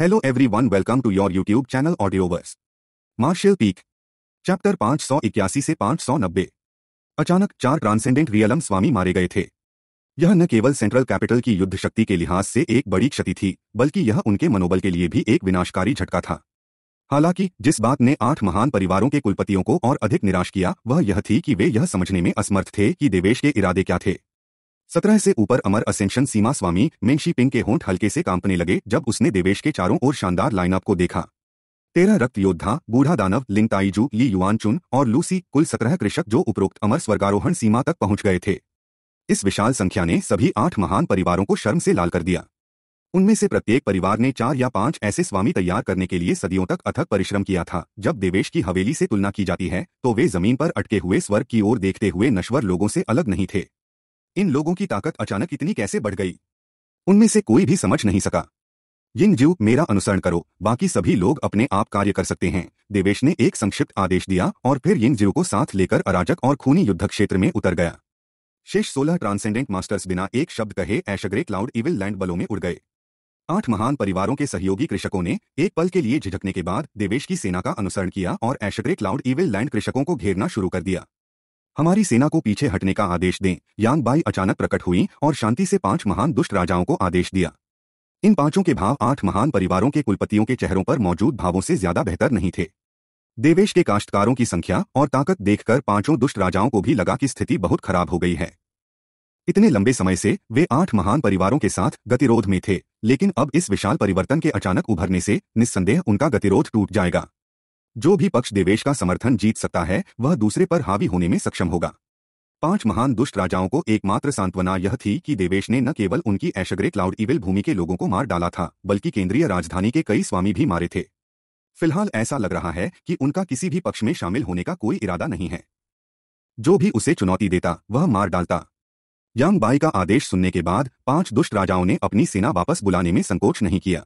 Hello everyone welcome to your YouTube channel Audioverse Martial Peak chapter 581 से 590 अचानक चार transcendent realm स्वामी मारे गए थे यह न केवल सेंट्रल कैपिटल की युद्ध शक्ति के लिहाज से एक बड़ी क्षति थी बल्कि यह उनके मनोबल के लिए भी एक विनाशकारी झटका था हालांकि जिस बात ने आठ महान परिवारों के कुलपतियों को और अधिक निराश किया वह यह थी कि वे यह समझने में असमर्थ थे कि देवेश के इरादे क्या थे सत्रह से ऊपर अमर असेंशन सीमा स्वामी मेंशी पिंग के होंठ हल्के से कांपने लगे जब उसने देवेश के चारों ओर शानदार लाइनअप को देखा तेरह रक्त योद्धा बूढ़ा दानव लिंगताईजू ली युवान चुन और लूसी कुल सत्रह कृषक जो उपरोक्त अमर स्वर्गारोहण सीमा तक पहुंच गए थे इस विशाल संख्या ने सभी आठ महान परिवारों को शर्म से लाल कर दिया उनमें से प्रत्येक परिवार ने चार या पांच ऐसे स्वामी तैयार करने के लिए सदियों तक अथक परिश्रम किया था जब देवेश की हवेली से तुलना की जाती है तो वे जमीन पर अटके हुए स्वर्ग की ओर देखते हुए नश्वर लोगों से अलग नहीं थे इन लोगों की ताकत अचानक इतनी कैसे बढ़ गई उनमें से कोई भी समझ नहीं सका यिन जीव मेरा अनुसरण करो बाकी सभी लोग अपने आप कार्य कर सकते हैं देवेश ने एक संक्षिप्त आदेश दिया और फिर यिन जीव को साथ लेकर अराजक और खूनी युद्ध क्षेत्र में उतर गया शेष सोलह ट्रांसेंडेंट मास्टर्स बिना एक शब्द कहे ऐशग्रे क्लाउड इविल लैंड बलों में उड़ गए आठ महान परिवारों के सहयोगी कृषकों ने एक पल के लिए झिझकने के बाद देवेश की सेना का अनुसरण किया और ऐशग्रे क्लाउड इविल लैंड कृषकों को घेरना शुरू कर दिया हमारी सेना को पीछे हटने का आदेश दें यांग बाई अचानक प्रकट हुई और शांति से पांच महान दुष्ट राजाओं को आदेश दिया इन पांचों के भाव आठ महान परिवारों के कुलपतियों के चेहरों पर मौजूद भावों से ज्यादा बेहतर नहीं थे देवेश के काश्तकारों की संख्या और ताकत देखकर पांचों दुष्ट राजाओं को भी लगा कि स्थिति बहुत खराब हो गई है इतने लंबे समय से वे आठ महान परिवारों के साथ गतिरोध में थे लेकिन अब इस विशाल परिवर्तन के अचानक उभरने से निस्संदेह उनका गतिरोध टूट जाएगा जो भी पक्ष देवेश का समर्थन जीत सकता है वह दूसरे पर हावी होने में सक्षम होगा पांच महान दुष्ट राजाओं को एकमात्र सांत्वना यह थी कि देवेश ने न केवल उनकी ऐशग्रे क्लाउड इविल भूमि के लोगों को मार डाला था बल्कि केंद्रीय राजधानी के कई स्वामी भी मारे थे फिलहाल ऐसा लग रहा है कि उनका किसी भी पक्ष में शामिल होने का कोई इरादा नहीं है जो भी उसे चुनौती देता वह मार डालता यांग बाई का आदेश सुनने के बाद पांच दुष्ट राजाओं ने अपनी सेना वापस बुलाने में संकोच नहीं किया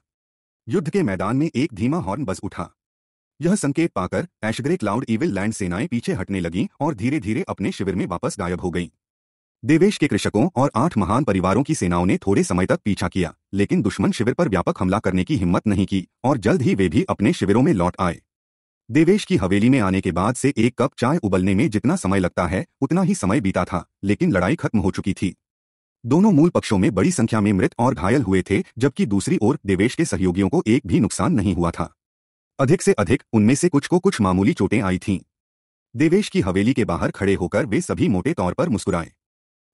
युद्ध के मैदान में एक धीमा हॉर्न बस उठा यह संकेत पाकर एशग्रे क्लाउड इविल लैंड सेनाएं पीछे हटने लगीं और धीरे धीरे अपने शिविर में वापस गायब हो गईं। देवेश के कृषकों और आठ महान परिवारों की सेनाओं ने थोड़े समय तक पीछा किया लेकिन दुश्मन शिविर पर व्यापक हमला करने की हिम्मत नहीं की और जल्द ही वे भी अपने शिविरों में लौट आए देवेश की हवेली में आने के बाद से एक कप चाय उबलने में जितना समय लगता है उतना ही समय बीता था लेकिन लड़ाई खत्म हो चुकी थी दोनों मूल पक्षों में बड़ी संख्या में मृत और घायल हुए थे जबकि दूसरी ओर देवेश के सहयोगियों को एक भी नुकसान नहीं हुआ था अधिक से अधिक उनमें से कुछ को कुछ मामूली चोटें आई थीं देवेश की हवेली के बाहर खड़े होकर वे सभी मोटे तौर पर मुस्कुराए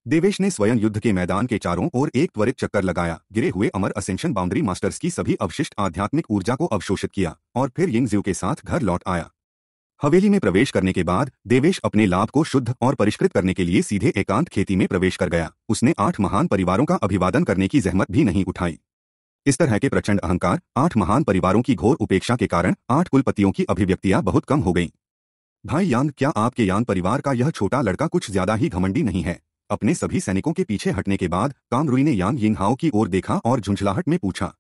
देवेश ने स्वयं युद्ध के मैदान के चारों ओर एक त्वरित चक्कर लगाया गिरे हुए अमर असेंशन बाउंड्री मास्टर्स की सभी अवशिष्ट आध्यात्मिक ऊर्जा को अवशोषित किया और फिर यिंगजियो के साथ घर लौट आया हवेली में प्रवेश करने के बाद देवेश अपने लाभ को शुद्ध और परिष्कृत करने के लिए सीधे एकांत खेती में प्रवेश कर गया उसने आठ महान परिवारों का अभिवादन करने की जहमत भी नहीं उठाई इस तरह के प्रचंड अहंकार आठ महान परिवारों की घोर उपेक्षा के कारण आठ कुलपतियों की अभिव्यक्तियां बहुत कम हो गईं। भाई यान क्या आपके यान परिवार का यह छोटा लड़का कुछ ज्यादा ही घमंडी नहीं है अपने सभी सैनिकों के पीछे हटने के बाद कामरुई ने यान यिंगहाओ की ओर देखा और झुंझलाहट में पूछा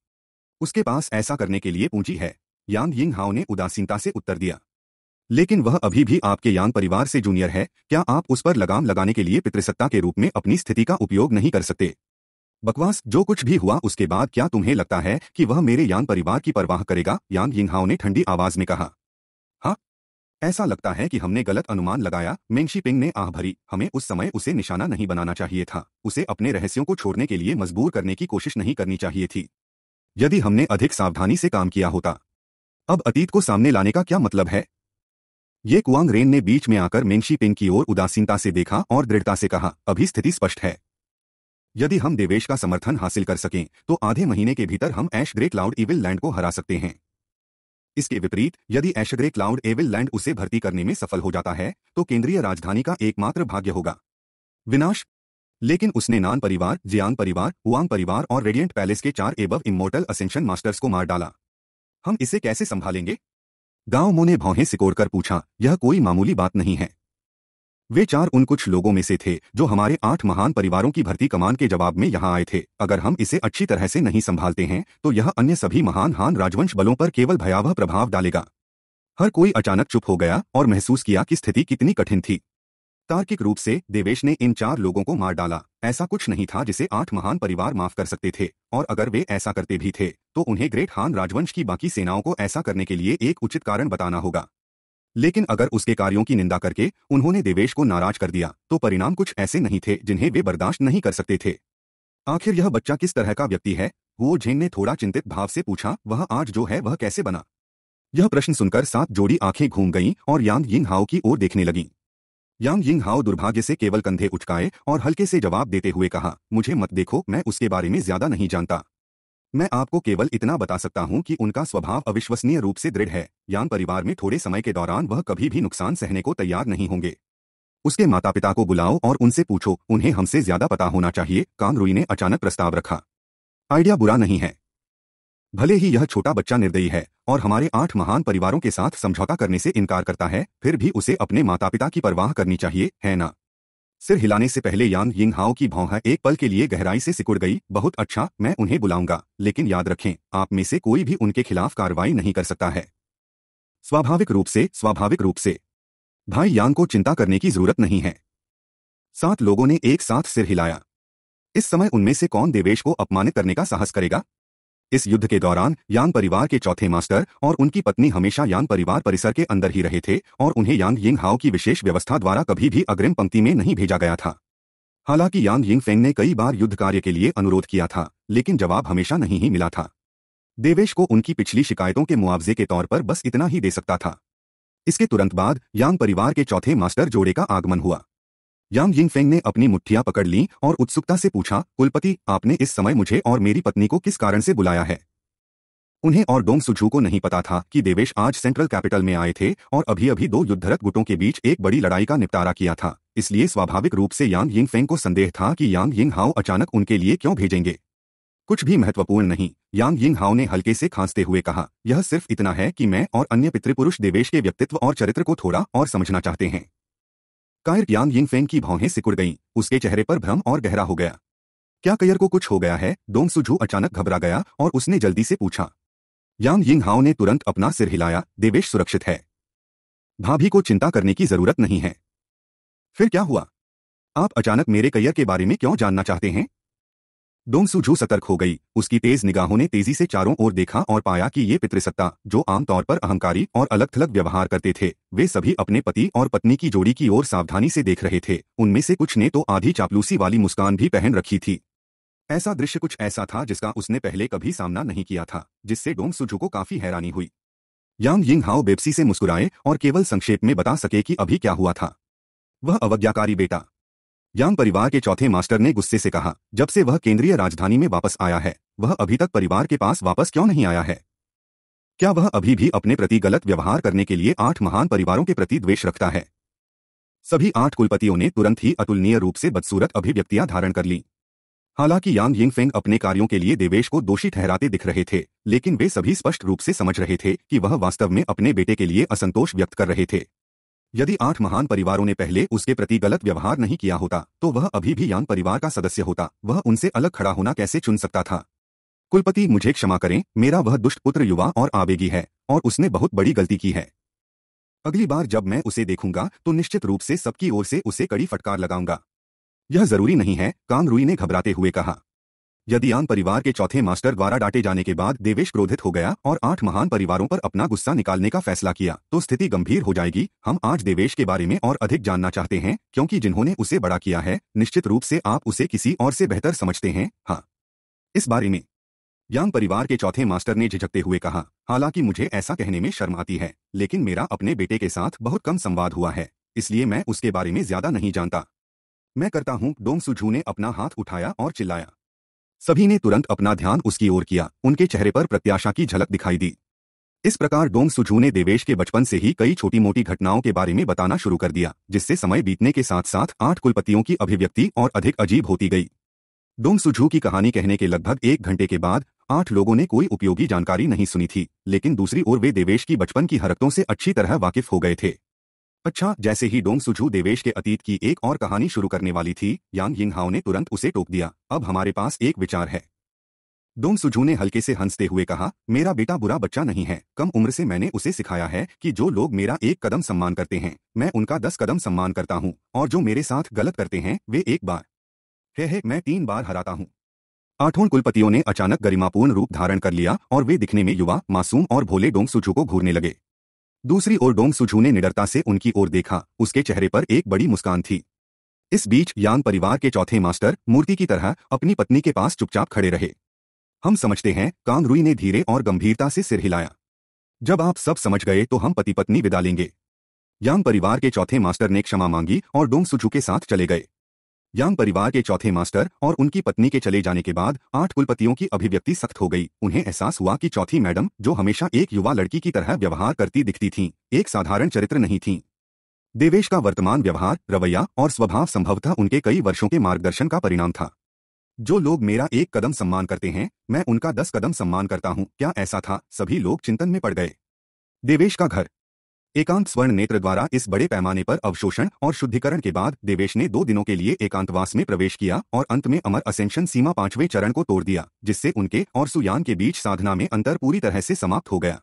उसके पास ऐसा करने के लिए पूंजी है यान यिंगहाओ ने उदासीनता से उत्तर दिया लेकिन वह अभी भी आपके यान परिवार से जूनियर है क्या आप उस पर लगाम लगाने के लिए पितृसत्ता के रूप में अपनी स्थिति का उपयोग नहीं कर सकते बकवास जो कुछ भी हुआ उसके बाद क्या तुम्हें लगता है कि वह मेरे यान परिवार की परवाह करेगा यान यिंगहाओ ने ठंडी आवाज में कहा हाँ ऐसा लगता है कि हमने गलत अनुमान लगाया मेंगशी पिंग ने आह भरी हमें उस समय उसे निशाना नहीं बनाना चाहिए था उसे अपने रहस्यों को छोड़ने के लिए मजबूर करने की कोशिश नहीं करनी चाहिए थी यदि हमने अधिक सावधानी से काम किया होता अब अतीत को सामने लाने का क्या मतलब है ये कुआंग रेन ने बीच में आकर मेंगशी पिंग की ओर उदासीनता से देखा और दृढ़ता से कहा अभी स्थिति स्पष्ट है यदि हम देवेश का समर्थन हासिल कर सकें तो आधे महीने के भीतर हम Ash Grey Cloud Evil Land को हरा सकते हैं इसके विपरीत यदि Ash Grey Cloud Evil Land उसे भर्ती करने में सफल हो जाता है तो केंद्रीय राजधानी का एकमात्र भाग्य होगा विनाश लेकिन उसने नान परिवार जियांग परिवार हुआंग परिवार और रेडियंट पैलेस के चार एबव इमोटल असेंशन मास्टर्स को मार डाला हम इसे कैसे संभालेंगे गांव मोने भौहें सिकोड़कर पूछा यह कोई मामूली बात नहीं है वे चार उन कुछ लोगों में से थे जो हमारे आठ महान परिवारों की भर्ती कमान के जवाब में यहाँ आए थे अगर हम इसे अच्छी तरह से नहीं संभालते हैं तो यह अन्य सभी महान हान राजवंश बलों पर केवल भयावह प्रभाव डालेगा हर कोई अचानक चुप हो गया और महसूस किया कि स्थिति कितनी कठिन थी तार्किक रूप से देवेश ने इन चार लोगों को मार डाला ऐसा कुछ नहीं था जिसे आठ महान परिवार माफ कर सकते थे और अगर वे ऐसा करते भी थे तो उन्हें ग्रेट हान राजवंश की बाकी सेनाओं को ऐसा करने के लिए एक उचित कारण बताना होगा लेकिन अगर उसके कार्यों की निंदा करके उन्होंने देवेश को नाराज कर दिया तो परिणाम कुछ ऐसे नहीं थे जिन्हें वे बर्दाश्त नहीं कर सकते थे आखिर यह बच्चा किस तरह का व्यक्ति है वो झेन ने थोड़ा चिंतित भाव से पूछा वह आज जो है वह कैसे बना यह प्रश्न सुनकर सात जोड़ी आंखें घूम गईं और यांग यिंग हाओ की ओर देखने लगीं यांग यिंग हाओ दुर्भाग्य से केवल कंधे उचकाए और हल्के से जवाब देते हुए कहा मुझे मत देखो मैं उसके बारे में ज्यादा नहीं जानता मैं आपको केवल इतना बता सकता हूं कि उनका स्वभाव अविश्वसनीय रूप से दृढ़ है यान परिवार में थोड़े समय के दौरान वह कभी भी नुकसान सहने को तैयार नहीं होंगे उसके माता पिता को बुलाओ और उनसे पूछो उन्हें हमसे ज्यादा पता होना चाहिए कामरुई ने अचानक प्रस्ताव रखा आइडिया बुरा नहीं है भले ही यह छोटा बच्चा निर्दयी है और हमारे आठ महान परिवारों के साथ समझौता करने से इनकार करता है फिर भी उसे अपने माता पिता की परवाह करनी चाहिए है ना सिर हिलाने से पहले यान यिंग हाओ की भौह एक पल के लिए गहराई से सिकुड़ गई बहुत अच्छा मैं उन्हें बुलाऊंगा लेकिन याद रखें आप में से कोई भी उनके खिलाफ कार्रवाई नहीं कर सकता है स्वाभाविक रूप से स्वाभाविक रूप से भाई यान को चिंता करने की जरूरत नहीं है सात लोगों ने एक साथ सिर हिलाया इस समय उनमें से कौन देवेश को अपमानित करने का साहस करेगा इस युद्ध के दौरान यान परिवार के चौथे मास्टर और उनकी पत्नी हमेशा यान परिवार परिसर के अंदर ही रहे थे और उन्हें यान यिंग हाओ की विशेष व्यवस्था द्वारा कभी भी अग्रिम पंक्ति में नहीं भेजा गया था हालांकि यांग यिंग फेंग ने कई बार युद्ध कार्य के लिए अनुरोध किया था लेकिन जवाब हमेशा नहीं ही मिला था देवेश को उनकी पिछली शिकायतों के मुआवजे के तौर पर बस इतना ही दे सकता था इसके तुरंत बाद यांग परिवार के चौथे मास्टर जोड़े का आगमन हुआ यांग फेंग ने अपनी मुठ्ठियां पकड़ ली और उत्सुकता से पूछा कुलपति आपने इस समय मुझे और मेरी पत्नी को किस कारण से बुलाया है उन्हें और डोंग सुझू को नहीं पता था कि देवेश आज सेंट्रल कैपिटल में आए थे और अभी अभी दो युद्धरत गुटों के बीच एक बड़ी लड़ाई का निपटारा किया था इसलिए स्वाभाविक रूप से यांग यिंग फेंग को संदेह था कि यांग यिंग हाओ अचानक उनके लिए क्यों भेजेंगे कुछ भी महत्वपूर्ण नहीं यांग यिंग हाओ ने हल्के से खांसते हुए कहा यह सिर्फ इतना है कि मैं और अन्य पितृपुरुष देवेश के व्यक्तित्व और चरित्र को थोड़ा और समझना चाहते हैं कायर यांग फेंग की भौहें सिकुड़ गईं उसके चेहरे पर भ्रम और गहरा हो गया क्या कयर को कुछ हो गया है डोंग सुझू अचानक घबरा गया और उसने जल्दी से पूछा यांग यिंग हाओ ने तुरंत अपना सिर हिलाया देवेश सुरक्षित है भाभी को चिंता करने की जरूरत नहीं है फिर क्या हुआ आप अचानक मेरे करियर के बारे में क्यों जानना चाहते हैं डोंगसुझू सतर्क हो गई उसकी तेज निगाहों ने तेजी से चारों ओर देखा और पाया कि ये पितृसत्ता जो आमतौर पर अहंकारी और अलग थलग व्यवहार करते थे वे सभी अपने पति और पत्नी की जोड़ी की ओर सावधानी से देख रहे थे उनमें से कुछ ने तो आधी चापलूसी वाली मुस्कान भी पहन रखी थी ऐसा दृश्य कुछ ऐसा था जिसका उसने पहले कभी सामना नहीं किया था जिससे डोंग सुझू को काफी हैरानी हुई यांग यिंग हाओ बेबसी से मुस्कुराए और केवल संक्षेप में बता सके कि अभी क्या हुआ था वह अवज्ञाकारी बेटा यांग परिवार के चौथे मास्टर ने गुस्से से कहा जब से वह केंद्रीय राजधानी में वापस आया है वह अभी तक परिवार के पास वापस क्यों नहीं आया है क्या वह अभी भी अपने प्रति गलत व्यवहार करने के लिए आठ महान परिवारों के प्रति द्वेष रखता है सभी आठ कुलपतियों ने तुरंत ही अतुलनीय रूप से बदसूरत अभिव्यक्तियां धारण कर ली हालांकि यांग यिंगफेंग अपने कार्यों के लिए देवेश को दोषी ठहराते दिख रहे थे लेकिन वे सभी स्पष्ट रूप से समझ रहे थे कि वह वास्तव में अपने बेटे के लिए असंतोष व्यक्त कर रहे थे यदि आठ महान परिवारों ने पहले उसके प्रति गलत व्यवहार नहीं किया होता तो वह अभी भी यान परिवार का सदस्य होता वह उनसे अलग खड़ा होना कैसे चुन सकता था कुलपति मुझे क्षमा करें मेरा वह दुष्ट पुत्र युवा और आवेगी है और उसने बहुत बड़ी गलती की है अगली बार जब मैं उसे देखूंगा तो निश्चित रूप से सबकी ओर से उसे कड़ी फटकार लगाऊंगा यह जरूरी नहीं है कामरूई ने घबराते हुए कहा यदि आम परिवार के चौथे मास्टर द्वारा डांटे जाने के बाद देवेश क्रोधित हो गया और आठ महान परिवारों पर अपना गुस्सा निकालने का फैसला किया तो स्थिति गंभीर हो जाएगी हम आज देवेश के बारे में और अधिक जानना चाहते हैं क्योंकि जिन्होंने उसे बड़ा किया है निश्चित रूप से आप उसे किसी और से बेहतर समझते हैं हाँ इस बारे में यांग परिवार के चौथे मास्टर ने झिझकते हुए कहा हालांकि मुझे ऐसा कहने में शर्म आती है लेकिन मेरा अपने बेटे के साथ बहुत कम संवाद हुआ है इसलिए मैं उसके बारे में ज्यादा नहीं जानता मैं करता हूँ डोंग सुझू ने अपना हाथ उठाया और चिल्लाया सभी ने तुरंत अपना ध्यान उसकी ओर किया उनके चेहरे पर प्रत्याशा की झलक दिखाई दी इस प्रकार डोंग सुझू ने देवेश के बचपन से ही कई छोटी मोटी घटनाओं के बारे में बताना शुरू कर दिया जिससे समय बीतने के साथ साथ आठ कुलपतियों की अभिव्यक्ति और अधिक अजीब होती गई डोंग सुझू की कहानी कहने के लगभग एक घंटे के बाद आठ लोगों ने कोई उपयोगी जानकारी नहीं सुनी थी लेकिन दूसरी ओर वे देवेश की बचपन की हरकतों से अच्छी तरह वाकिफ हो गए थे अच्छा जैसे ही डोंग सुझू देवेश के अतीत की एक और कहानी शुरू करने वाली थी यांग यिंगहाओ ने तुरंत उसे टोक दिया अब हमारे पास एक विचार है डोंग सुझू ने हल्के से हंसते हुए कहा मेरा बेटा बुरा बच्चा नहीं है कम उम्र से मैंने उसे सिखाया है कि जो लोग मेरा एक कदम सम्मान करते हैं मैं उनका दस कदम सम्मान करता हूँ और जो मेरे साथ गलत करते हैं वे एक बार हे हे मैं तीन बार हराता हूँ आठों कुलपतियों ने अचानक गरिमापूर्ण रूप धारण कर लिया और वे दिखने में युवा मासूम और भोले डोंग सुझू को घूरने लगे दूसरी ओर डोंग सुझू ने निडरता से उनकी ओर देखा उसके चेहरे पर एक बड़ी मुस्कान थी इस बीच यांग परिवार के चौथे मास्टर मूर्ति की तरह अपनी पत्नी के पास चुपचाप खड़े रहे हम समझते हैं कांग रुई ने धीरे और गंभीरता से सिर हिलाया जब आप सब समझ गए तो हम पति पत्नी विदा लेंगे यांग परिवार के चौथे मास्टर ने क्षमा मांगी और डोंग सुझू के साथ चले गए यांग परिवार के चौथे मास्टर और उनकी पत्नी के चले जाने के बाद आठ कुलपतियों की अभिव्यक्ति सख्त हो गई उन्हें एहसास हुआ कि चौथी मैडम जो हमेशा एक युवा लड़की की तरह व्यवहार करती दिखती थीं, एक साधारण चरित्र नहीं थीं। देवेश का वर्तमान व्यवहार रवैया और स्वभाव संभवतः उनके कई वर्षों के मार्गदर्शन का परिणाम था जो लोग मेरा एक कदम सम्मान करते हैं मैं उनका दस कदम सम्मान करता हूँ क्या ऐसा था सभी लोग चिंतन में पड़ गए देवेश का घर एकांत स्वर्ण नेत्र द्वारा इस बड़े पैमाने पर अवशोषण और शुद्धिकरण के बाद देवेश ने दो दिनों के लिए एकांतवास में प्रवेश किया और अंत में अमर असेंशन सीमा पांचवें चरण को तोड़ दिया जिससे उनके और सुयान के बीच साधना में अंतर पूरी तरह से समाप्त हो गया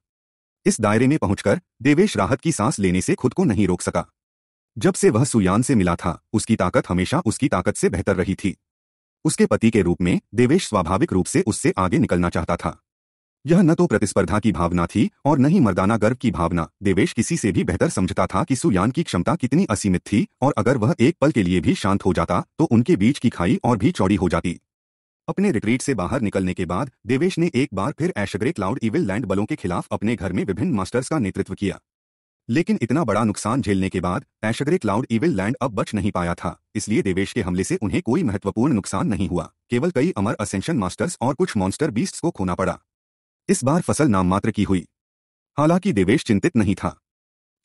इस दायरे में पहुंचकर देवेश राहत की सांस लेने से खुद को नहीं रोक सका जब से वह सुयान से मिला था उसकी ताकत हमेशा उसकी ताकत से बेहतर रही थी उसके पति के रूप में देवेश स्वाभाविक रूप से उससे आगे निकलना चाहता था यह न तो प्रतिस्पर्धा की भावना थी और न ही मर्दाना गर्व की भावना देवेश किसी से भी बेहतर समझता था कि सुयान की क्षमता कितनी असीमित थी और अगर वह एक पल के लिए भी शांत हो जाता तो उनके बीच की खाई और भी चौड़ी हो जाती अपने रिट्रीट से बाहर निकलने के बाद देवेश ने एक बार फिर ऐशग्रे क्लाउड इविल लैंड बलों के खिलाफ अपने घर में विभिन्न मास्टर्स का नेतृत्व किया लेकिन इतना बड़ा नुकसान झेलने के बाद ऐशग्रे क्लाउड इविल लैंड अब बच नहीं पाया था इसलिए देवेश के हमले से उन्हें कोई महत्वपूर्ण नुकसान नहीं हुआ केवल कई अमर असेंशन मास्टर्स और कुछ मॉन्स्टर बीस्ट को खोना पड़ा इस बार फसल नाममात्र की हुई हालांकि देवेश चिंतित नहीं था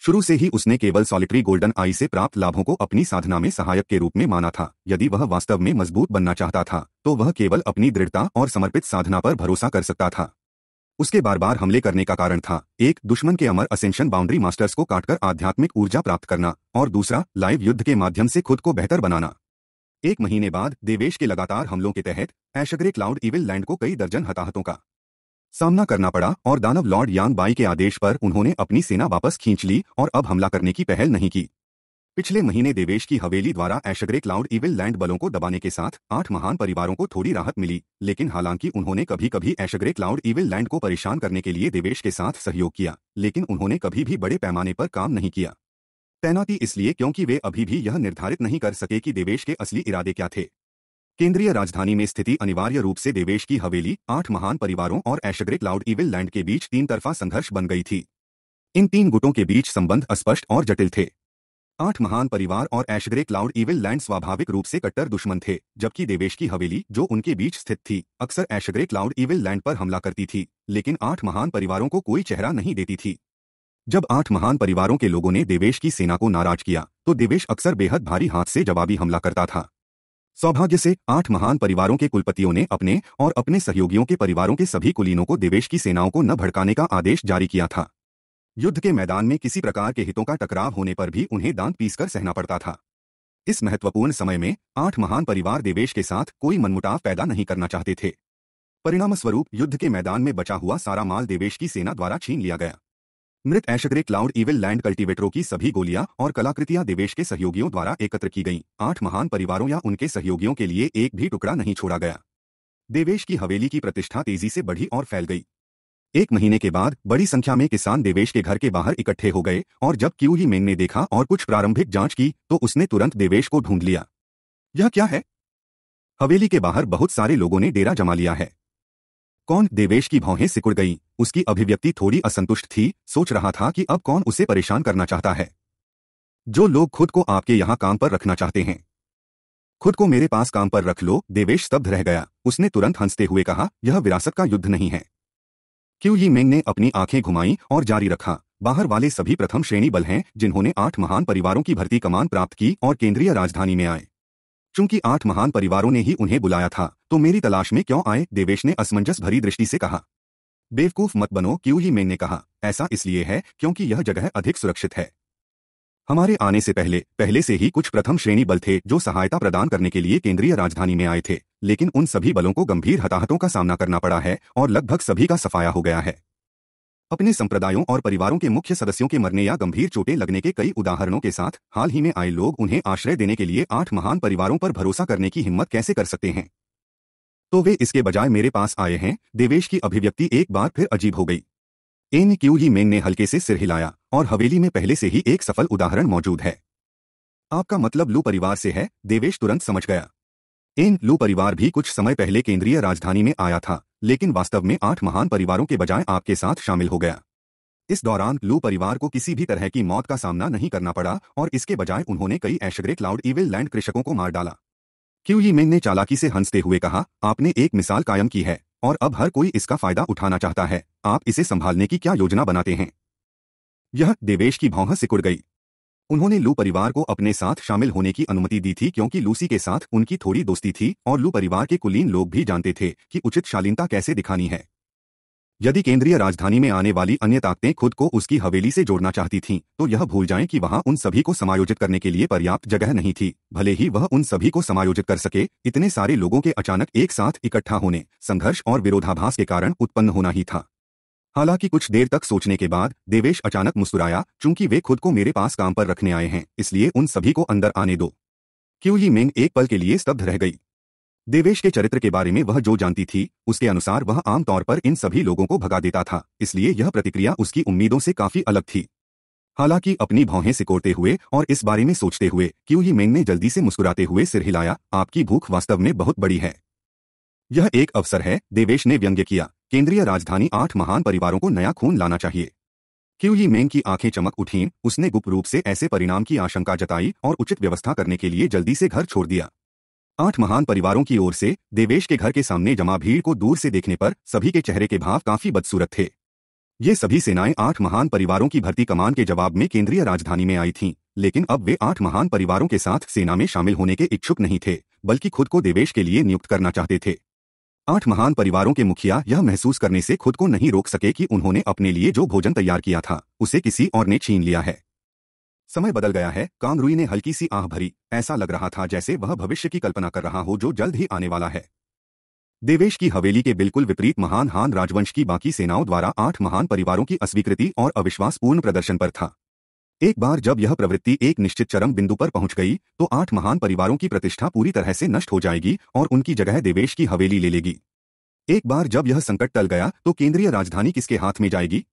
शुरू से ही उसने केवल सॉलिटरी गोल्डन आई से प्राप्त लाभों को अपनी साधना में सहायक के रूप में माना था यदि वह वास्तव में मजबूत बनना चाहता था तो वह केवल अपनी दृढ़ता और समर्पित साधना पर भरोसा कर सकता था उसके बार बार हमले करने का कारण था एक दुश्मन के अमर असेंशन बाउंड्री मास्टर्स को काटकर आध्यात्मिक ऊर्जा प्राप्त करना और दूसरा लाइव युद्ध के माध्यम से खुद को बेहतर बनाना एक महीने बाद देवेश के लगातार हमलों के तहत ऐशग्रे क्लाउड इविल लैंड को कई दर्जन हताहतों का सामना करना पड़ा और दानव लॉर्ड यांग बाई के आदेश पर उन्होंने अपनी सेना वापस खींच ली और अब हमला करने की पहल नहीं की पिछले महीने देवेश की हवेली द्वारा ऐशग्रे क्लाउड इविल लैंड बलों को दबाने के साथ आठ महान परिवारों को थोड़ी राहत मिली लेकिन हालांकि उन्होंने कभी कभी ऐशग्रे क्लाउड इविल लैंड को परेशान करने के लिए देवेश के साथ सहयोग किया लेकिन उन्होंने कभी भी बड़े पैमाने पर काम नहीं किया तैनाती इसलिए क्योंकि वे अभी भी यह निर्धारित नहीं कर सके कि देवेश के असली इरादे क्या थे केंद्रीय राजधानी में स्थिति अनिवार्य रूप से देवेश की हवेली आठ महान परिवारों और एशग्रेक लाउड इविल लैंड के बीच तीन तरफा संघर्ष बन गई थी इन तीन गुटों के बीच संबंध अस्पष्ट और जटिल थे आठ महान परिवार और ऐशग्रे क्लाउड इविल लैंड स्वाभाविक रूप से कट्टर दुश्मन थे जबकि देवेश की हवेली जो उनके बीच स्थित थी अक्सर ऐशग्रे क्लाउड इविल लैंड पर हमला करती थी लेकिन आठ महान परिवारों को कोई चेहरा नहीं देती थी जब आठ महान परिवारों के लोगों ने देवेश की सेना को नाराज किया तो देवेश अक्सर बेहद भारी हाथ से जवाबी हमला करता था सौभाग्य से आठ महान परिवारों के कुलपतियों ने अपने और अपने सहयोगियों के परिवारों के सभी कुलीनों को देवेश की सेनाओं को न भड़काने का आदेश जारी किया था युद्ध के मैदान में किसी प्रकार के हितों का टकराव होने पर भी उन्हें दांत पीसकर सहना पड़ता था इस महत्वपूर्ण समय में आठ महान परिवार देवेश के साथ कोई मनमुटाव पैदा नहीं करना चाहते थे परिणामस्वरूप युद्ध के मैदान में बचा हुआ सारा माल देवेश की सेना द्वारा छीन लिया गया मृत एशग्रे क्लाउड इविल लैंड कल्टीवेटरों की सभी गोलियां और कलाकृतियां देवेश के सहयोगियों द्वारा एकत्र की गईं। आठ महान परिवारों या उनके सहयोगियों के लिए एक भी टुकड़ा नहीं छोड़ा गया देवेश की हवेली की प्रतिष्ठा तेजी से बढ़ी और फैल गई एक महीने के बाद बड़ी संख्या में किसान देवेश के घर के बाहर इकट्ठे हो गए और जब क्यू ही मेन ने देखा और कुछ प्रारंभिक जांच की तो उसने तुरंत देवेश को ढूंढ लिया यह क्या है हवेली के बाहर बहुत सारे लोगों ने डेरा जमा लिया है कौन देवेश की भौहें सिकुड़ गई उसकी अभिव्यक्ति थोड़ी असंतुष्ट थी सोच रहा था कि अब कौन उसे परेशान करना चाहता है जो लोग खुद को आपके यहाँ काम पर रखना चाहते हैं खुद को मेरे पास काम पर रख लो देवेश स्तब्ध रह गया उसने तुरंत हंसते हुए कहा यह विरासत का युद्ध नहीं है क्यू ये मेंग ने अपनी आंखें घुमाई और जारी रखा बाहर वाले सभी प्रथम श्रेणी बल हैं जिन्होंने आठ महान परिवारों की भर्ती कमान प्राप्त की और केंद्रीय राजधानी में आए चूंकि आठ महान परिवारों ने ही उन्हें बुलाया था तो मेरी तलाश में क्यों आए देवेश ने असमंजस भरी दृष्टि से कहा बेवकूफ मत बनो क्यों ही मैंने कहा ऐसा इसलिए है क्योंकि यह जगह अधिक सुरक्षित है हमारे आने से पहले पहले से ही कुछ प्रथम श्रेणी बल थे जो सहायता प्रदान करने के लिए केंद्रीय राजधानी में आए थे लेकिन उन सभी बलों को गंभीर हताहतों का सामना करना पड़ा है और लगभग सभी का सफाया हो गया है अपने संप्रदायों और परिवारों के मुख्य सदस्यों के मरने या गंभीर चोटें लगने के कई उदाहरणों के साथ हाल ही में आए लोग उन्हें आश्रय देने के लिए आठ महान परिवारों पर भरोसा करने की हिम्मत कैसे कर सकते हैं तो वे इसके बजाय मेरे पास आए हैं देवेश की अभिव्यक्ति एक बार फिर अजीब हो गई एन क्यू ही मेन ने हल्के से सिर हिलाया और हवेली में पहले से ही एक सफल उदाहरण मौजूद है आपका मतलब लू परिवार से है देवेश तुरंत समझ गया एन लू परिवार भी कुछ समय पहले केंद्रीय राजधानी में आया था लेकिन वास्तव में आठ महान परिवारों के बजाय आपके साथ शामिल हो गया इस दौरान लू परिवार को किसी भी तरह की मौत का सामना नहीं करना पड़ा और इसके बजाय उन्होंने कई ऐशग्रे क्लाउड इविल लैंड कृषकों को मार डाला क्यू ही मेंग ने चालाकी से हंसते हुए कहा आपने एक मिसाल कायम की है और अब हर कोई इसका फायदा उठाना चाहता है आप इसे संभालने की क्या योजना बनाते हैं यह देवेश की भौह सिकुड़ गई उन्होंने लू परिवार को अपने साथ शामिल होने की अनुमति दी थी क्योंकि लूसी के साथ उनकी थोड़ी दोस्ती थी और लू परिवार के कुलीन लोग भी जानते थे कि उचित शालीनता कैसे दिखानी है यदि केंद्रीय राजधानी में आने वाली अन्य ताकतें खुद को उसकी हवेली से जोड़ना चाहती थीं, तो यह भूल जाएं कि वहां उन सभी को समायोजित करने के लिए पर्याप्त जगह नहीं थी भले ही वह उन सभी को समायोजित कर सके इतने सारे लोगों के अचानक एक साथ इकट्ठा होने संघर्ष और विरोधाभास के कारण उत्पन्न होना ही था हालांकि कुछ देर तक सोचने के बाद देवेश अचानक मुस्कुराया चूंकि वे खुद को मेरे पास काम पर रखने आए हैं इसलिए उन सभी को अंदर आने दो क्यों ही मिंग एक पल के लिए स्तब्ध रह गई देवेश के चरित्र के बारे में वह जो जानती थी उसके अनुसार वह आमतौर पर इन सभी लोगों को भगा देता था इसलिए यह प्रतिक्रिया उसकी उम्मीदों से काफी अलग थी हालांकि अपनी भौहें सिकोड़ते हुए और इस बारे में सोचते हुए क्यों ही मिंग ने जल्दी से मुस्कुराते हुए सिर हिलाया आपकी भूख वास्तव में बहुत बड़ी है यह एक अवसर है देवेश ने व्यंग्य किया केंद्रीय राजधानी आठ महान परिवारों को नया खून लाना चाहिए ये मेंग की आंखें चमक उठीं उसने गुप्त रूप से ऐसे परिणाम की आशंका जताई और उचित व्यवस्था करने के लिए जल्दी से घर छोड़ दिया आठ महान परिवारों की ओर से देवेश के घर के सामने जमा भीड़ को दूर से देखने पर सभी के चेहरे के भाव काफी बदसूरत थे ये सभी सेनाएं आठ महान परिवारों की भर्ती कमान के जवाब में केंद्रीय राजधानी में आई थीं, लेकिन अब वे आठ महान परिवारों के साथ सेना में शामिल होने के इच्छुक नहीं थे बल्कि खुद को देवेश के लिए नियुक्त करना चाहते थे आठ महान परिवारों के मुखिया यह महसूस करने से खुद को नहीं रोक सके कि उन्होंने अपने लिए जो भोजन तैयार किया था उसे किसी और ने छीन लिया है समय बदल गया है कांगरुई ने हल्की सी आह भरी ऐसा लग रहा था जैसे वह भविष्य की कल्पना कर रहा हो जो जल्द ही आने वाला है देवेश की हवेली के बिल्कुल विपरीत महान हान राजवंश की बाकी सेनाओं द्वारा आठ महान परिवारों की अस्वीकृति और अविश्वासपूर्ण प्रदर्शन पर था एक बार जब यह प्रवृत्ति एक निश्चित चरम बिंदु पर पहुंच गई तो आठ महान परिवारों की प्रतिष्ठा पूरी तरह से नष्ट हो जाएगी और उनकी जगह देवेश की हवेली ले लेगी एक बार जब यह संकट टल गया तो केंद्रीय राजधानी किसके हाथ में जाएगी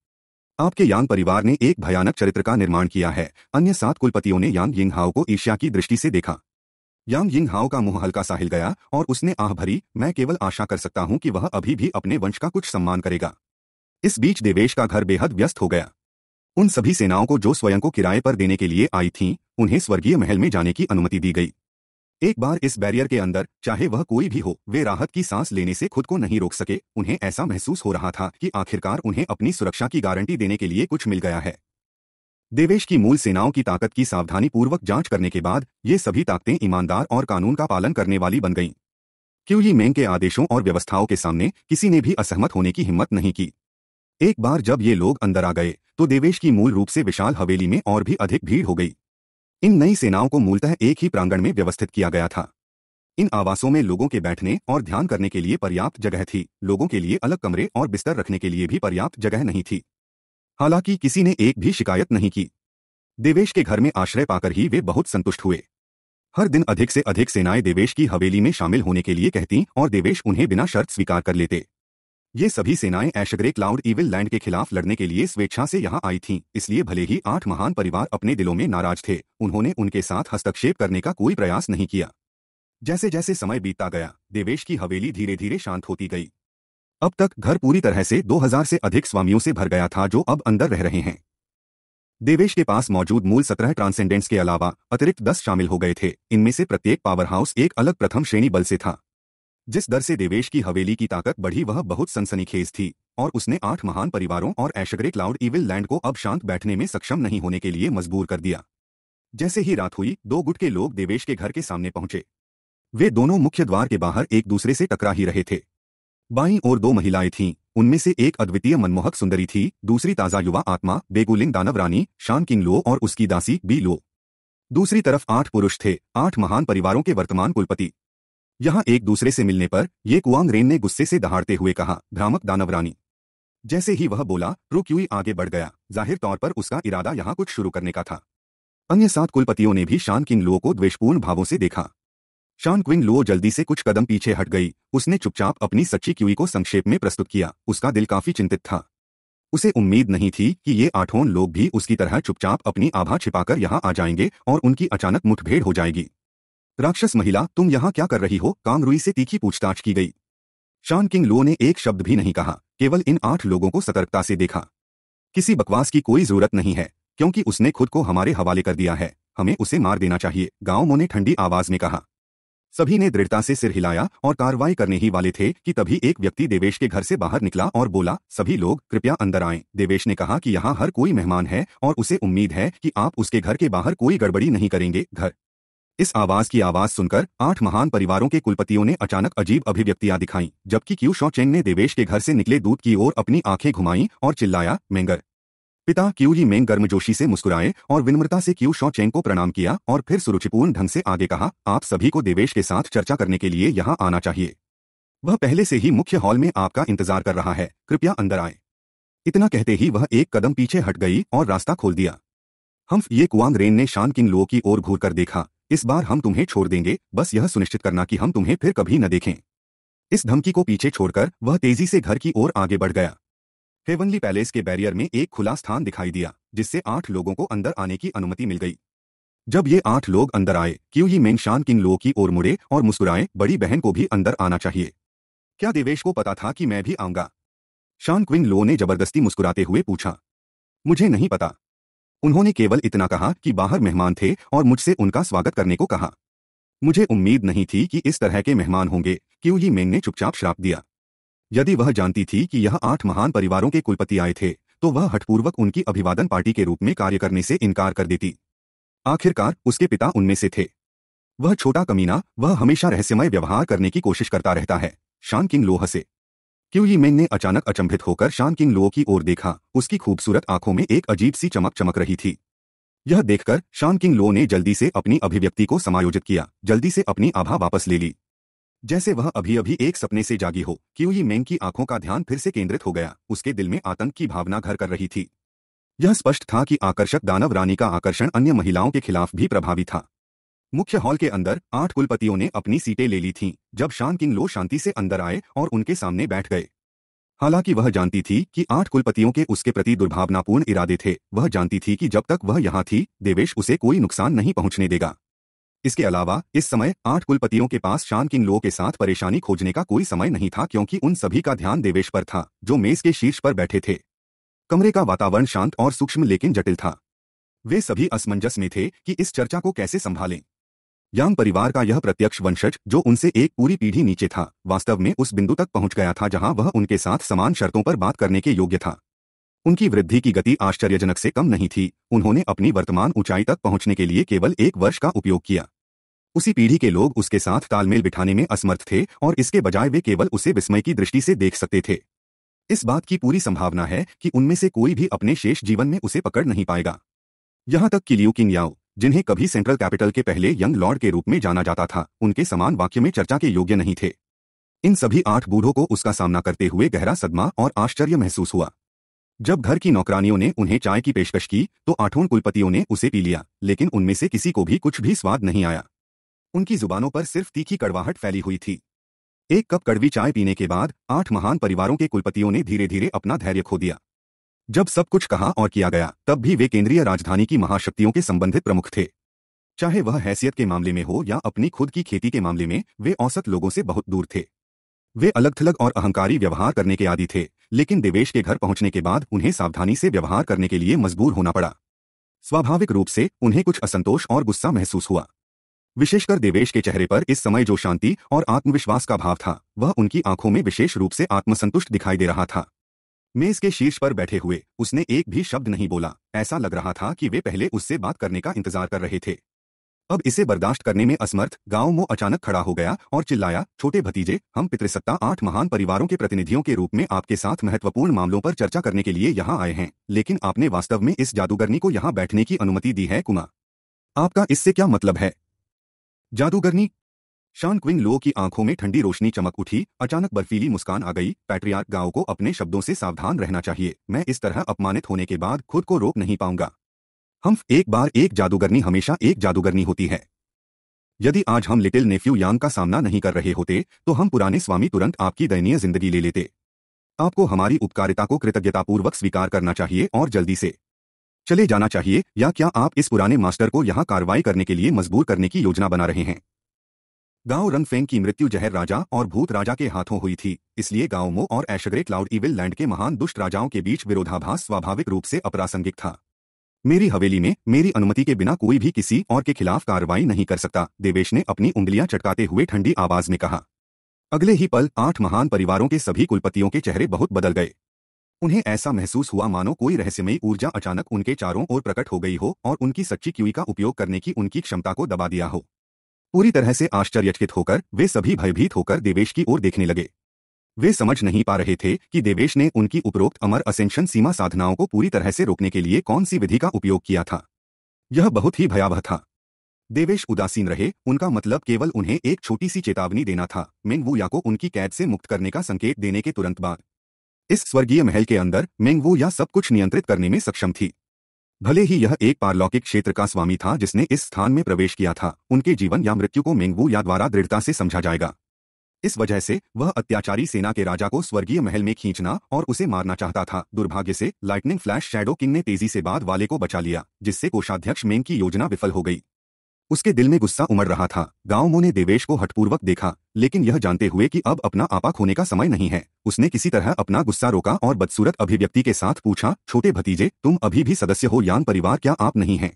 आपके यान परिवार ने एक भयानक चरित्र का निर्माण किया है अन्य सात कुलपतियों ने यांग यिंग हाओ को ईर्ष्या की दृष्टि से देखा यांग यिंग हाओ का मुंह हल्का साहिल गया और उसने आह भरी मैं केवल आशा कर सकता हूं कि वह अभी भी अपने वंश का कुछ सम्मान करेगा इस बीच देवेश का घर बेहद व्यस्त हो गया उन सभी सेनाओं को जो स्वयं को किराए पर देने के लिए आई थीं, उन्हें स्वर्गीय महल में जाने की अनुमति दी गई एक बार इस बैरियर के अंदर चाहे वह कोई भी हो वे राहत की सांस लेने से खुद को नहीं रोक सके उन्हें ऐसा महसूस हो रहा था कि आखिरकार उन्हें अपनी सुरक्षा की गारंटी देने के लिए कुछ मिल गया है देवेश की मूल सेनाओं की ताकत की सावधानी पूर्वक जांच करने के बाद ये सभी ताकतें ईमानदार और कानून का पालन करने वाली बन गईं क्यों मेंग के आदेशों और व्यवस्थाओं के सामने किसी ने भी असहमत होने की हिम्मत नहीं की एक बार जब ये लोग अंदर आ गए तो देवेश की मूल रूप से विशाल हवेली में और भी अधिक भीड़ हो गई इन नई सेनाओं को मूलतः एक ही प्रांगण में व्यवस्थित किया गया था इन आवासों में लोगों के बैठने और ध्यान करने के लिए पर्याप्त जगह थी लोगों के लिए अलग कमरे और बिस्तर रखने के लिए भी पर्याप्त जगह नहीं थी हालांकि किसी ने एक भी शिकायत नहीं की देवेश के घर में आश्रय पाकर ही वे बहुत संतुष्ट हुए हर दिन अधिक से अधिक सेनाएं देवेश की हवेली में शामिल होने के लिए कहती और देवेश उन्हें बिना शर्त स्वीकार कर लेते ये सभी सेनाएं ऐशग्रे क्लाउड इविल लैंड के खिलाफ लड़ने के लिए स्वेच्छा से यहाँ आई थीं, इसलिए भले ही आठ महान परिवार अपने दिलों में नाराज थे उन्होंने उनके साथ हस्तक्षेप करने का कोई प्रयास नहीं किया जैसे जैसे समय बीतता गया देवेश की हवेली धीरे धीरे शांत होती गई अब तक घर पूरी तरह से 2000 से अधिक स्वामियों से भर गया था जो अब अंदर रह रहे हैं देवेश के पास मौजूद मूल सत्रह ट्रांसेंडेंट्स के अलावा अतिरिक्त दस शामिल हो गए थे इनमें से प्रत्येक पावर हाउस एक अलग प्रथम श्रेणी बल से था जिस दर से देवेश की हवेली की ताकत बढ़ी वह बहुत सनसनीखेज थी और उसने आठ महान परिवारों और ऐशग्रे क्लाउड इविल लैंड को अब शांत बैठने में सक्षम नहीं होने के लिए मजबूर कर दिया जैसे ही रात हुई दो गुट के लोग देवेश के घर के सामने पहुंचे वे दोनों मुख्य द्वार के बाहर एक दूसरे से टकरा ही रहे थे बाईं ओर दो महिलाएं थीं उनमें से एक अद्वितीय मनमोहक सुंदरी थी दूसरी ताजा युवा आत्मा बेगुलिंग दानव रानी शान किंग लो और उसकी दासी बी लो दूसरी तरफ आठ पुरुष थे आठ महान परिवारों के वर्तमान कुलपति यहाँ एक दूसरे से मिलने पर ये कुआंग रेन ने गुस्से से दहाड़ते हुए कहा भ्रामक दानवरानी जैसे ही वह बोला क्यूई आगे बढ़ गया जाहिर तौर पर उसका इरादा यहाँ कुछ शुरू करने का था अन्य सात कुलपतियों ने भी शान किंग लुओ को द्वेषपूर्ण भावों से देखा शान क्विंग लुओ जल्दी से कुछ कदम पीछे हट गई उसने चुपचाप अपनी सच्ची क्यूई को संक्षेप में प्रस्तुत किया उसका दिल काफी चिंतित था उसे उम्मीद नहीं थी कि ये आठों लोग भी उसकी तरह चुपचाप अपनी आभा छिपाकर यहाँ आ जाएंगे और उनकी अचानक मुठभेड़ हो जाएगी राक्षस महिला तुम यहाँ क्या कर रही हो कांगरुई से तीखी पूछताछ की गई शान किंग लो ने एक शब्द भी नहीं कहा केवल इन आठ लोगों को सतर्कता से देखा किसी बकवास की कोई जरूरत नहीं है क्योंकि उसने खुद को हमारे हवाले कर दिया है हमें उसे मार देना चाहिए गांव मोने ठंडी आवाज में कहा सभी ने दृढ़ता से सिर हिलाया और कार्रवाई करने ही वाले थे कि तभी एक व्यक्ति देवेश के घर से बाहर निकला और बोला सभी लोग कृपया अंदर आएं। देवेश ने कहा कि यहाँ हर कोई मेहमान है और उसे उम्मीद है कि आप उसके घर के बाहर कोई गड़बड़ी नहीं करेंगे घर इस आवाज की आवाज सुनकर आठ महान परिवारों के कुलपतियों ने अचानक अजीब अभिव्यक्तियां दिखाई जबकि क्यू शौचेंग ने देवेश के घर से निकले दूध की ओर अपनी आंखें घुमाई और चिल्लाया मेंगर पिता क्यू जी मेंग गर्मजोशी से मुस्कुराए और विनम्रता से क्यू शौचेंग को प्रणाम किया और फिर सुरुचिपूर्ण ढंग से आगे कहा आप सभी को देवेश के साथ चर्चा करने के लिए यहाँ आना चाहिए वह पहले से ही मुख्य हॉल में आपका इंतजार कर रहा है कृपया अंदर आए इतना कहते ही वह एक कदम पीछे हट गई और रास्ता खोल दिया हम्फ ये कुआंग रेन ने शान किन लो की ओर घूर कर देखा इस बार हम तुम्हें छोड़ देंगे बस यह सुनिश्चित करना कि हम तुम्हें फिर कभी न देखें इस धमकी को पीछे छोड़कर वह तेजी से घर की ओर आगे बढ़ गया हेवनली पैलेस के बैरियर में एक खुला स्थान दिखाई दिया जिससे आठ लोगों को अंदर आने की अनुमति मिल गई जब ये आठ लोग अंदर आए क्यों ही मेनशान किन लोगों की ओर मुड़े और मुस्कुराए बड़ी बहन को भी अंदर आना चाहिए क्या देवेश को पता था कि मैं भी आऊंगा शान क्विन लो ने जबरदस्ती मुस्कुराते हुए पूछा मुझे नहीं पता उन्होंने केवल इतना कहा कि बाहर मेहमान थे और मुझसे उनका स्वागत करने को कहा मुझे उम्मीद नहीं थी कि इस तरह के मेहमान होंगे क्यों ही मेंग ने चुपचाप श्राप दिया यदि वह जानती थी कि यह आठ महान परिवारों के कुलपति आए थे तो वह हठपूर्वक उनकी अभिवादन पार्टी के रूप में कार्य करने से इनकार कर देती आखिरकार उसके पिता उनमें से थे वह छोटा कमीना वह हमेशा रहस्यमय व्यवहार करने की कोशिश करता रहता है शान किंग लोह से क्यों मैन ने अचानक अचंभित होकर शान किंग लुओ की ओर देखा उसकी खूबसूरत आंखों में एक अजीब सी चमक चमक रही थी यह देखकर शान किंग लो ने जल्दी से अपनी अभिव्यक्ति को समायोजित किया जल्दी से अपनी आभा वापस ले ली जैसे वह अभी अभी एक सपने से जागी हो क्यों मैंग की आंखों का ध्यान फिर से केंद्रित हो गया उसके दिल में आतंक की भावना घर कर रही थी यह स्पष्ट था कि आकर्षक दानव रानी का आकर्षण अन्य महिलाओं के खिलाफ भी प्रभावी था मुख्य हॉल के अंदर आठ कुलपतियों ने अपनी सीटें ले ली थीं जब शान किन लो शांति से अंदर आए और उनके सामने बैठ गए हालांकि वह जानती थी कि आठ कुलपतियों के उसके प्रति दुर्भावनापूर्ण इरादे थे वह जानती थी कि जब तक वह यहां थी देवेश उसे कोई नुकसान नहीं पहुंचने देगा इसके अलावा इस समय आठ कुलपतियों के पास शान किन लो के साथ परेशानी खोजने का कोई समय नहीं था क्योंकि उन सभी का ध्यान देवेश पर था जो मेज के शीर्ष पर बैठे थे कमरे का वातावरण शांत और सूक्ष्म लेकिन जटिल था वे सभी असमंजस में थे कि इस चर्चा को कैसे संभालें यांग परिवार का यह प्रत्यक्ष वंशज जो उनसे एक पूरी पीढ़ी नीचे था वास्तव में उस बिंदु तक पहुंच गया था जहां वह उनके साथ समान शर्तों पर बात करने के योग्य था उनकी वृद्धि की गति आश्चर्यजनक से कम नहीं थी उन्होंने अपनी वर्तमान ऊंचाई तक पहुंचने के लिए केवल एक वर्ष का उपयोग किया उसी पीढ़ी के लोग उसके साथ तालमेल बिठाने में असमर्थ थे और इसके बजाय वे केवल उसे विस्मय की दृष्टि से देख सकते थे इस बात की पूरी संभावना है कि उनमें से कोई भी अपने शेष जीवन में उसे पकड़ नहीं पाएगा यहां तक कि लियू किंग याओ जिन्हें कभी सेंट्रल कैपिटल के पहले यंग लॉर्ड के रूप में जाना जाता था उनके समान वाक्य में चर्चा के योग्य नहीं थे इन सभी आठ बूढ़ों को उसका सामना करते हुए गहरा सदमा और आश्चर्य महसूस हुआ जब घर की नौकरानियों ने उन्हें चाय की पेशकश की तो आठों कुलपतियों ने उसे पी लिया लेकिन उनमें से किसी को भी कुछ भी स्वाद नहीं आया उनकी जुबानों पर सिर्फ तीखी कड़वाहट फैली हुई थी एक कप कड़वी चाय पीने के बाद आठ महान परिवारों के कुलपतियों ने धीरे धीरे अपना धैर्य खो दिया जब सब कुछ कहा और किया गया तब भी वे केंद्रीय राजधानी की महाशक्तियों के संबंधित प्रमुख थे चाहे वह हैसियत के मामले में हो या अपनी खुद की खेती के मामले में वे औसत लोगों से बहुत दूर थे वे अलग थलग और अहंकारी व्यवहार करने के आदि थे लेकिन देवेश के घर पहुंचने के बाद उन्हें सावधानी से व्यवहार करने के लिए मजबूर होना पड़ा स्वाभाविक रूप से उन्हें कुछ असंतोष और गुस्सा महसूस हुआ विशेषकर देवेश के चेहरे पर इस समय जो शांति और आत्मविश्वास का भाव था वह उनकी आंखों में विशेष रूप से आत्मसंतुष्ट दिखाई दे रहा था मेज के शीर्ष पर बैठे हुए उसने एक भी शब्द नहीं बोला ऐसा लग रहा था कि वे पहले उससे बात करने का इंतजार कर रहे थे अब इसे बर्दाश्त करने में असमर्थ गांव मो अचानक खड़ा हो गया और चिल्लाया छोटे भतीजे हम पितृसत्ता आठ महान परिवारों के प्रतिनिधियों के रूप में आपके साथ महत्वपूर्ण मामलों पर चर्चा करने के लिए यहाँ आए हैं लेकिन आपने वास्तव में इस जादूगरनी को यहाँ बैठने की अनुमति दी है कुमा आपका इससे क्या मतलब है जादूगरनी शान क्विंग लो की आंखों में ठंडी रोशनी चमक उठी अचानक बर्फीली मुस्कान आ गई पैट्रियार्क गांव को अपने शब्दों से सावधान रहना चाहिए मैं इस तरह अपमानित होने के बाद खुद को रोक नहीं पाऊंगा हम एक बार एक जादूगरनी हमेशा एक जादूगरनी होती है यदि आज हम लिटिल नेफ्यू यांग का सामना नहीं कर रहे होते तो हम पुराने स्वामी तुरंत आपकी दयनीय जिंदगी ले लेते आपको हमारी उपकारिता को कृतज्ञतापूर्वक स्वीकार करना चाहिए और जल्दी से चले जाना चाहिए या क्या आप इस पुराने मास्टर को यहां कार्रवाई करने के लिए मजबूर करने की योजना बना रहे हैं गांव रंगफेंग की मृत्यु जहर राजा और भूत राजा के हाथों हुई थी इसलिए गांव मो और एशग्रेट क्लाउड इविल लैंड के महान दुष्ट राजाओं के बीच विरोधाभास स्वाभाविक रूप से अप्रासंगिक था मेरी हवेली में मेरी अनुमति के बिना कोई भी किसी और के खिलाफ कार्रवाई नहीं कर सकता देवेश ने अपनी उंगलियां चटकाते हुए ठंडी आवाज में कहा अगले ही पल आठ महान परिवारों के सभी कुलपतियों के चेहरे बहुत बदल गए उन्हें ऐसा महसूस हुआ मानो कोई रहस्यमयी ऊर्जा अचानक उनके चारों ओर प्रकट हो गई हो और उनकी सच्ची क्यूई का उपयोग करने की उनकी क्षमता को दबा दिया हो पूरी तरह से आश्चर्यचकित होकर वे सभी भयभीत होकर देवेश की ओर देखने लगे वे समझ नहीं पा रहे थे कि देवेश ने उनकी उपरोक्त अमर असेंशन सीमा साधनाओं को पूरी तरह से रोकने के लिए कौन सी विधि का उपयोग किया था यह बहुत ही भयावह था देवेश उदासीन रहे उनका मतलब केवल उन्हें एक छोटी सी चेतावनी देना था मेंगवूया को उनकी कैद से मुक्त करने का संकेत देने के तुरंत बाद इस स्वर्गीय महल के अंदर मेंगवूया सब कुछ नियंत्रित करने में सक्षम थी भले ही यह एक पारलौकिक क्षेत्र का स्वामी था जिसने इस स्थान में प्रवेश किया था उनके जीवन या मृत्यु को मेंगवू या द्वारा दृढ़ता से समझा जाएगा इस वजह से वह अत्याचारी सेना के राजा को स्वर्गीय महल में खींचना और उसे मारना चाहता था दुर्भाग्य से लाइटनिंग फ्लैश शैडो किंग ने तेजी से बाद वाले को बचा लिया जिससे कोषाध्यक्ष मेंग की योजना विफल हो गई उसके दिल में गुस्सा उमड़ रहा था गांवों ने देवेश को हटपूर्वक देखा लेकिन यह जानते हुए कि अब अपना आपा खोने का समय नहीं है उसने किसी तरह अपना गुस्सा रोका और बदसूरत अभिव्यक्ति के साथ पूछा छोटे भतीजे तुम अभी भी सदस्य हो यान परिवार क्या आप नहीं है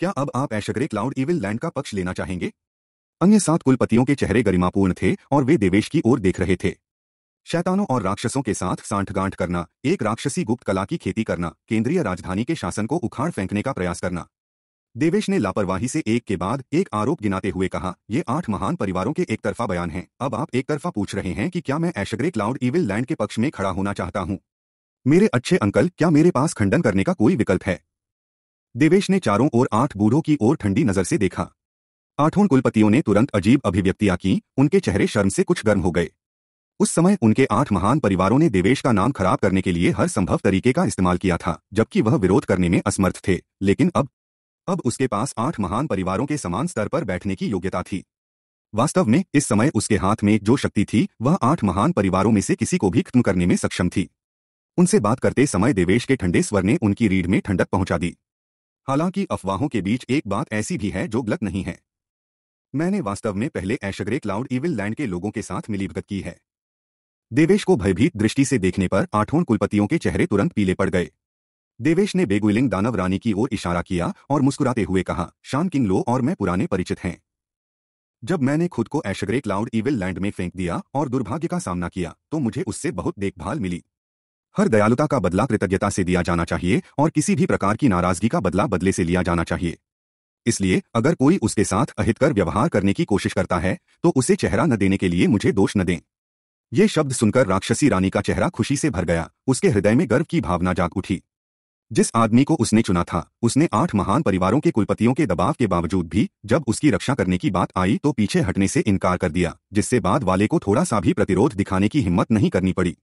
क्या अब आप ऐशकरे क्लाउड इविल लैंड का पक्ष लेना चाहेंगे अन्य सात कुलपतियों के चेहरे गरिमापूर्ण थे और वे देवेश की ओर देख रहे थे शैतानों और राक्षसों के साथ सांठगांठ करना एक राक्षसी गुप्त कला की खेती करना केंद्रीय राजधानी के शासन को उखाड़ फेंकने का प्रयास करना देवेश ने लापरवाही से एक के बाद एक आरोप गिनाते हुए कहा ये आठ महान परिवारों के एक तरफा बयान हैं अब आप एक तरफा पूछ रहे हैं कि क्या मैं ऐशग्रे क्लाउड इविल लैंड के पक्ष में खड़ा होना चाहता हूँ मेरे अच्छे अंकल क्या मेरे पास खंडन करने का कोई विकल्प है देवेश ने चारों ओर आठ बूढ़ों की ओर ठंडी नजर से देखा आठों कुलपतियों ने तुरंत अजीब अभिव्यक्तियां की उनके चेहरे शर्म से कुछ गर्म हो गए उस समय उनके आठ महान परिवारों ने देवेश का नाम खराब करने के लिए हर संभव तरीके का इस्तेमाल किया था जबकि वह विरोध करने में असमर्थ थे लेकिन अब अब उसके पास आठ महान परिवारों के समान स्तर पर बैठने की योग्यता थी वास्तव में इस समय उसके हाथ में जो शक्ति थी वह आठ महान परिवारों में से किसी को भी खत्म करने में सक्षम थी उनसे बात करते समय देवेश के ठंडे स्वर ने उनकी रीढ़ में ठंडक पहुंचा दी हालांकि अफवाहों के बीच एक बात ऐसी भी है जो गलत नहीं है मैंने वास्तव में पहले ऐशग्रे क्लाउड इविल लैंड के लोगों के साथ मिलीभगत की है देवेश को भयभीत दृष्टि से देखने पर आठों कुलपतियों के चेहरे तुरंत पीले पड़ गए देवेश ने बेगुइलिंग दानव रानी की ओर इशारा किया और मुस्कुराते हुए कहा शाम किंग लो और मैं पुराने परिचित हैं जब मैंने खुद को ऐशग्रे क्लाउड इविल लैंड में फेंक दिया और दुर्भाग्य का सामना किया तो मुझे उससे बहुत देखभाल मिली हर दयालुता का बदला कृतज्ञता से दिया जाना चाहिए और किसी भी प्रकार की नाराजगी का बदला बदले से लिया जाना चाहिए इसलिए अगर कोई उसके साथ अहितकर व्यवहार करने की कोशिश करता है तो उसे चेहरा न देने के लिए मुझे दोष न दें ये शब्द सुनकर राक्षसी रानी का चेहरा खुशी से भर गया उसके हृदय में गर्व की भावना जाग उठी जिस आदमी को उसने चुना था उसने आठ महान परिवारों के कुलपतियों के दबाव के बावजूद भी जब उसकी रक्षा करने की बात आई तो पीछे हटने से इनकार कर दिया जिससे बाद वाले को थोड़ा सा भी प्रतिरोध दिखाने की हिम्मत नहीं करनी पड़ी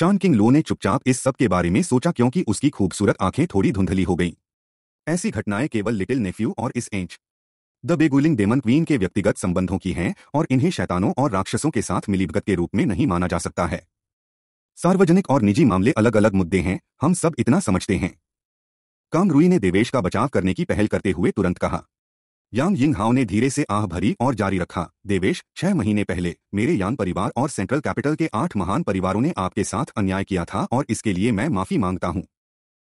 शान किंग लो ने चुपचाप इस सब के बारे में सोचा क्योंकि उसकी खूबसूरत आंखें थोड़ी धुंधली हो गईं। ऐसी घटनाएं केवल लिटिल नेफ्यू और इस एंच द बेगुलिंग डेमन क्वीन के व्यक्तिगत संबंधों की हैं और इन्हें शैतानों और राक्षसों के साथ मिलीभगत के रूप में नहीं माना जा सकता है सार्वजनिक और निजी मामले अलग अलग मुद्दे हैं हम सब इतना समझते हैं कांगरूई ने देवेश का बचाव करने की पहल करते हुए तुरंत कहा यांग यिंग हाओ ने धीरे से आह भरी और जारी रखा देवेश छह महीने पहले मेरे यांग परिवार और सेंट्रल कैपिटल के आठ महान परिवारों ने आपके साथ अन्याय किया था और इसके लिए मैं माफी मांगता हूँ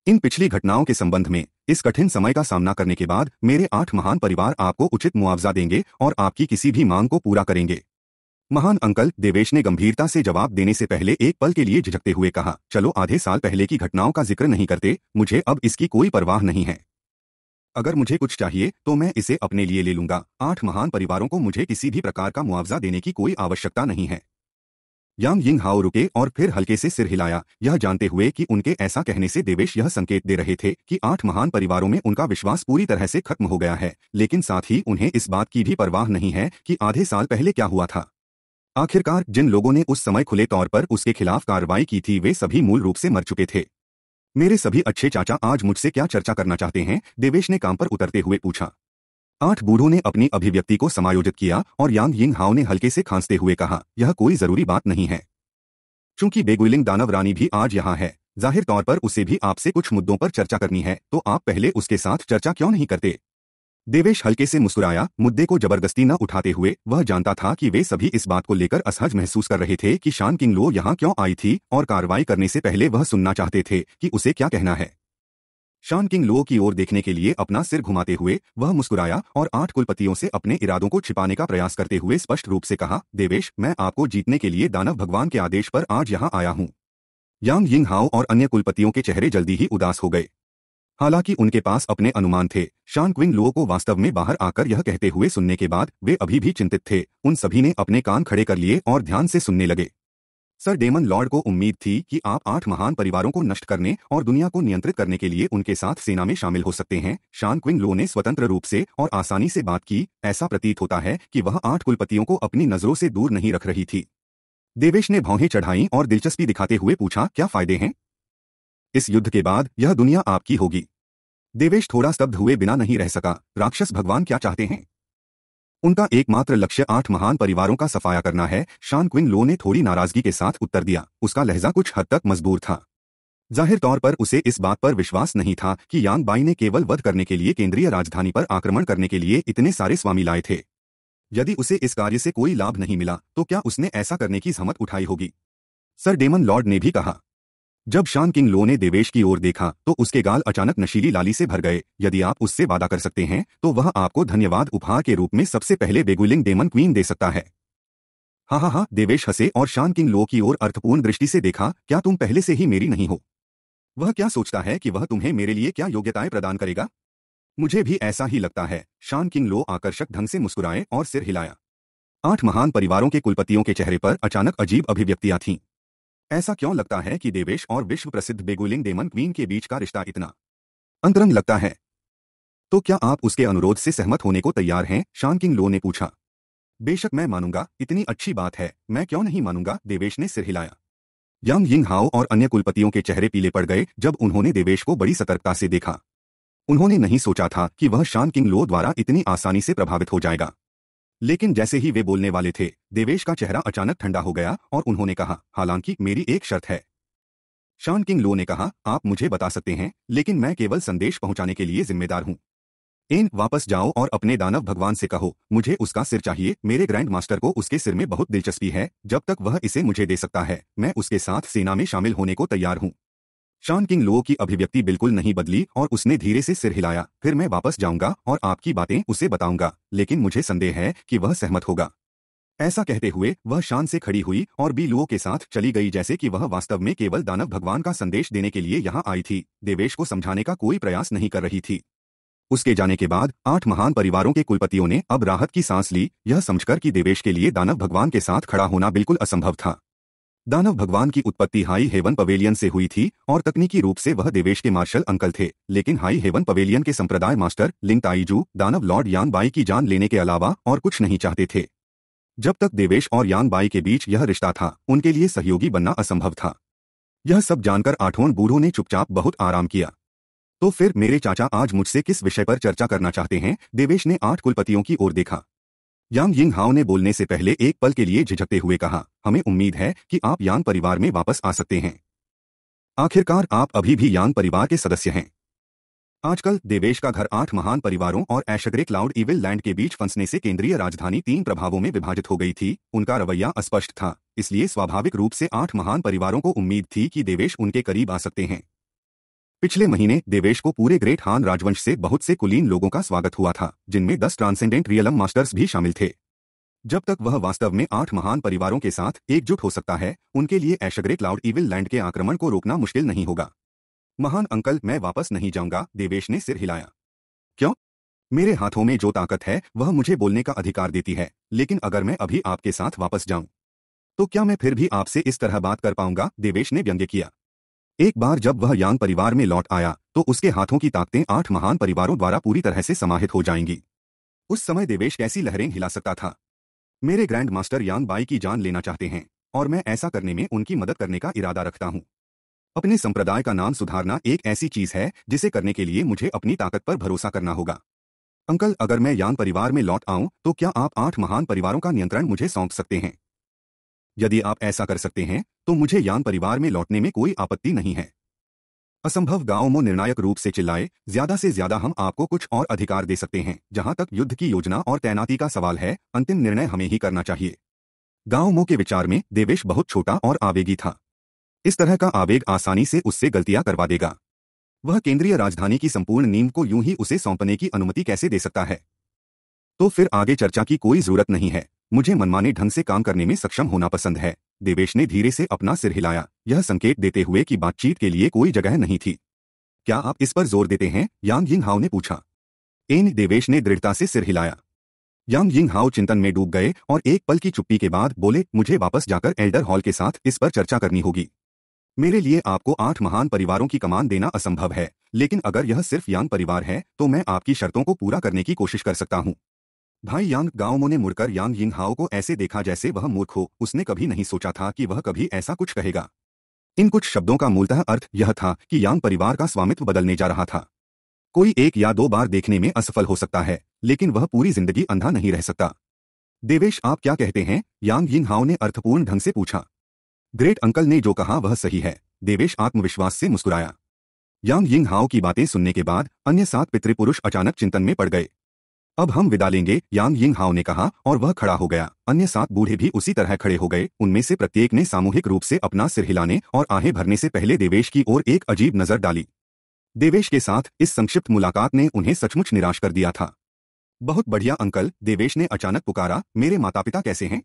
इन पिछली घटनाओं के संबंध में इस कठिन समय का सामना करने के बाद मेरे आठ महान परिवार आपको उचित मुआवजा देंगे और आपकी किसी भी मांग को पूरा करेंगे महान अंकल देवेश ने गंभीरता से जवाब देने से पहले एक पल के लिए झिझकते हुए कहा चलो आधे साल पहले की घटनाओं का जिक्र नहीं करते मुझे अब इसकी कोई परवाह नहीं है अगर मुझे कुछ चाहिए तो मैं इसे अपने लिए ले लूंगा आठ महान परिवारों को मुझे किसी भी प्रकार का मुआवजा देने की कोई आवश्यकता नहीं है यांग यिंग हाओ रुके और फिर हल्के से सिर हिलाया यह जानते हुए कि उनके ऐसा कहने से देवेश यह संकेत दे रहे थे कि आठ महान परिवारों में उनका विश्वास पूरी तरह से खत्म हो गया है लेकिन साथ ही उन्हें इस बात की भी परवाह नहीं है कि आधे साल पहले क्या हुआ था आखिरकार जिन लोगों ने उस समय खुले तौर पर उसके खिलाफ कार्रवाई की थी वे सभी मूल रूप से मर चुके थे मेरे सभी अच्छे चाचा आज मुझसे क्या चर्चा करना चाहते हैं देवेश ने काम पर उतरते हुए पूछा आठ बूढ़ों ने अपनी अभिव्यक्ति को समायोजित किया और यांग यिंग हाओ ने हल्के से खांसते हुए कहा यह कोई जरूरी बात नहीं है चूंकि बेगुलिंग दानव रानी भी आज यहाँ है जाहिर तौर पर उसे भी आपसे कुछ मुद्दों पर चर्चा करनी है तो आप पहले उसके साथ चर्चा क्यों नहीं करते देवेश हल्के से मुस्कुराया मुद्दे को जबरदस्ती न उठाते हुए वह जानता था कि वे सभी इस बात को लेकर असहज महसूस कर रहे थे कि शान किंगलो यहाँ क्यों आई थी और कार्रवाई करने से पहले वह सुनना चाहते थे कि उसे क्या कहना है शान किंग लो की ओर देखने के लिए अपना सिर घुमाते हुए वह मुस्कुराया और आठ कुलपतियों से अपने इरादों को छिपाने का प्रयास करते हुए स्पष्ट रूप से कहा देवेश मैं आपको जीतने के लिए दानव भगवान के आदेश पर आज यहाँ आया हूँ यांग यिंग हाओ और अन्य कुलपतियों के चेहरे जल्दी ही उदास हो गए हालांकि उनके पास अपने अनुमान थे शान क्विंग लुओ को वास्तव में बाहर आकर यह कहते हुए सुनने के बाद वे अभी भी चिंतित थे उन सभी ने अपने कान खड़े कर लिए और ध्यान से सुनने लगे सर डेमन लॉर्ड को उम्मीद थी कि आप आठ महान परिवारों को नष्ट करने और दुनिया को नियंत्रित करने के लिए उनके साथ सेना में शामिल हो सकते हैं शान क्विंग लो ने स्वतंत्र रूप से और आसानी से बात की ऐसा प्रतीत होता है कि वह आठ कुलपतियों को अपनी नजरों से दूर नहीं रख रही थी देवेश ने भौहें चढ़ाई और दिलचस्पी दिखाते हुए पूछा क्या फायदे हैं इस युद्ध के बाद यह दुनिया आपकी होगी देवेश थोड़ा स्तब्ध हुए बिना नहीं रह सका राक्षस भगवान क्या चाहते हैं उनका एकमात्र लक्ष्य आठ महान परिवारों का सफाया करना है शान क्विन लो ने थोड़ी नाराजगी के साथ उत्तर दिया उसका लहजा कुछ हद तक मजबूर था जाहिर तौर पर उसे इस बात पर विश्वास नहीं था कि यांग बाई ने केवल वध करने के लिए केंद्रीय राजधानी पर आक्रमण करने के लिए इतने सारे स्वामी लाए थे यदि उसे इस कार्य से कोई लाभ नहीं मिला तो क्या उसने ऐसा करने की जहमत उठाई होगी सर डेमन लॉर्ड ने भी कहा जब शान किंग लो ने देवेश की ओर देखा तो उसके गाल अचानक नशीली लाली से भर गए यदि आप उससे वादा कर सकते हैं तो वह आपको धन्यवाद उपहार के रूप में सबसे पहले बेगुलिंग डेमन क्वीन दे सकता है हा हा हा देवेश हंसे और शान किंग लो की ओर अर्थपूर्ण दृष्टि से देखा क्या तुम पहले से ही मेरी नहीं हो वह क्या सोचता है कि वह तुम्हें मेरे लिए क्या योग्यताएं प्रदान करेगा मुझे भी ऐसा ही लगता है शान किंग लो आकर्षक ढंग से मुस्कुराए और सिर हिलाया आठ महान परिवारों के कुलपतियों के चेहरे पर अचानक अजीब अभिव्यक्तियां थीं ऐसा क्यों लगता है कि देवेश और विश्व प्रसिद्ध बेगुलिंग डेमन क्वीन के बीच का रिश्ता इतना अंतरंग लगता है तो क्या आप उसके अनुरोध से सहमत होने को तैयार हैं शान किंग लो ने पूछा बेशक मैं मानूंगा इतनी अच्छी बात है मैं क्यों नहीं मानूंगा देवेश ने सिर हिलाया यांग यिंग हाओ और अन्य कुलपतियों के चेहरे पीले पड़ गए जब उन्होंने देवेश को बड़ी सतर्कता से देखा उन्होंने नहीं सोचा था कि वह शान किंग लो द्वारा इतनी आसानी से प्रभावित हो जाएगा लेकिन जैसे ही वे बोलने वाले थे देवेश का चेहरा अचानक ठंडा हो गया और उन्होंने कहा हालांकि मेरी एक शर्त है शान किंग लो ने कहा आप मुझे बता सकते हैं लेकिन मैं केवल संदेश पहुंचाने के लिए जिम्मेदार हूं एन वापस जाओ और अपने दानव भगवान से कहो मुझे उसका सिर चाहिए मेरे ग्रैंड मास्टर को उसके सिर में बहुत दिलचस्पी है जब तक वह इसे मुझे दे सकता है मैं उसके साथ सेना में शामिल होने को तैयार हूँ शान किंग लोगों की अभिव्यक्ति बिल्कुल नहीं बदली और उसने धीरे से सिर हिलाया फिर मैं वापस जाऊंगा और आपकी बातें उसे बताऊंगा लेकिन मुझे संदेह है कि वह सहमत होगा ऐसा कहते हुए वह शान से खड़ी हुई और बी लुओ के साथ चली गई जैसे कि वह वास्तव में केवल दानव भगवान का संदेश देने के लिए यहाँ आई थी देवेश को समझाने का कोई प्रयास नहीं कर रही थी उसके जाने के बाद आठ महान परिवारों के कुलपतियों ने अब राहत की सांस ली यह समझकर कि देवेश के लिए दानव भगवान के साथ खड़ा होना बिल्कुल असंभव था दानव भगवान की उत्पत्ति हाई हेवन पवेलियन से हुई थी और तकनीकी रूप से वह देवेश के मार्शल अंकल थे लेकिन हाई हेवन पवेलियन के संप्रदाय मास्टर लिंग ताइजू दानव लॉर्ड यान बाई की जान लेने के अलावा और कुछ नहीं चाहते थे जब तक देवेश और यान बाई के बीच यह रिश्ता था उनके लिए सहयोगी बनना असंभव था यह सब जानकर आठों बूढ़ों ने चुपचाप बहुत आराम किया तो फिर मेरे चाचा आज मुझसे किस विषय पर चर्चा करना चाहते हैं देवेश ने आठ कुलपतियों की ओर देखा यांग यिंग हाओ ने बोलने से पहले एक पल के लिए झिझकते हुए कहा हमें उम्मीद है कि आप यान परिवार में वापस आ सकते हैं आखिरकार आप अभी भी यान परिवार के सदस्य हैं आजकल देवेश का घर आठ महान परिवारों और ऐशग्रे क्लाउड इविल लैंड के बीच फंसने से केंद्रीय राजधानी तीन प्रभावों में विभाजित हो गई थी उनका रवैया अस्पष्ट था इसलिए स्वाभाविक रूप से आठ महान परिवारों को उम्मीद थी कि देवेश उनके करीब आ सकते हैं पिछले महीने देवेश को पूरे ग्रेट हान राजवंश से बहुत से कुलीन लोगों का स्वागत हुआ था जिनमें दस ट्रांसेंडेंट रियलम मास्टर्स भी शामिल थे जब तक वह वास्तव में आठ महान परिवारों के साथ एकजुट हो सकता है उनके लिए एशग्रेट लाउड इविल लैंड के आक्रमण को रोकना मुश्किल नहीं होगा महान अंकल मैं वापस नहीं जाऊंगा देवेश ने सिर हिलाया क्यों मेरे हाथों में जो ताकत है वह मुझे बोलने का अधिकार देती है लेकिन अगर मैं अभी आपके साथ वापस जाऊं तो क्या मैं फिर भी आपसे इस तरह बात कर पाऊंगा देवेश ने व्यंग्य किया एक बार जब वह यांग परिवार में लौट आया तो उसके हाथों की ताकतें आठ महान परिवारों द्वारा पूरी तरह से समाहित हो जाएंगी उस समय देवेश कैसी लहरें हिला सकता था मेरे ग्रैंड मास्टर यांग बाई की जान लेना चाहते हैं और मैं ऐसा करने में उनकी मदद करने का इरादा रखता हूँ अपने संप्रदाय का नाम सुधारना एक ऐसी चीज है जिसे करने के लिए मुझे अपनी ताकत पर भरोसा करना होगा अंकल अगर मैं यान परिवार में लौट आऊं तो क्या आप आठ महान परिवारों का नियंत्रण मुझे सौंप सकते हैं यदि आप ऐसा कर सकते हैं तो मुझे यान परिवार में लौटने में कोई आपत्ति नहीं है असंभव गांव मो निर्णायक रूप से चिल्लाए ज्यादा से ज्यादा हम आपको कुछ और अधिकार दे सकते हैं जहां तक युद्ध की योजना और तैनाती का सवाल है अंतिम निर्णय हमें ही करना चाहिए गांव मो के विचार में देवेश बहुत छोटा और आवेगी था इस तरह का आवेग आसानी से उससे गलतियां करवा देगा वह केंद्रीय राजधानी की संपूर्ण नींव को यूं ही उसे सौंपने की अनुमति कैसे दे सकता है तो फिर आगे चर्चा की कोई जरूरत नहीं है मुझे मनमाने ढंग से काम करने में सक्षम होना पसंद है देवेश ने धीरे से अपना सिर हिलाया यह संकेत देते हुए कि बातचीत के लिए कोई जगह नहीं थी क्या आप इस पर जोर देते हैं यांग यिंग हाओ ने पूछा एन देवेश ने दृढ़ता से सिर हिलाया यांग यिंग हाओ चिंतन में डूब गए और एक पल की चुप्पी के बाद बोले मुझे वापस जाकर एल्डर हॉल के साथ इस पर चर्चा करनी होगी मेरे लिए आपको आठ महान परिवारों की कमान देना असंभव है लेकिन अगर यह सिर्फ यांग परिवार है तो मैं आपकी शर्तों को पूरा करने की कोशिश कर सकता हूँ भाई यांग गाओमो ने मुड़कर यांग यिंग हाओ को ऐसे देखा जैसे वह मूर्ख हो उसने कभी नहीं सोचा था कि वह कभी ऐसा कुछ कहेगा इन कुछ शब्दों का मूलतः अर्थ यह था कि यांग परिवार का स्वामित्व बदलने जा रहा था कोई एक या दो बार देखने में असफल हो सकता है लेकिन वह पूरी जिंदगी अंधा नहीं रह सकता देवेश आप क्या कहते हैं यांग यिंग हाओ ने अर्थपूर्ण ढंग से पूछा ग्रेट अंकल ने जो कहा वह सही है देवेश आत्मविश्वास से मुस्कुराया यांग यिंग हाओ की बातें सुनने के बाद अन्य सात पितृपुरुष अचानक चिंतन में पड़ गए अब हम विदा लेंगे यांग यिंग हाओ ने कहा और वह खड़ा हो गया अन्य सात बूढ़े भी उसी तरह खड़े हो गए उनमें से प्रत्येक ने सामूहिक रूप से अपना सिर हिलाने और आहें भरने से पहले देवेश की ओर एक अजीब नजर डाली देवेश के साथ इस संक्षिप्त मुलाकात ने उन्हें सचमुच निराश कर दिया था बहुत बढ़िया अंकल देवेश ने अचानक पुकारा मेरे माता पिता कैसे हैं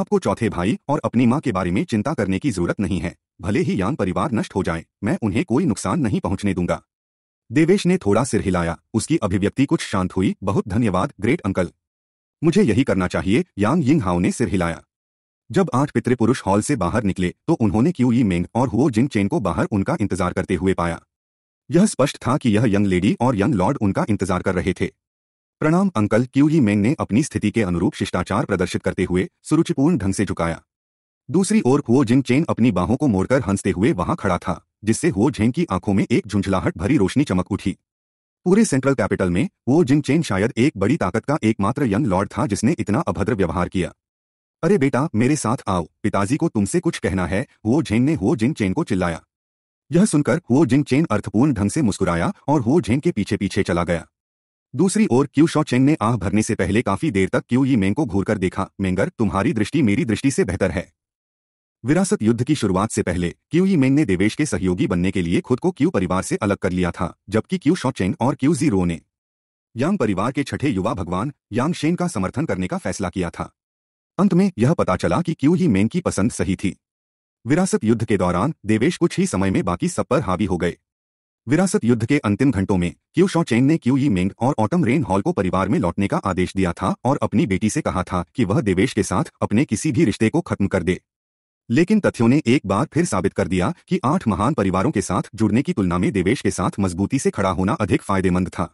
आपको चौथे भाई और अपनी माँ के बारे में चिंता करने की जरूरत नहीं है भले ही यांग परिवार नष्ट हो जाए मैं उन्हें कोई नुकसान नहीं पहुंचने दूंगा देवेश ने थोड़ा सिर हिलाया उसकी अभिव्यक्ति कुछ शांत हुई बहुत धन्यवाद ग्रेट अंकल मुझे यही करना चाहिए यांग यिंग हाओ ने सिर हिलाया जब आठ पितृपुरुष हॉल से बाहर निकले तो उन्होंने क्यू यी मेंग और हुओ जिन चेन को बाहर उनका इंतजार करते हुए पाया यह स्पष्ट था कि यह यंग लेडी और यंग लॉर्ड उनका इंतजार कर रहे थे प्रणाम अंकल क्यू यी मेंग ने अपनी स्थिति के अनुरूप शिष्टाचार प्रदर्शित करते हुए सुरुचिपूर्ण ढंग से झुकाया दूसरी ओर हुओ जिन चेन अपनी बाहों को मोड़कर हंसते हुए वहां खड़ा था जिससे वो झेंग की आंखों में एक झुंझलाहट भरी रोशनी चमक उठी पूरे सेंट्रल कैपिटल में वो जिंग चेन शायद एक बड़ी ताकत का एकमात्र यंग लॉर्ड था जिसने इतना अभद्र व्यवहार किया अरे बेटा मेरे साथ आओ पिताजी को तुमसे कुछ कहना है वो झेंग ने हो जिंग चेन को चिल्लाया यह सुनकर हो जिंग चेन अर्थपूर्ण ढंग से मुस्कुराया और हो झेंग के पीछे पीछे चला गया दूसरी ओर क्यू शॉ चेंग ने आह भरने से पहले काफी देर तक क्यू यी मेंग को घूरकर कर देखा मेंगर तुम्हारी दृष्टि मेरी दृष्टि से बेहतर है विरासत युद्ध की शुरुआत से पहले क्यू ई मेन ने देवेश के सहयोगी बनने के लिए खुद को क्यू परिवार से अलग कर लिया था जबकि क्यू शॉचेन और क्यू जीरो ने यांग परिवार के छठे युवा भगवान यांग शेन का समर्थन करने का फैसला किया था अंत में यह पता चला कि क्यू ही मेन की पसंद सही थी विरासत युद्ध के दौरान देवेश कुछ ही समय में बाकी सब पर हावी हो गए विरासत युद्ध के अंतिम घंटों में क्यू शॉ चेन ने क्यू ही मेंग और ऑटम रेन हॉल को परिवार में लौटने का आदेश दिया था और अपनी बेटी से कहा था कि वह देवेश के साथ अपने किसी भी रिश्ते को खत्म कर दे लेकिन तथ्यों ने एक बार फिर साबित कर दिया कि आठ महान परिवारों के साथ जुड़ने की तुलना में देवेश के साथ मजबूती से खड़ा होना अधिक फायदेमंद था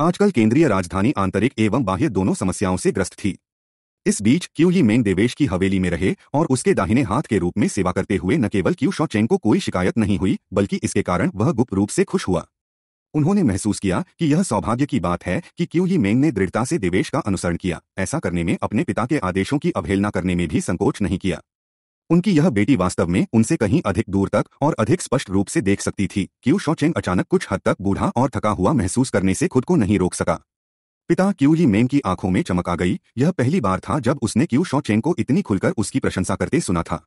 आजकल केंद्रीय राजधानी आंतरिक एवं बाह्य दोनों समस्याओं से ग्रस्त थी इस बीच क्यू ही मेन देवेश की हवेली में रहे और उसके दाहिने हाथ के रूप में सेवा करते हुए न केवल क्यू शौचेन को कोई शिकायत नहीं हुई बल्कि इसके कारण वह गुप्त रूप से खुश हुआ उन्होंने महसूस किया कि यह सौभाग्य की बात है कि क्यू ही मेंग ने दृढ़ता से देवेश का अनुसरण किया ऐसा करने में अपने पिता के आदेशों की अवहेलना करने में भी संकोच नहीं किया उनकी यह बेटी वास्तव में उनसे कहीं अधिक दूर तक और अधिक स्पष्ट रूप से देख सकती थी क्यू शौचेंग अचानक कुछ हद तक बूढ़ा और थका हुआ महसूस करने से खुद को नहीं रोक सका पिता क्यू जी मेंग की आंखों में चमक आ गई यह पहली बार था जब उसने क्यू शौचेंग को इतनी खुलकर उसकी प्रशंसा करते सुना था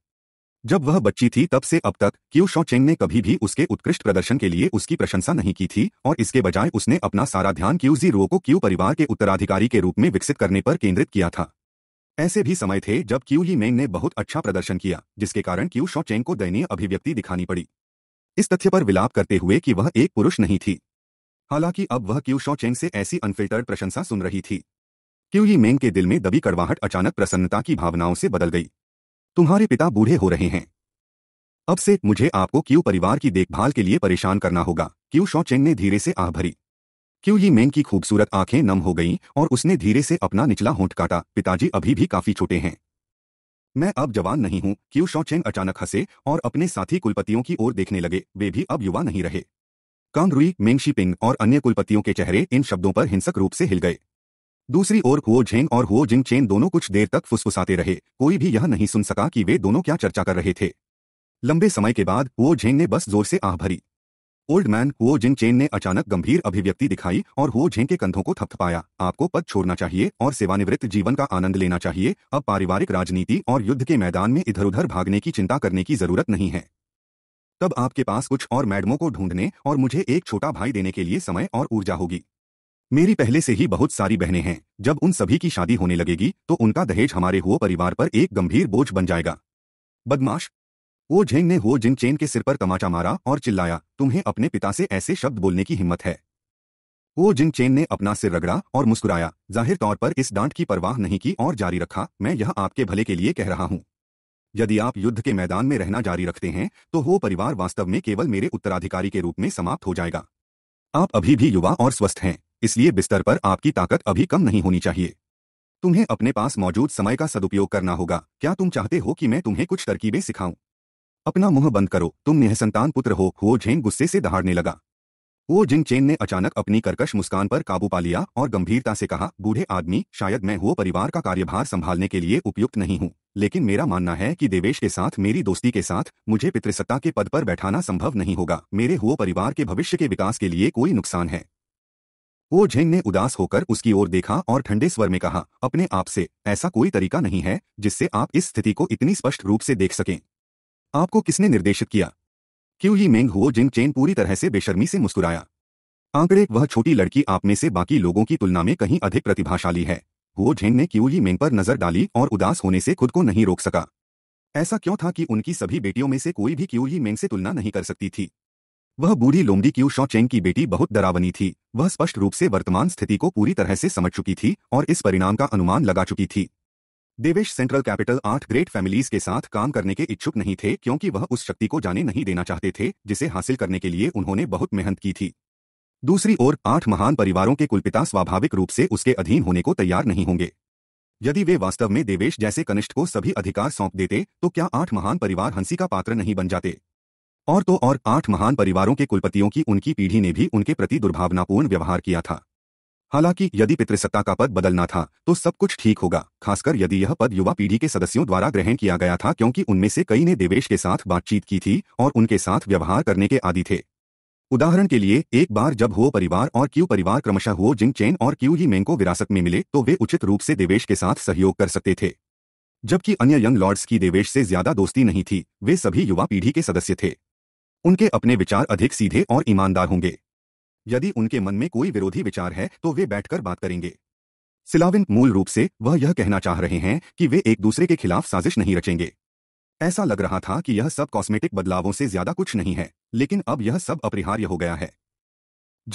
जब वह बच्ची थी तब से अब तक क्यू शौचेंग ने कभी भी उसके उत्कृष्ट प्रदर्शन के लिए उसकी प्रशंसा नहीं की थी और इसके बजाय उसने अपना सारा ध्यान क्यू जी रो को क्यू परिवार के उत्तराधिकारी के रूप में विकसित करने पर केंद्रित किया था ऐसे भी समय थे जब क्यू ही मेंग ने बहुत अच्छा प्रदर्शन किया जिसके कारण क्यू चेंग को दयनीय अभिव्यक्ति दिखानी पड़ी इस तथ्य पर विलाप करते हुए कि वह एक पुरुष नहीं थी हालांकि अब वह क्यू शॉचेंग से ऐसी अनफिल्टर्ड प्रशंसा सुन रही थी क्यू ही मेंग के दिल में दबी कड़वाहट अचानक प्रसन्नता की भावनाओं से बदल गई तुम्हारे पिता बूढ़े हो रहे हैं अब से मुझे आपको क्यू परिवार की देखभाल के लिए परेशान करना होगा क्यू चेंग ने धीरे से आह भरी क्यों ही मैंग की खूबसूरत आंखें नम हो गईं और उसने धीरे से अपना निचला होंठ काटा पिताजी अभी भी काफी छोटे हैं मैं अब जवान नहीं हूं क्यू शौचेंग अचानक हंसे और अपने साथी कुलपतियों की ओर देखने लगे वे भी अब युवा नहीं रहे कांग रुई मेंगशीपिंग और अन्य कुलपतियों के चेहरे इन शब्दों पर हिंसक रूप से हिल गए दूसरी ओर हुओ झेंग और हुओ जिंग चेन दोनों कुछ देर तक फुसफुसाते रहे कोई भी यह नहीं सुन सका कि वे दोनों क्या चर्चा कर रहे थे लंबे समय के बाद हुओ झेंग ने बस जोर से आह भरी ओल्ड मैन हुओ जिन चेन ने अचानक गंभीर अभिव्यक्ति दिखाई और हुओ झेन के कंधों को थपथपाया आपको पद छोड़ना चाहिए और सेवानिवृत्त जीवन का आनंद लेना चाहिए अब पारिवारिक राजनीति और युद्ध के मैदान में इधर उधर भागने की चिंता करने की जरूरत नहीं है तब आपके पास कुछ और मैडमों को ढूंढने और मुझे एक छोटा भाई देने के लिए समय और ऊर्जा होगी मेरी पहले से ही बहुत सारी बहनें हैं जब उन सभी की शादी होने लगेगी तो उनका दहेज हमारे हुए परिवार पर एक गंभीर बोझ बन जाएगा बदमाश वो झेंग ने हो जिन चेन के सिर पर तमाचा मारा और चिल्लाया तुम्हें अपने पिता से ऐसे शब्द बोलने की हिम्मत है वो जिन चेन ने अपना सिर रगड़ा और मुस्कुराया जाहिर तौर पर इस डांट की परवाह नहीं की और जारी रखा मैं यह आपके भले के लिए कह रहा हूं यदि आप युद्ध के मैदान में रहना जारी रखते हैं तो हो परिवार वास्तव में केवल मेरे उत्तराधिकारी के रूप में समाप्त हो जाएगा आप अभी भी युवा और स्वस्थ हैं इसलिए बिस्तर पर आपकी ताकत अभी कम नहीं होनी चाहिए तुम्हें अपने पास मौजूद समय का सदुपयोग करना होगा क्या तुम चाहते हो कि मैं तुम्हें कुछ तरकीबें सिखाऊं अपना मुंह बंद करो तुम यह संतान पुत्र हो वो झेन गुस्से से दहाड़ने लगा वो जिन चेन ने अचानक अपनी कर्कश मुस्कान पर काबू पा लिया और गंभीरता से कहा बूढ़े आदमी शायद मैं वो परिवार का कार्यभार संभालने के लिए उपयुक्त नहीं हूँ लेकिन मेरा मानना है कि देवेश के साथ मेरी दोस्ती के साथ मुझे पितृसत्ता के पद पर बैठाना संभव नहीं होगा मेरे वो परिवार के भविष्य के विकास के लिए कोई नुकसान है वो झेंग ने उदास होकर उसकी ओर देखा और ठंडे स्वर में कहा अपने आप से ऐसा कोई तरीका नहीं है जिससे आप इस स्थिति को इतनी स्पष्ट रूप से देख सकें आपको किसने निर्देशित किया क्यों ही मेंग हुओ जिन चेन पूरी तरह से बेशर्मी से मुस्कुराया आंकड़े वह छोटी लड़की आप में से बाकी लोगों की तुलना में कहीं अधिक प्रतिभाशाली है हुओ झेन ने क्यू ही मेंग पर नजर डाली और उदास होने से खुद को नहीं रोक सका ऐसा क्यों था कि उनकी सभी बेटियों में से कोई भी क्यू ही मेंग से तुलना नहीं कर सकती थी वह बूढ़ी लोमडी क्यू शॉ चेंग की बेटी बहुत डरावनी थी वह स्पष्ट रूप से वर्तमान स्थिति को पूरी तरह से समझ चुकी थी और इस परिणाम का अनुमान लगा चुकी थी देवेश सेंट्रल कैपिटल आठ ग्रेट फैमिलीज के साथ काम करने के इच्छुक नहीं थे क्योंकि वह उस शक्ति को जाने नहीं देना चाहते थे जिसे हासिल करने के लिए उन्होंने बहुत मेहनत की थी दूसरी ओर आठ महान परिवारों के कुलपिता स्वाभाविक रूप से उसके अधीन होने को तैयार नहीं होंगे यदि वे वास्तव में देवेश जैसे कनिष्ठ को सभी अधिकार सौंप देते तो क्या आठ महान परिवार हंसी का पात्र नहीं बन जाते और तो और आठ महान परिवारों के कुलपतियों की उनकी पीढ़ी ने भी उनके प्रति दुर्भावनापूर्ण व्यवहार किया था हालांकि यदि पितृसत्ता का पद बदलना था तो सब कुछ ठीक होगा खासकर यदि यह पद युवा पीढ़ी के सदस्यों द्वारा ग्रहण किया गया था क्योंकि उनमें से कई ने देवेश के साथ बातचीत की थी और उनके साथ व्यवहार करने के आदि थे उदाहरण के लिए एक बार जब हो परिवार और क्यू परिवार क्रमशः हो जिंग चेन और क्यू ही मेंग को विरासत में मिले तो वे उचित रूप से देवेश के साथ सहयोग कर सकते थे जबकि अन्य यंग लॉर्ड्स की देवेश से ज्यादा दोस्ती नहीं थी वे सभी युवा पीढ़ी के सदस्य थे उनके अपने विचार अधिक सीधे और ईमानदार होंगे यदि उनके मन में कोई विरोधी विचार है तो वे बैठकर बात करेंगे सिलाविन मूल रूप से वह यह कहना चाह रहे हैं कि वे एक दूसरे के खिलाफ साजिश नहीं रचेंगे ऐसा लग रहा था कि यह सब कॉस्मेटिक बदलावों से ज्यादा कुछ नहीं है लेकिन अब यह सब अपरिहार्य हो गया है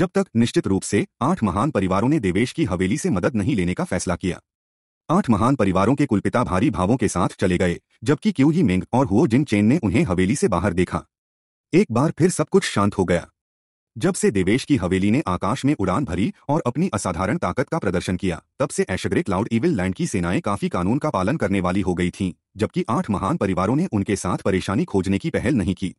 जब तक निश्चित रूप से आठ महान परिवारों ने देवेश की हवेली से मदद नहीं लेने का फैसला किया आठ महान परिवारों के कुलपिता भारी भावों के साथ चले गए जबकि क्यू ही मेंग और हुओ जिन चेन ने उन्हें हवेली से बाहर देखा एक बार फिर सब कुछ शांत हो गया जब से देवेश की हवेली ने आकाश में उड़ान भरी और अपनी असाधारण ताकत का प्रदर्शन किया तब से ऐशग्रे लाउड इविल लैंड की सेनाएं काफी कानून का पालन करने वाली हो गई थीं, जबकि आठ महान परिवारों ने उनके साथ परेशानी खोजने की पहल नहीं की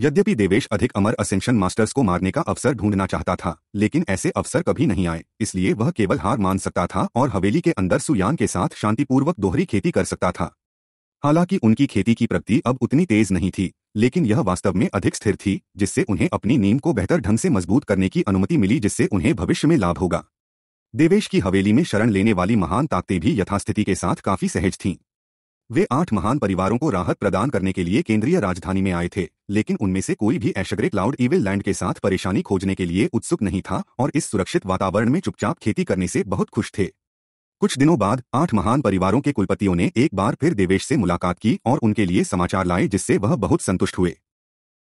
यद्यपि देवेश अधिक अमर असेंशन मास्टर्स को मारने का अवसर ढूंढना चाहता था लेकिन ऐसे अवसर कभी नहीं आए इसलिए वह केवल हार मान सकता था और हवेली के अंदर सुयान के साथ शांतिपूर्वक दोहरी खेती कर सकता था हालांकि उनकी खेती की प्रगति अब उतनी तेज नहीं थी लेकिन यह वास्तव में अधिक स्थिर थी जिससे उन्हें अपनी नींव को बेहतर ढंग से मजबूत करने की अनुमति मिली जिससे उन्हें भविष्य में लाभ होगा देवेश की हवेली में शरण लेने वाली महान ताकतें भी यथास्थिति के साथ काफी सहज थीं वे आठ महान परिवारों को राहत प्रदान करने के लिए केंद्रीय राजधानी में आए थे लेकिन उनमें से कोई भी ऐशग्रे क्लाउड इविल लैंड के साथ परेशानी खोजने के लिए उत्सुक नहीं था और इस सुरक्षित वातावरण में चुपचाप खेती करने से बहुत खुश थे कुछ दिनों बाद आठ महान परिवारों के कुलपतियों ने एक बार फिर देवेश से मुलाकात की और उनके लिए समाचार लाए जिससे वह बहुत संतुष्ट हुए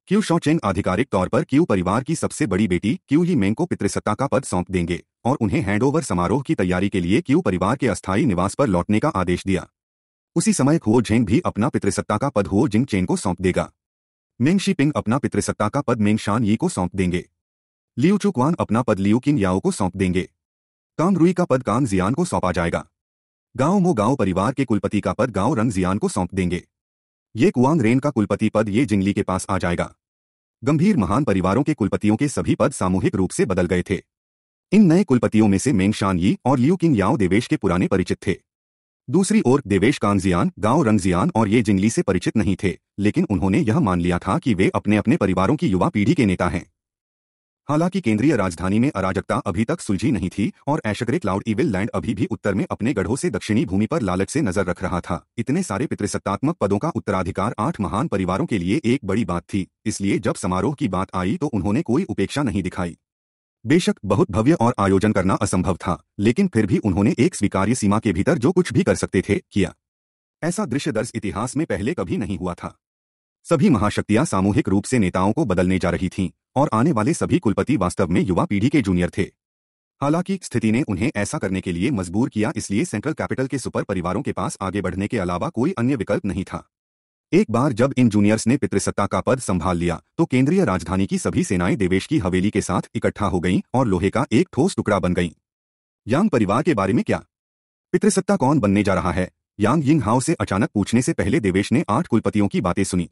क्यू शौचेंग आधिकारिक तौर पर क्यू परिवार की सबसे बड़ी बेटी क्यू ही मेंग को पितृसत्ता का पद सौंप देंगे और उन्हें हैंडओवर समारोह की तैयारी के लिए क्यू परिवार के अस्थायी निवास पर लौटने का आदेश दिया उसी समय हुओ झेंग भी अपना पितृसत्ता का पद हुओ जिंग चेन को सौंप देगा मेंग शी पिंग अपना पितृसत्ता का पद मेंग शान यी को सौंप देंगे लियू चुकवान अपना पद लियू किन याओ को सौंप देंगे रुई का पद कांग जियान को सौंपा जाएगा गांव मो गांव परिवार के कुलपति का पद गांव रंग जियान को सौंप देंगे ये कुआंग रेन का कुलपति पद ये जिंगली के पास आ जाएगा गंभीर महान परिवारों के कुलपतियों के सभी पद सामूहिक रूप से बदल गए थे इन नए कुलपतियों में से मेंग शान यी और लियू किंग याओ देवेश के पुराने परिचित थे दूसरी ओर देवेश कांगजियान गांव रंगजियान और ये जिंगली से परिचित नहीं थे लेकिन उन्होंने यह मान लिया था कि वे अपने अपने परिवारों की युवा पीढ़ी के नेता हैं हालांकि केंद्रीय राजधानी में अराजकता अभी तक सुलझी नहीं थी और ऐशग्रे क्लाउड इविल लैंड अभी भी उत्तर में अपने गढ़ों से दक्षिणी भूमि पर लालच से नजर रख रहा था इतने सारे पितृसत्तात्मक पदों का उत्तराधिकार आठ महान परिवारों के लिए एक बड़ी बात थी इसलिए जब समारोह की बात आई तो उन्होंने कोई उपेक्षा नहीं दिखाई बेशक बहुत भव्य और आयोजन करना असंभव था लेकिन फिर भी उन्होंने एक स्वीकार्य सीमा के भीतर जो कुछ भी कर सकते थे किया ऐसा दृश्य दर्ज इतिहास में पहले कभी नहीं हुआ था सभी महाशक्तियां सामूहिक रूप से नेताओं को बदलने जा रही थीं और आने वाले सभी कुलपति वास्तव में युवा पीढ़ी के जूनियर थे हालांकि स्थिति ने उन्हें ऐसा करने के लिए मजबूर किया इसलिए सेंट्रल कैपिटल के सुपर परिवारों के पास आगे बढ़ने के अलावा कोई अन्य विकल्प नहीं था एक बार जब इन जूनियर्स ने पितृसत्ता का पद संभाल लिया तो केंद्रीय राजधानी की सभी सेनाएं देवेश की हवेली के साथ इकट्ठा हो गईं और लोहे का एक ठोस टुकड़ा बन गईं। यांग परिवार के बारे में क्या पितृसत्ता कौन बनने जा रहा है यांग यिंग हाउ से अचानक पूछने से पहले देवेश ने आठ कुलपतियों की बातें सुनी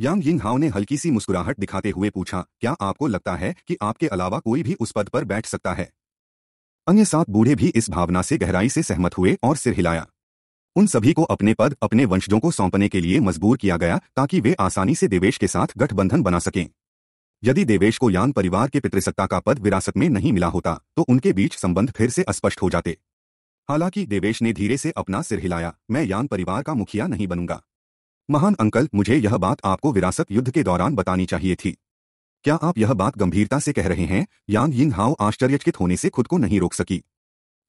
यांग यिंग हाओ ने हल्की सी मुस्कुराहट दिखाते हुए पूछा क्या आपको लगता है कि आपके अलावा कोई भी उस पद पर बैठ सकता है अन्य सात बूढ़े भी इस भावना से गहराई से सहमत हुए और सिर हिलाया उन सभी को अपने पद अपने वंशजों को सौंपने के लिए मजबूर किया गया ताकि वे आसानी से देवेश के साथ गठबंधन बना सकें यदि देवेश को यान परिवार के पितृसत्ता का पद विरासत में नहीं मिला होता तो उनके बीच संबंध फिर से अस्पष्ट हो जाते हालांकि देवेश ने धीरे से अपना सिर हिलाया मैं यान परिवार का मुखिया नहीं बनूंगा महान अंकल मुझे यह बात आपको विरासत युद्ध के दौरान बतानी चाहिए थी क्या आप यह बात गंभीरता से कह रहे हैं यांग यिंग हाओ आश्चर्यचकित होने से खुद को नहीं रोक सकी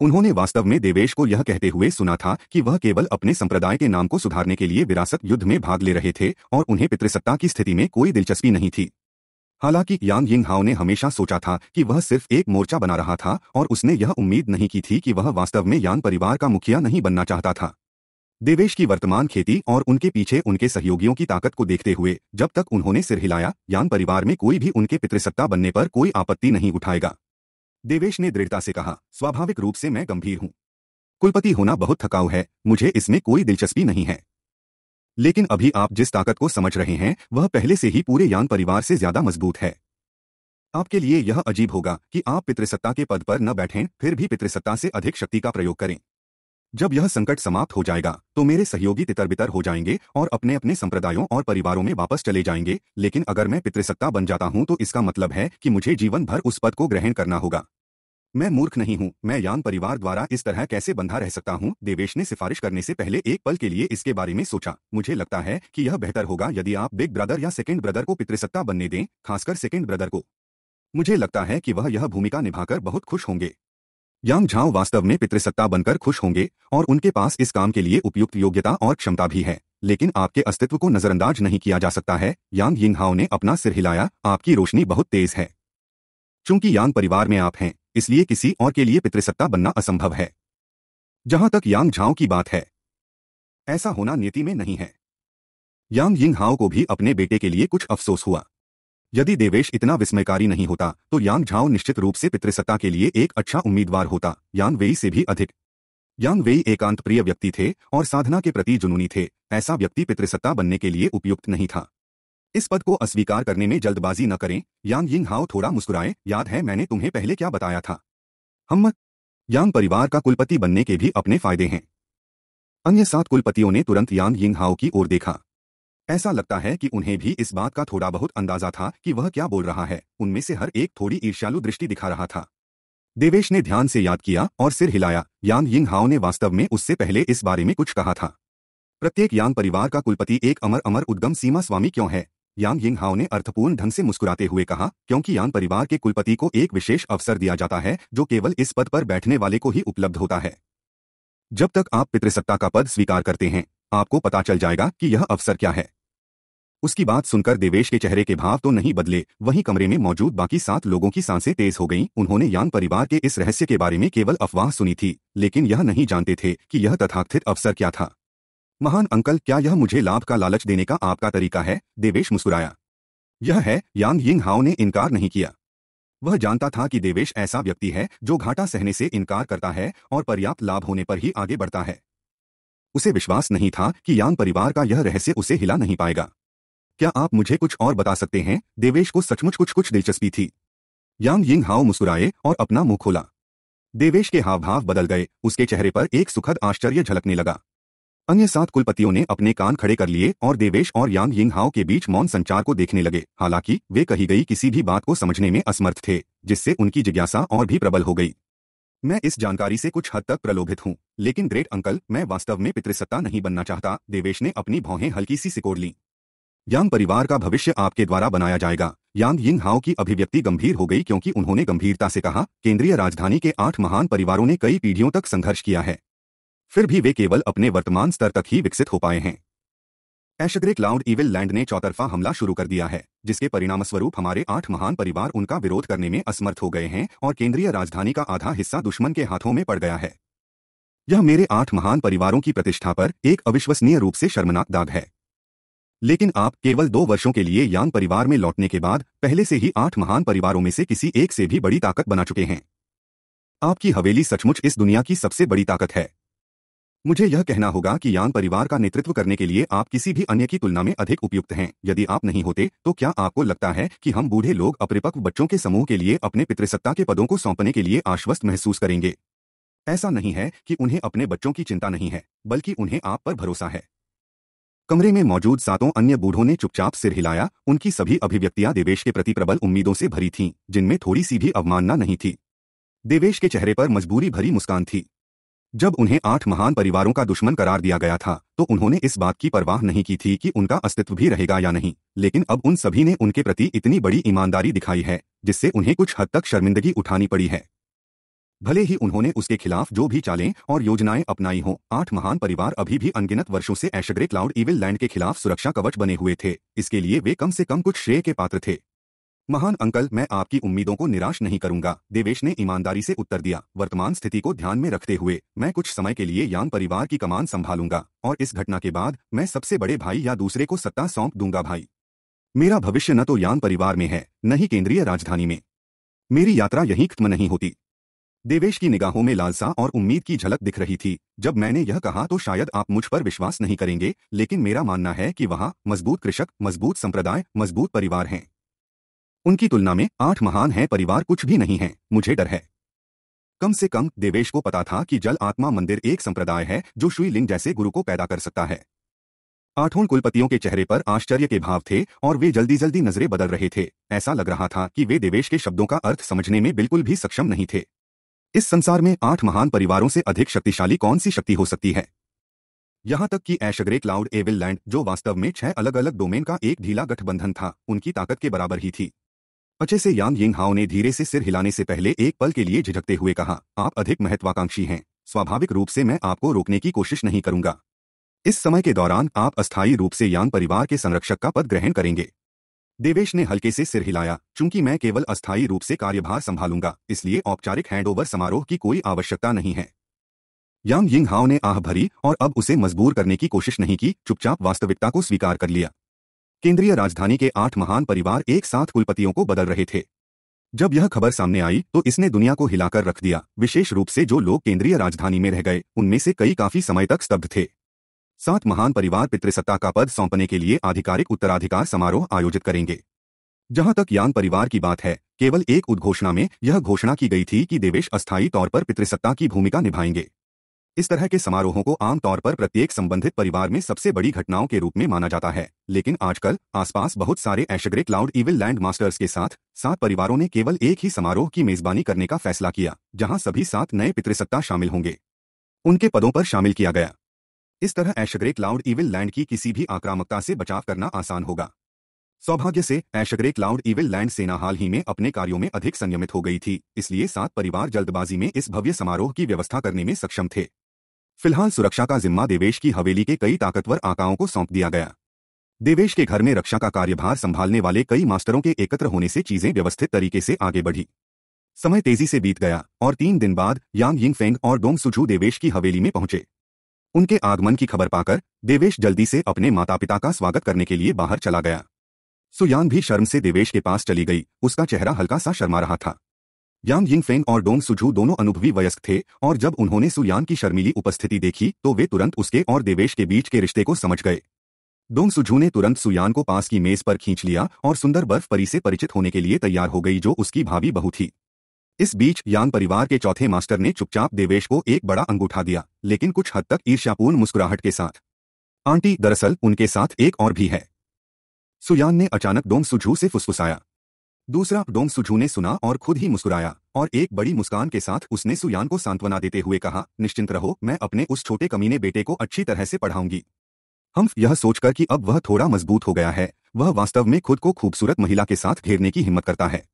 उन्होंने वास्तव में देवेश को यह कहते हुए सुना था कि वह केवल अपने संप्रदाय के नाम को सुधारने के लिए विरासत युद्ध में भाग ले रहे थे और उन्हें पितृसत्ता की स्थिति में कोई दिलचस्पी नहीं थी हालांकि यांग यिंग हाओ ने हमेशा सोचा था कि वह सिर्फ एक मोर्चा बना रहा था और उसने यह उम्मीद नहीं की थी कि वह वास्तव में यान परिवार का मुखिया नहीं बनना चाहता था देवेश की वर्तमान खेती और उनके पीछे उनके सहयोगियों की ताकत को देखते हुए जब तक उन्होंने सिर हिलाया यान परिवार में कोई भी उनके पितृसत्ता बनने पर कोई आपत्ति नहीं उठाएगा देवेश ने दृढ़ता से कहा स्वाभाविक रूप से मैं गंभीर हूं कुलपति होना बहुत थकाऊ है मुझे इसमें कोई दिलचस्पी नहीं है लेकिन अभी आप जिस ताकत को समझ रहे हैं वह पहले से ही पूरे यान परिवार से ज्यादा मजबूत है आपके लिए यह अजीब होगा कि आप पितृसत्ता के पद पर न बैठें फिर भी पितृसत्ता से अधिक शक्ति का प्रयोग करें जब यह संकट समाप्त हो जाएगा तो मेरे सहयोगी तितर बितर हो जाएंगे और अपने अपने संप्रदायों और परिवारों में वापस चले जाएंगे लेकिन अगर मैं पितृसत्ता बन जाता हूं तो इसका मतलब है कि मुझे जीवन भर उस पद को ग्रहण करना होगा मैं मूर्ख नहीं हूं मैं यान परिवार द्वारा इस तरह कैसे बंधा रह सकता हूं देवेश ने सिफारिश करने से पहले एक पल के लिए इसके बारे में सोचा मुझे लगता है कि यह बेहतर होगा यदि आप बिग ब्रदर या सेकेंड ब्रदर को पितृसत्ता बनने दें खासकर सेकेंड ब्रदर को मुझे लगता है कि वह यह भूमिका निभाकर बहुत खुश होंगे यांग झाओ वास्तव में पितृसत्ता बनकर खुश होंगे और उनके पास इस काम के लिए उपयुक्त योग्यता और क्षमता भी है लेकिन आपके अस्तित्व को नजरअंदाज नहीं किया जा सकता है यांग यिंगहाओ ने अपना सिर हिलाया आपकी रोशनी बहुत तेज है चूंकि यांग परिवार में आप हैं इसलिए किसी और के लिए पितृसत्ता बनना असंभव है जहां तक यांग झाओ की बात है ऐसा होना नीति में नहीं है यांग यिंग को भी अपने बेटे के लिए कुछ अफसोस हुआ यदि देवेश इतना विस्मयकारी नहीं होता तो यांग झाओ निश्चित रूप से पितृसत्ता के लिए एक अच्छा उम्मीदवार होता यांग वेई से भी अधिक यांग वेई एकांत प्रिय व्यक्ति थे और साधना के प्रति जुनूनी थे ऐसा व्यक्ति पितृसत्ता बनने के लिए उपयुक्त नहीं था इस पद को अस्वीकार करने में जल्दबाजी न करें यांग यिंग हाओ थोड़ा मुस्कुराए याद है मैंने तुम्हें पहले क्या बताया था हम्मत यांग परिवार का कुलपति बनने के भी अपने फायदे हैं अन्य सात कुलपतियों ने तुरंत यांग यिंग हाओ की ओर देखा ऐसा लगता है कि उन्हें भी इस बात का थोड़ा बहुत अंदाजा था कि वह क्या बोल रहा है उनमें से हर एक थोड़ी ईर्ष्यालु दृष्टि दिखा रहा था देवेश ने ध्यान से याद किया और सिर हिलाया यान यिंग हाओ ने वास्तव में उससे पहले इस बारे में कुछ कहा था प्रत्येक यांग परिवार का कुलपति एक अमर अमर उद्गम सीमा स्वामी क्यों है यांग यिंग हाओ ने अर्थपूर्ण ढंग से मुस्कुराते हुए कहा क्योंकि यांग परिवार के कुलपति को एक विशेष अवसर दिया जाता है जो केवल इस पद पर बैठने वाले को ही उपलब्ध होता है जब तक आप पितृसत्ता का पद स्वीकार करते हैं आपको पता चल जाएगा कि यह अवसर क्या है उसकी बात सुनकर देवेश के चेहरे के भाव तो नहीं बदले वहीं कमरे में मौजूद बाकी सात लोगों की सांसें तेज हो गईं उन्होंने यान परिवार के इस रहस्य के बारे में केवल अफवाह सुनी थी लेकिन यह नहीं जानते थे कि यह तथाकथित अवसर क्या था महान अंकल क्या यह मुझे लाभ का लालच देने का आपका तरीका है देवेश मुस्कुराया यह है यांग यिंग हाओ ने इनकार नहीं किया वह जानता था कि देवेश ऐसा व्यक्ति है जो घाटा सहने से इनकार करता है और पर्याप्त लाभ होने पर ही आगे बढ़ता है उसे विश्वास नहीं था कि यांग परिवार का यह रहस्य उसे हिला नहीं पाएगा क्या आप मुझे कुछ और बता सकते हैं देवेश को सचमुच कुछ कुछ दिलचस्पी थी यांग यिंग हाव मुस्कुराए और अपना मुंह खोला देवेश के हाव भाव बदल गए उसके चेहरे पर एक सुखद आश्चर्य झलकने लगा अन्य सात कुलपतियों ने अपने कान खड़े कर लिए और देवेश और यांग यिंग हाव के बीच मौन संचार को देखने लगे हालांकि वे कही गई किसी भी बात को समझने में असमर्थ थे जिससे उनकी जिज्ञासा और भी प्रबल हो गई मैं इस जानकारी से कुछ हद तक प्रलोभित हूं लेकिन ग्रेट अंकल मैं वास्तव में पितृसत्ता नहीं बनना चाहता देवेश ने अपनी भौहें हल्की सी सिकोड़ ली यांग परिवार का भविष्य आपके द्वारा बनाया जाएगा यांग यिंग हाओ की अभिव्यक्ति गंभीर हो गई क्योंकि उन्होंने गंभीरता से कहा केंद्रीय राजधानी के आठ महान परिवारों ने कई पीढ़ियों तक संघर्ष किया है फिर भी वे केवल अपने वर्तमान स्तर तक ही विकसित हो पाए हैं ऐशग्रे क्लाउड इविल लैंड ने चौतरफा हमला शुरू कर दिया है जिसके परिणामस्वरूप हमारे आठ महान परिवार उनका विरोध करने में असमर्थ हो गए हैं और केंद्रीय राजधानी का आधा हिस्सा दुश्मन के हाथों में पड़ गया है यह मेरे आठ महान परिवारों की प्रतिष्ठा पर एक अविश्वसनीय रूप से शर्मनाक दाग है लेकिन आप केवल दो वर्षों के लिए यांग परिवार में लौटने के बाद पहले से ही आठ महान परिवारों में से किसी एक से भी बड़ी ताकत बना चुके हैं आपकी हवेली सचमुच इस दुनिया की सबसे बड़ी ताकत है मुझे यह कहना होगा कि यांग परिवार का नेतृत्व करने के लिए आप किसी भी अन्य की तुलना में अधिक उपयुक्त हैं यदि आप नहीं होते तो क्या आपको लगता है कि हम बूढ़े लोग अपरिपक्व बच्चों के समूह के लिए अपने पितृसत्ता के पदों को सौंपने के लिए आश्वस्त महसूस करेंगे ऐसा नहीं है कि उन्हें अपने बच्चों की चिंता नहीं है बल्कि उन्हें आप पर भरोसा है कमरे में मौजूद सातों अन्य बूढ़ों ने चुपचाप सिर हिलाया उनकी सभी अभिव्यक्तियां देवेश के प्रति प्रबल उम्मीदों से भरी थीं जिनमें थोड़ी सी भी अवमानना नहीं थी देवेश के चेहरे पर मजबूरी भरी मुस्कान थी जब उन्हें आठ महान परिवारों का दुश्मन करार दिया गया था तो उन्होंने इस बात की परवाह नहीं की थी कि उनका अस्तित्व भी रहेगा या नहीं लेकिन अब उन सभी ने उनके प्रति इतनी बड़ी ईमानदारी दिखाई है जिससे उन्हें कुछ हद तक शर्मिंदगी उठानी पड़ी है भले ही उन्होंने उसके खिलाफ जो भी चालें और योजनाएं अपनाई हों आठ महान परिवार अभी भी अनगिनत वर्षों से एशग्रे क्लाउड इविल लैंड के खिलाफ सुरक्षा कवच बने हुए थे इसके लिए वे कम से कम कुछ श्रेय के पात्र थे महान अंकल मैं आपकी उम्मीदों को निराश नहीं करूंगा देवेश ने ईमानदारी से उत्तर दिया वर्तमान स्थिति को ध्यान में रखते हुए मैं कुछ समय के लिए यान परिवार की कमान संभालूंगा और इस घटना के बाद मैं सबसे बड़े भाई या दूसरे को सत्ता सौंप दूंगा भाई मेरा भविष्य न तो यान परिवार में है न ही केंद्रीय राजधानी में मेरी यात्रा यहीं खत्म नहीं होती देवेश की निगाहों में लालसा और उम्मीद की झलक दिख रही थी जब मैंने यह कहा तो शायद आप मुझ पर विश्वास नहीं करेंगे लेकिन मेरा मानना है कि वहाँ मजबूत कृषक मजबूत संप्रदाय मजबूत परिवार हैं उनकी तुलना में आठ महान हैं परिवार कुछ भी नहीं है मुझे डर है कम से कम देवेश को पता था कि जल आत्मा मंदिर एक संप्रदाय है जो श्रीलिंग जैसे गुरु को पैदा कर सकता है आठों कुलपतियों के चेहरे पर आश्चर्य के भाव थे और वे जल्दी जल्दी नजरें बदल रहे थे ऐसा लग रहा था कि वे देवेश के शब्दों का अर्थ समझने में बिल्कुल भी सक्षम नहीं थे इस संसार में आठ महान परिवारों से अधिक शक्तिशाली कौन सी शक्ति हो सकती है यहां तक कि ऐशग्रे क्लाउड एविल लैंड जो वास्तव में छह अलग अलग डोमेन का एक ढीला गठबंधन था उनकी ताकत के बराबर ही थी अचे से यांग यिंग हाओ ने धीरे से सिर हिलाने से पहले एक पल के लिए झिझकते हुए कहा आप अधिक महत्वाकांक्षी हैं स्वाभाविक रूप से मैं आपको रोकने की कोशिश नहीं करूंगा इस समय के दौरान आप अस्थायी रूप से यांग परिवार के संरक्षक का पद ग्रहण करेंगे देवेश ने हल्के से सिर हिलाया चूंकि मैं केवल अस्थायी रूप से कार्यभार संभालूंगा इसलिए औपचारिक हैंडओवर समारोह की कोई आवश्यकता नहीं है यांग यिंग हाओ ने आह भरी और अब उसे मजबूर करने की कोशिश नहीं की चुपचाप वास्तविकता को स्वीकार कर लिया केंद्रीय राजधानी के आठ महान परिवार एक साथ कुलपतियों को बदल रहे थे जब यह खबर सामने आई तो इसने दुनिया को हिलाकर रख दिया विशेष रूप से जो लोग केंद्रीय राजधानी में रह गए उनमें से कई काफी समय तक स्तब्ध थे सात महान परिवार पितृसत्ता का पद सौंपने के लिए आधिकारिक उत्तराधिकार समारोह आयोजित करेंगे जहां तक यान परिवार की बात है केवल एक उद्घोषणा में यह घोषणा की गई थी कि देवेश अस्थायी तौर पर पितृसत्ता की भूमिका निभाएंगे इस तरह के समारोहों को आमतौर पर प्रत्येक संबंधित परिवार में सबसे बड़ी घटनाओं के रूप में माना जाता है लेकिन आजकल आसपास बहुत सारे Ashgrey Cloud Evil Land masters के साथ सात परिवारों ने केवल एक ही समारोह की मेजबानी करने का फैसला किया जहां सभी सात नए पितृसत्ता शामिल होंगे उनके पदों पर शामिल किया गया इस तरह ऐशग्रे क्लाउड इविल लैंड की किसी भी आक्रामकता से बचाव करना आसान होगा सौभाग्य से ऐशग्रे क्लाउड इविल लैंड सेना हाल ही में अपने कार्यों में अधिक संयमित हो गई थी इसलिए सात परिवार जल्दबाजी में इस भव्य समारोह की व्यवस्था करने में सक्षम थे फिलहाल सुरक्षा का जिम्मा देवेश की हवेली के कई ताकतवर आकाओं को सौंप दिया गया देवेश के घर में रक्षा का कार्यभार संभालने वाले कई मास्टरों के एकत्र होने से चीजें व्यवस्थित तरीके से आगे बढ़ी समय तेजी से बीत गया और तीन दिन बाद यांग यिंग फेंग और डोंग सुझू देवेश की हवेली में पहुंचे उनके आगमन की खबर पाकर देवेश जल्दी से अपने माता पिता का स्वागत करने के लिए बाहर चला गया सुयान भी शर्म से देवेश के पास चली गई उसका चेहरा हल्का सा शर्मा रहा था यांग फेंग और डोंग सुझू दोनों अनुभवी वयस्क थे और जब उन्होंने सुयान की शर्मीली उपस्थिति देखी तो वे तुरंत उसके और देवेश के बीच के रिश्ते को समझ गए डोंग सुझू ने तुरंत सुयान को पास की मेज पर खींच लिया और सुंदर बर्फ परी से परिचित होने के लिए तैयार हो गई जो उसकी भाभी बहू थी इस बीच यान परिवार के चौथे मास्टर ने चुपचाप देवेश को एक बड़ा अंगूठा दिया लेकिन कुछ हद तक ईर्ष्यापूर्ण मुस्कुराहट के साथ आंटी दरअसल उनके साथ एक और भी है सुयान ने अचानक डोंग सुझू से फुसफुसाया दूसरा डोंग सुझू ने सुना और खुद ही मुस्कुराया और एक बड़ी मुस्कान के साथ उसने सुयान को सांत्वना देते हुए कहा निश्चिंत रहो मैं अपने उस छोटे कमीने बेटे को अच्छी तरह से पढ़ाऊंगी हम यह सोचकर कि अब वह थोड़ा मजबूत हो गया है वह वास्तव में खुद को खूबसूरत महिला के साथ घेरने की हिम्मत करता है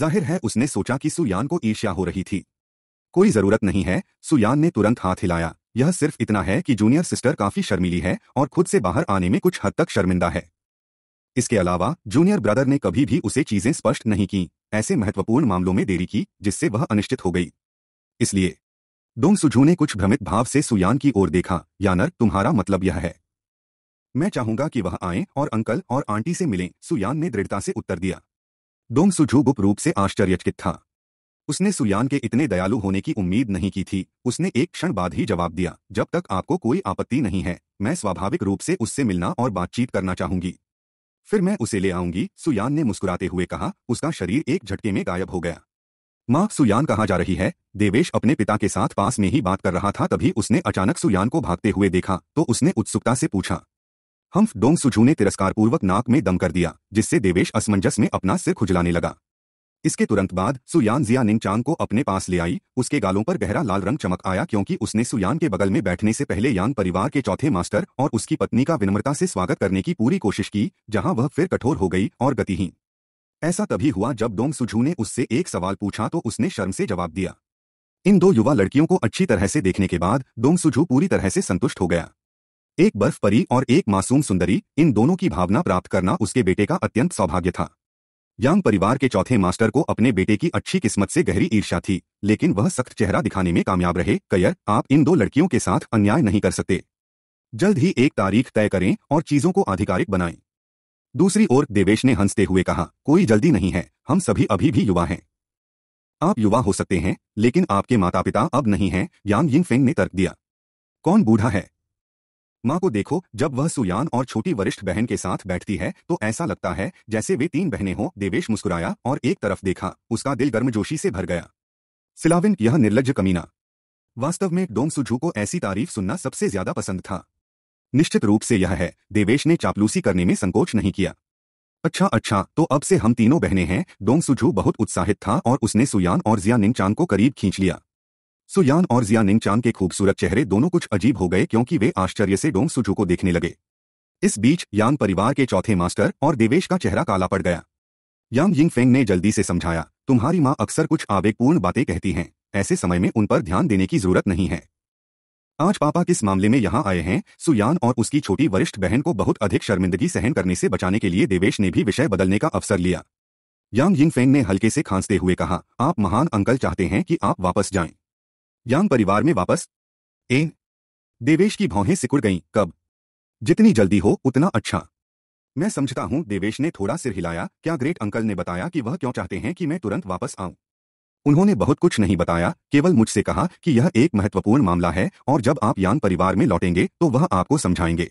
जाहिर है उसने सोचा कि सुयान को ईर्ष्या हो रही थी कोई जरूरत नहीं है सुयान ने तुरंत हाथ हिलाया यह सिर्फ इतना है कि जूनियर सिस्टर काफी शर्मिली है और खुद से बाहर आने में कुछ हद तक शर्मिंदा है इसके अलावा जूनियर ब्रदर ने कभी भी उसे चीजें स्पष्ट नहीं की ऐसे महत्वपूर्ण मामलों में देरी की जिससे वह अनिश्चित हो गई इसलिए डोंग सुझू ने कुछ भ्रमित भाव से सुयान की ओर देखा यानर तुम्हारा मतलब यह है मैं चाहूंगा कि वह आए और अंकल और आंटी से मिलें सुयान ने दृढ़ता से उत्तर दिया डोंग सुझू गुप्त रूप से आश्चर्यचकित था उसने सुयान के इतने दयालु होने की उम्मीद नहीं की थी उसने एक क्षण बाद ही जवाब दिया जब तक आपको कोई आपत्ति नहीं है मैं स्वाभाविक रूप से उससे मिलना और बातचीत करना चाहूंगी फिर मैं उसे ले आऊंगी सुयान ने मुस्कुराते हुए कहा उसका शरीर एक झटके में गायब हो गया माँ सुयान कहा जा रही है देवेश अपने पिता के साथ पास में ही बात कर रहा था तभी उसने अचानक सुयान को भागते हुए देखा तो उसने उत्सुकता से पूछा हम्फ डोंग सुझू ने तिरस्कारपूर्वक नाक में दम कर दिया जिससे देवेश असमंजस में अपना सिर खुजलाने लगा इसके तुरंत बाद सुयान जिया निंगचांग को अपने पास ले आई उसके गालों पर गहरा लाल रंग चमक आया क्योंकि उसने सुयान के बगल में बैठने से पहले यान परिवार के चौथे मास्टर और उसकी पत्नी का विनम्रता से स्वागत करने की पूरी कोशिश की जहां वह फिर कठोर हो गई और गतिहीन ऐसा तभी हुआ जब डोंग सुझू ने उससे एक सवाल पूछा तो उसने शर्म से जवाब दिया इन दो युवा लड़कियों को अच्छी तरह से देखने के बाद डोंग सुझू पूरी तरह से संतुष्ट हो गया एक बर्फ परी और एक मासूम सुंदरी इन दोनों की भावना प्राप्त करना उसके बेटे का अत्यंत सौभाग्य था यांग परिवार के चौथे मास्टर को अपने बेटे की अच्छी किस्मत से गहरी ईर्ष्या थी लेकिन वह सख्त चेहरा दिखाने में कामयाब रहे कयर आप इन दो लड़कियों के साथ अन्याय नहीं कर सकते जल्द ही एक तारीख तय करें और चीजों को आधिकारिक बनाएं दूसरी ओर देवेश ने हंसते हुए कहा कोई जल्दी नहीं है हम सभी अभी भी युवा हैं आप युवा हो सकते हैं लेकिन आपके माता पिता अब नहीं हैं यांग यिंग फेंग ने तर्क दिया कौन बूढ़ा है माँ को देखो जब वह सुयान और छोटी वरिष्ठ बहन के साथ बैठती है तो ऐसा लगता है जैसे वे तीन बहनें हों देवेश मुस्कुराया और एक तरफ देखा उसका दिल गर्मजोशी से भर गया सिलाविन यह निर्लज कमीना वास्तव में डोंग सुझू को ऐसी तारीफ सुनना सबसे ज्यादा पसंद था निश्चित रूप से यह है देवेश ने चापलूसी करने में संकोच नहीं किया अच्छा अच्छा तो अब से हम तीनों बहनें हैं डोंग सुझू बहुत उत्साहित था और उसने सुयान और जिया निंगचांग को करीब खींच लिया सुयान और जिया निंगचान के खूबसूरत चेहरे दोनों कुछ अजीब हो गए क्योंकि वे आश्चर्य से डोंग सुचू को देखने लगे इस बीच यांग परिवार के चौथे मास्टर और देवेश का चेहरा काला पड़ गया यांग यिंग फेंग ने जल्दी से समझाया तुम्हारी माँ अक्सर कुछ आवेगपूर्ण बातें कहती हैं ऐसे समय में उन पर ध्यान देने की जरूरत नहीं है आज पापा किस मामले में यहाँ आए हैं सुयान और उसकी छोटी वरिष्ठ बहन को बहुत अधिक शर्मिंदगी सहन करने से बचाने के लिए देवेश ने भी विषय बदलने का अवसर लिया यांग यिंग फेंग ने हल्के से खांसते हुए कहा आप महान अंकल चाहते हैं कि आप वापस जाएं यांग परिवार में वापस ए देवेश की भौहें सिकुड़ गईं कब जितनी जल्दी हो उतना अच्छा मैं समझता हूं देवेश ने थोड़ा सिर हिलाया क्या ग्रेट अंकल ने बताया कि वह क्यों चाहते हैं कि मैं तुरंत वापस आऊं उन्होंने बहुत कुछ नहीं बताया केवल मुझसे कहा कि यह एक महत्वपूर्ण मामला है और जब आप यान परिवार में लौटेंगे तो वह आपको समझाएंगे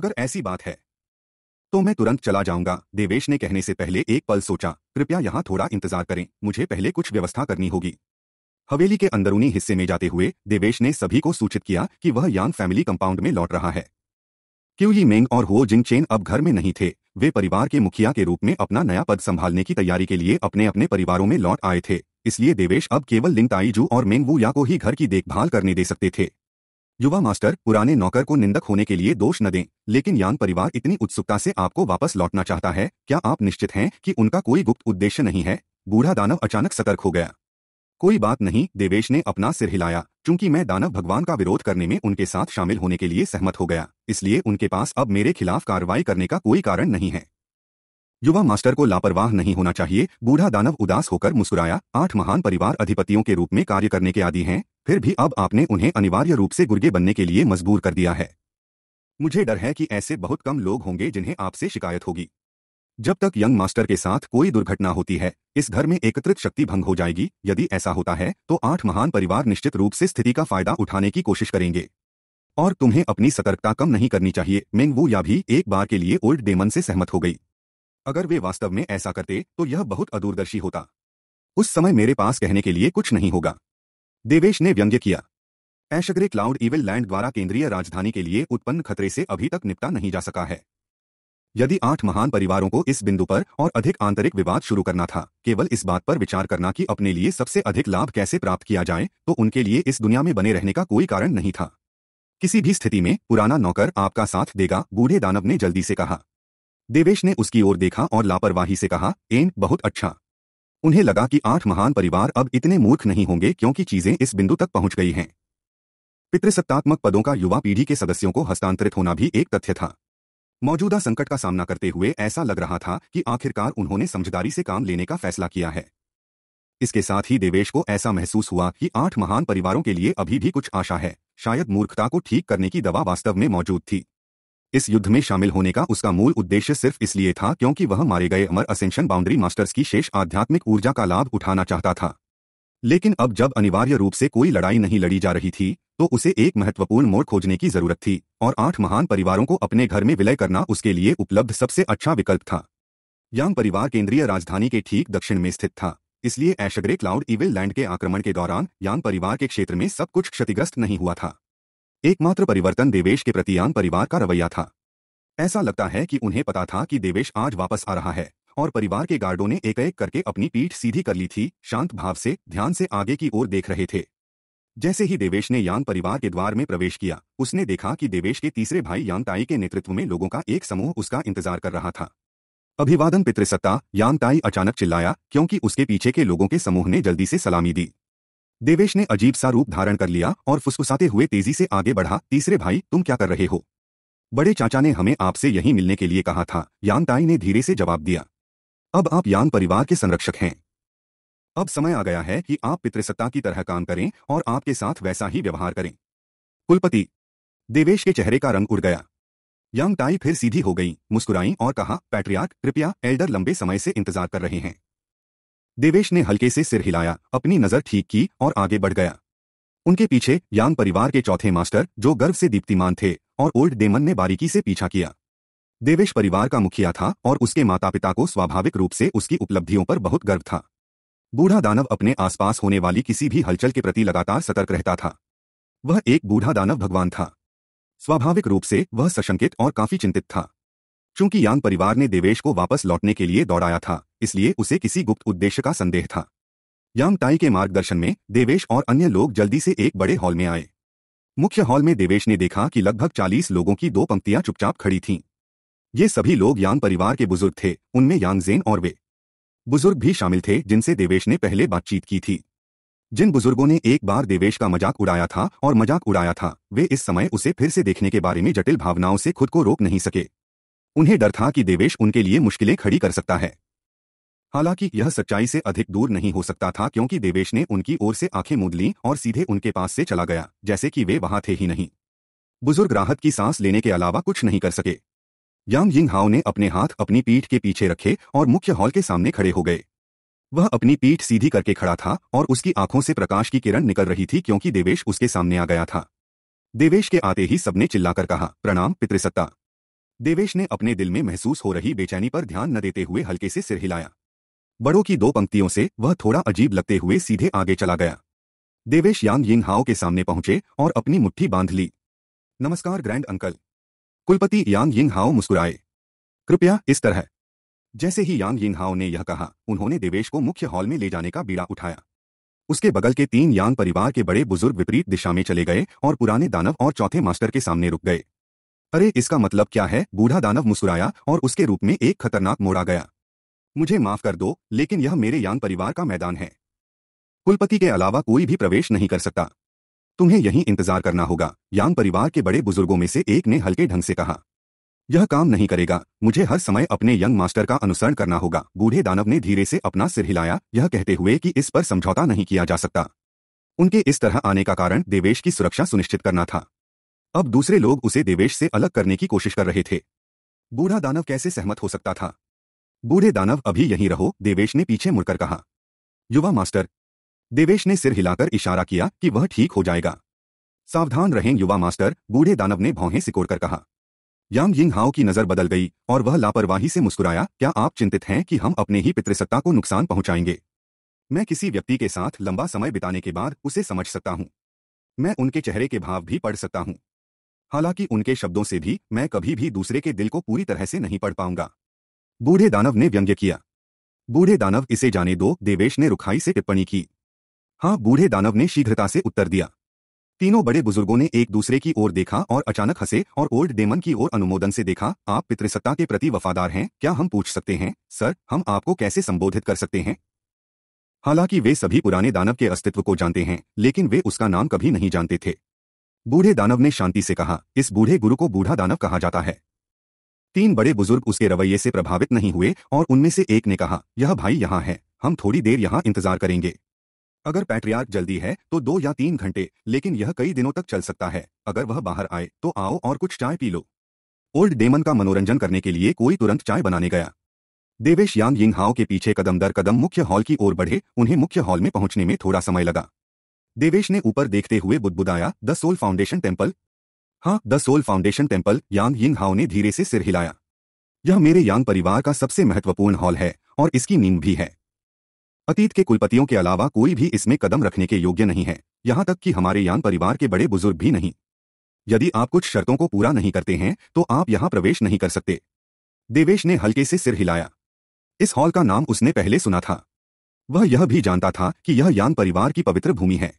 अगर ऐसी बात है तो मैं तुरंत चला जाऊंगा देवेश ने कहने से पहले एक पल सोचा कृपया यहां थोड़ा इंतजार करें मुझे पहले कुछ व्यवस्था करनी होगी हवेली के अंदरूनी हिस्से में जाते हुए देवेश ने सभी को सूचित किया कि वह यांग फैमिली कंपाउंड में लौट रहा है क्यों यी मेंग और हो जिंग चेन अब घर में नहीं थे वे परिवार के मुखिया के रूप में अपना नया पद संभालने की तैयारी के लिए अपने अपने परिवारों में लौट आए थे इसलिए देवेश अब केवल लिंग ताईजू और मेंगवू या को ही घर की देखभाल करने दे सकते थे युवा मास्टर पुराने नौकर को निंदक होने के लिए दोष न दें लेकिन यांग परिवार इतनी उत्सुकता से आपको वापस लौटना चाहता है क्या आप निश्चित हैं कि उनका कोई गुप्त उद्देश्य नहीं है बूढ़ा दानव अचानक सतर्क हो गया कोई बात नहीं देवेश ने अपना सिर हिलाया चूंकि मैं दानव भगवान का विरोध करने में उनके साथ शामिल होने के लिए सहमत हो गया इसलिए उनके पास अब मेरे खिलाफ कार्रवाई करने का कोई कारण नहीं है युवा मास्टर को लापरवाह नहीं होना चाहिए बूढ़ा दानव उदास होकर मुस्कुराया आठ महान परिवार अधिपतियों के रूप में कार्य करने के आदि हैं फिर भी अब आपने उन्हें अनिवार्य रूप से गुर्गे बनने के लिए मजबूर कर दिया है मुझे डर है कि ऐसे बहुत कम लोग होंगे जिन्हें आपसे शिकायत होगी जब तक यंग मास्टर के साथ कोई दुर्घटना होती है इस घर में एकत्रित शक्ति भंग हो जाएगी यदि ऐसा होता है तो आठ महान परिवार निश्चित रूप से स्थिति का फायदा उठाने की कोशिश करेंगे और तुम्हें अपनी सतर्कता कम नहीं करनी चाहिए मेंग वो या भी एक बार के लिए ओल्ड डेमन से सहमत हो गई अगर वे वास्तव में ऐसा करते तो यह बहुत अदूरदर्शी होता उस समय मेरे पास कहने के लिए कुछ नहीं होगा देवेश ने व्यंग्य किया ऐशग्रे क्लाउड इवेल लैंड द्वारा केंद्रीय राजधानी के लिए उत्पन्न खतरे से अभी तक निपटा नहीं जा सका है यदि आठ महान परिवारों को इस बिंदु पर और अधिक आंतरिक विवाद शुरू करना था केवल इस बात पर विचार करना कि अपने लिए सबसे अधिक लाभ कैसे प्राप्त किया जाए तो उनके लिए इस दुनिया में बने रहने का कोई कारण नहीं था किसी भी स्थिति में पुराना नौकर आपका साथ देगा बूढ़े दानव ने जल्दी से कहा देवेश ने उसकी ओर देखा और लापरवाही से कहा एन बहुत अच्छा उन्हें लगा कि आठ महान परिवार अब इतने मूर्ख नहीं होंगे क्योंकि चीजें इस बिंदु तक पहुंच गई हैं पितृसत्तात्मक पदों का युवा पीढ़ी के सदस्यों को हस्तांतरित होना भी एक तथ्य था मौजूदा संकट का सामना करते हुए ऐसा लग रहा था कि आखिरकार उन्होंने समझदारी से काम लेने का फैसला किया है इसके साथ ही देवेश को ऐसा महसूस हुआ कि आठ महान परिवारों के लिए अभी भी कुछ आशा है शायद मूर्खता को ठीक करने की दवा वास्तव में मौजूद थी इस युद्ध में शामिल होने का उसका मूल उद्देश्य सिर्फ इसलिए था क्योंकि वह मारे गए अमर असेंशन बाउंड्री मास्टर्स की शेष आध्यात्मिक ऊर्जा का लाभ उठाना चाहता था लेकिन अब जब अनिवार्य रूप से कोई लड़ाई नहीं लड़ी जा रही थी तो उसे एक महत्वपूर्ण मोड़ खोजने की जरूरत थी और आठ महान परिवारों को अपने घर में विलय करना उसके लिए उपलब्ध सबसे अच्छा विकल्प था यांग परिवार केंद्रीय राजधानी के ठीक दक्षिण में स्थित था इसलिए ऐशग्रे क्लाउड इविल लैंड के आक्रमण के दौरान यांग परिवार के क्षेत्र में सब कुछ क्षतिग्रस्त नहीं हुआ था एकमात्र परिवर्तन देवेश के प्रति यांग परिवार का रवैया था ऐसा लगता है कि उन्हें पता था कि देवेश आज वापस आ रहा है और परिवार के गार्डों ने एक एक करके अपनी पीठ सीधी कर ली थी शांत भाव से ध्यान से आगे की ओर देख रहे थे जैसे ही देवेश ने यान परिवार के द्वार में प्रवेश किया उसने देखा कि देवेश के तीसरे भाई यानताई के नेतृत्व में लोगों का एक समूह उसका इंतजार कर रहा था अभिवादन पितृसत्ता यानताई अचानक चिल्लाया क्योंकि उसके पीछे के लोगों के समूह ने जल्दी से सलामी दी देवेश ने अजीब सा रूप धारण कर लिया और फुसफुसाते हुए तेजी से आगे बढ़ा तीसरे भाई तुम क्या कर रहे हो बड़े चाचा ने हमें आपसे यही मिलने के लिए कहा था यानताई ने धीरे से जवाब दिया अब आप यान परिवार के संरक्षक हैं अब समय आ गया है कि आप पितृसत्ता की तरह काम करें और आपके साथ वैसा ही व्यवहार करें कुलपति देवेश के चेहरे का रंग उड़ गया यांग टाई फिर सीधी हो गई मुस्कुराई और कहा पैट्रियार्क कृपया एल्डर लंबे समय से इंतजार कर रहे हैं देवेश ने हल्के से सिर हिलाया अपनी नजर ठीक की और आगे बढ़ गया उनके पीछे यांग परिवार के चौथे मास्टर जो गर्व से दीप्तिमान थे और ओल्ड डेमन ने बारीकी से पीछा किया देवेश परिवार का मुखिया था और उसके माता पिता को स्वाभाविक रूप से उसकी उपलब्धियों पर बहुत गर्व था बूढ़ा दानव अपने आसपास होने वाली किसी भी हलचल के प्रति लगातार सतर्क रहता था वह एक बूढ़ा दानव भगवान था स्वाभाविक रूप से वह सशंकित और काफी चिंतित था चूंकि यांग परिवार ने देवेश को वापस लौटने के लिए दौड़ाया था इसलिए उसे किसी गुप्त उद्देश्य का संदेह था यांग टाई के मार्गदर्शन में देवेश और अन्य लोग जल्दी से एक बड़े हॉल में आए मुख्य हॉल में देवेश ने देखा कि लगभग चालीस लोगों की दो पंक्तियां चुपचाप खड़ी थीं ये सभी लोग यांग परिवार के बुजुर्ग थे उनमें यांग जेन और वे बुजुर्ग भी शामिल थे जिनसे देवेश ने पहले बातचीत की थी जिन बुजुर्गों ने एक बार देवेश का मजाक उड़ाया था और मजाक उड़ाया था वे इस समय उसे फिर से देखने के बारे में जटिल भावनाओं से खुद को रोक नहीं सके उन्हें डर था कि देवेश उनके लिए मुश्किलें खड़ी कर सकता है हालांकि यह सच्चाई से अधिक दूर नहीं हो सकता था क्योंकि देवेश ने उनकी ओर से आंखें मूंद ली और सीधे उनके पास से चला गया जैसे कि वे वहां थे ही नहीं बुजुर्ग राहत की सांस लेने के अलावा कुछ नहीं कर सके यांग यिंग हाओ ने अपने हाथ अपनी पीठ के पीछे रखे और मुख्य हॉल के सामने खड़े हो गए वह अपनी पीठ सीधी करके खड़ा था और उसकी आंखों से प्रकाश की किरण निकल रही थी क्योंकि देवेश उसके सामने आ गया था देवेश के आते ही सबने चिल्लाकर कहा प्रणाम पितृसत्ता देवेश ने अपने दिल में महसूस हो रही बेचैनी पर ध्यान न देते हुए हल्के से सिर हिलाया बड़ों की दो पंक्तियों से वह थोड़ा अजीब लगते हुए सीधे आगे चला गया देवेश यांग यिंग हाओ के सामने पहुंचे और अपनी मुट्ठी बांध ली नमस्कार ग्रैंड अंकल कुलपति यांग यिंग हाओ मुस्कुराए कृपया इस तरह जैसे ही यांग यिंग हाओ ने यह कहा उन्होंने देवेश को मुख्य हॉल में ले जाने का बीड़ा उठाया उसके बगल के तीन यांग परिवार के बड़े बुजुर्ग विपरीत दिशा में चले गए और पुराने दानव और चौथे मास्टर के सामने रुक गए अरे इसका मतलब क्या है बूढ़ा दानव मुस्कुराया और उसके रूप में एक खतरनाक मोड़ा गया मुझे माफ कर दो लेकिन यह मेरे यांग परिवार का मैदान है कुलपति के अलावा कोई भी प्रवेश नहीं कर सकता तुम्हें यहीं इंतजार करना होगा यांग परिवार के बड़े बुजुर्गों में से एक ने हल्के ढंग से कहा यह काम नहीं करेगा मुझे हर समय अपने यंग मास्टर का अनुसरण करना होगा बूढ़े दानव ने धीरे से अपना सिर हिलाया यह कहते हुए कि इस पर समझौता नहीं किया जा सकता उनके इस तरह आने का कारण देवेश की सुरक्षा सुनिश्चित करना था अब दूसरे लोग उसे देवेश से अलग करने की कोशिश कर रहे थे बूढ़ा दानव कैसे सहमत हो सकता था बूढ़े दानव अभी यहीं रहो देवेश ने पीछे मुड़कर कहा युवा मास्टर देवेश ने सिर हिलाकर इशारा किया कि वह ठीक हो जाएगा सावधान रहें युवा मास्टर बूढ़े दानव ने भौहें सिकोड़कर कहा यांग यिंग हाओ की नजर बदल गई और वह लापरवाही से मुस्कुराया क्या आप चिंतित हैं कि हम अपने ही पितृसत्ता को नुकसान पहुंचाएंगे मैं किसी व्यक्ति के साथ लंबा समय बिताने के बाद उसे समझ सकता हूं मैं उनके चेहरे के भाव भी पढ़ सकता हूं हालांकि उनके शब्दों से भी मैं कभी भी दूसरे के दिल को पूरी तरह से नहीं पढ़ पाऊंगा बूढ़े दानव ने व्यंग्य किया बूढ़े दानव इसे जाने दो देवेश ने रुखाई से टिप्पणी की हाँ बूढ़े दानव ने शीघ्रता से उत्तर दिया तीनों बड़े बुजुर्गों ने एक दूसरे की ओर देखा और अचानक हंसे और ओल्ड डेमन की ओर अनुमोदन से देखा आप पितृसत्ता के प्रति वफादार हैं क्या हम पूछ सकते हैं सर हम आपको कैसे संबोधित कर सकते हैं हालांकि वे सभी पुराने दानव के अस्तित्व को जानते हैं लेकिन वे उसका नाम कभी नहीं जानते थे बूढ़े दानव ने शांति से कहा इस बूढ़े गुरु को बूढ़ा दानव कहा जाता है तीन बड़े बुजुर्ग उसके रवैये से प्रभावित नहीं हुए और उनमें से एक ने कहा यह भाई यहाँ है हम थोड़ी देर यहाँ इंतजार करेंगे अगर पैट्रियार्क जल्दी है तो दो या तीन घंटे लेकिन यह कई दिनों तक चल सकता है अगर वह बाहर आए तो आओ और कुछ चाय पी लो ओल्ड डेमन का मनोरंजन करने के लिए कोई तुरंत चाय बनाने गया देवेश यांग यिंग हाओ के पीछे कदम दर कदम मुख्य हॉल की ओर बढ़े उन्हें मुख्य हॉल में पहुंचने में थोड़ा समय लगा देवेश ने ऊपर देखते हुए बुदबुदाया द सोल फाउंडेशन टेम्पल हाँ the Soul Foundation Temple Yang Ying Hao ने धीरे से सिर हिलाया यह मेरे यांग परिवार का सबसे महत्वपूर्ण हॉल है और इसकी नींद भी है अतीत के कुलपतियों के अलावा कोई भी इसमें कदम रखने के योग्य नहीं है यहां तक कि हमारे यान परिवार के बड़े बुजुर्ग भी नहीं यदि आप कुछ शर्तों को पूरा नहीं करते हैं तो आप यहां प्रवेश नहीं कर सकते देवेश ने हल्के से सिर हिलाया इस हॉल का नाम उसने पहले सुना था वह यह भी जानता था कि यह यान परिवार की पवित्र भूमि है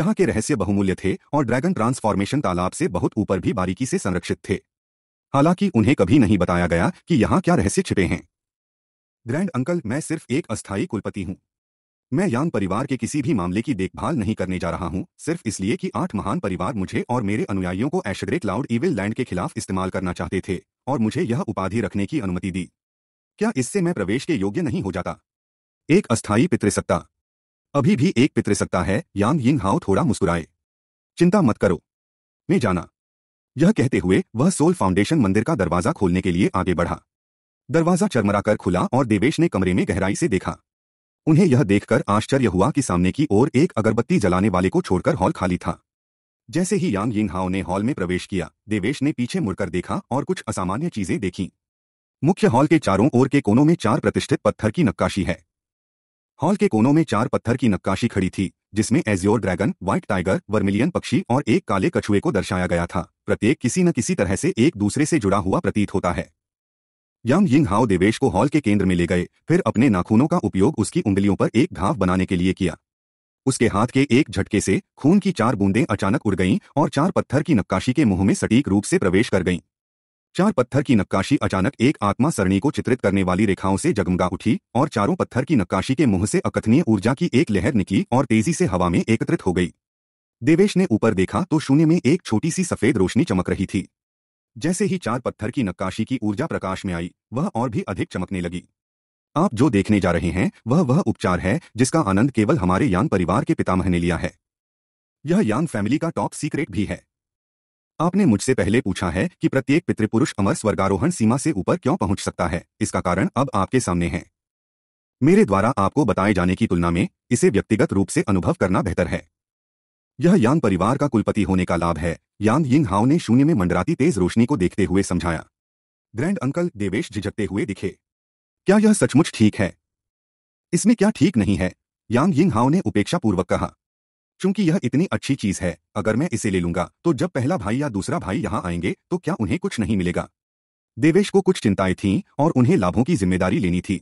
यहां के रहस्य बहुमूल्य थे और ड्रैगन ट्रांसफॉर्मेशन तालाब से बहुत ऊपर भी बारीकी से संरक्षित थे हालांकि उन्हें कभी नहीं बताया गया कि यहां क्या रहस्य छिपे हैं ग्रैंड अंकल मैं सिर्फ एक अस्थायी कुलपति हूँ मैं यांग परिवार के किसी भी मामले की देखभाल नहीं करने जा रहा हूँ सिर्फ इसलिए कि आठ महान परिवार मुझे और मेरे अनुयायियों को एशग्रे क्लाउड इविल लैंड के खिलाफ इस्तेमाल करना चाहते थे और मुझे यह उपाधि रखने की अनुमति दी क्या इससे मैं प्रवेश के योग्य नहीं हो जाता एक अस्थायी पितृसत्ता अभी भी एक पितृसत्ता है यांग यिंग हाउ थोड़ा मुस्कुराए चिंता मत करो मैं जाना यह कहते हुए वह सोल फाउंडेशन मंदिर का दरवाजा खोलने के लिए आगे बढ़ा दरवाजा चरमराकर खुला और देवेश ने कमरे में गहराई से देखा उन्हें यह देखकर आश्चर्य हुआ कि सामने की ओर एक अगरबत्ती जलाने वाले को छोड़कर हॉल खाली था जैसे ही यांग हाओ ने हॉल में प्रवेश किया देवेश ने पीछे मुड़कर देखा और कुछ असामान्य चीजें देखी मुख्य हॉल के चारों ओर के कोनों में चार प्रतिष्ठित पत्थर की नक्काशी है हॉल के कोनों में चार पत्थर की नक्काशी खड़ी थी जिसमें azure dragon white tiger vermilion पक्षी और एक काले कछुए को दर्शाया गया था प्रत्येक किसी न किसी तरह से एक दूसरे से जुड़ा हुआ प्रतीत होता है यंग यिंग हाओ देवेश को हॉल के केंद्र में ले गए फिर अपने नाखूनों का उपयोग उसकी उंगलियों पर एक घाव बनाने के लिए किया उसके हाथ के एक झटके से खून की चार बूंदें अचानक उड़ गईं और चार पत्थर की नक्काशी के मुंह में सटीक रूप से प्रवेश कर गईं चार पत्थर की नक्काशी अचानक एक आत्मा सरणी को चित्रित करने वाली रेखाओं से जगमगा उठी और चारों पत्थर की नक्काशी के मुंह से अकथनीय ऊर्जा की एक लहर निकली और तेजी से हवा में एकत्रित हो गई देवेश ने ऊपर देखा तो शून्य में एक छोटी सी सफेद रोशनी चमक रही थी जैसे ही चार पत्थर की नक्काशी की ऊर्जा प्रकाश में आई वह और भी अधिक चमकने लगी आप जो देखने जा रहे हैं वह वह उपचार है जिसका आनंद केवल हमारे यान परिवार के पितामह ने लिया है यह यांग फैमिली का टॉप सीक्रेट भी है आपने मुझसे पहले पूछा है कि प्रत्येक पितृपुरुष अमर स्वर्गारोहण सीमा से ऊपर क्यों पहुंच सकता है इसका कारण अब आपके सामने है मेरे द्वारा आपको बताए जाने की तुलना में इसे व्यक्तिगत रूप से अनुभव करना बेहतर है यह यान परिवार का कुलपति होने का लाभ है यांग यिंग हाउ ने शून्य में मंडराती तेज रोशनी को देखते हुए समझाया ग्रैंड अंकल देवेश झिझकते हुए दिखे क्या यह सचमुच ठीक है इसमें क्या ठीक नहीं है यांग यिंग हाओ ने उपेक्षापूर्वक कहा चूंकि यह इतनी अच्छी चीज है अगर मैं इसे ले लूंगा तो जब पहला भाई या दूसरा भाई यहां आएंगे तो क्या उन्हें कुछ नहीं मिलेगा देवेश को कुछ चिंताएं थीं और उन्हें लाभों की जिम्मेदारी लेनी थी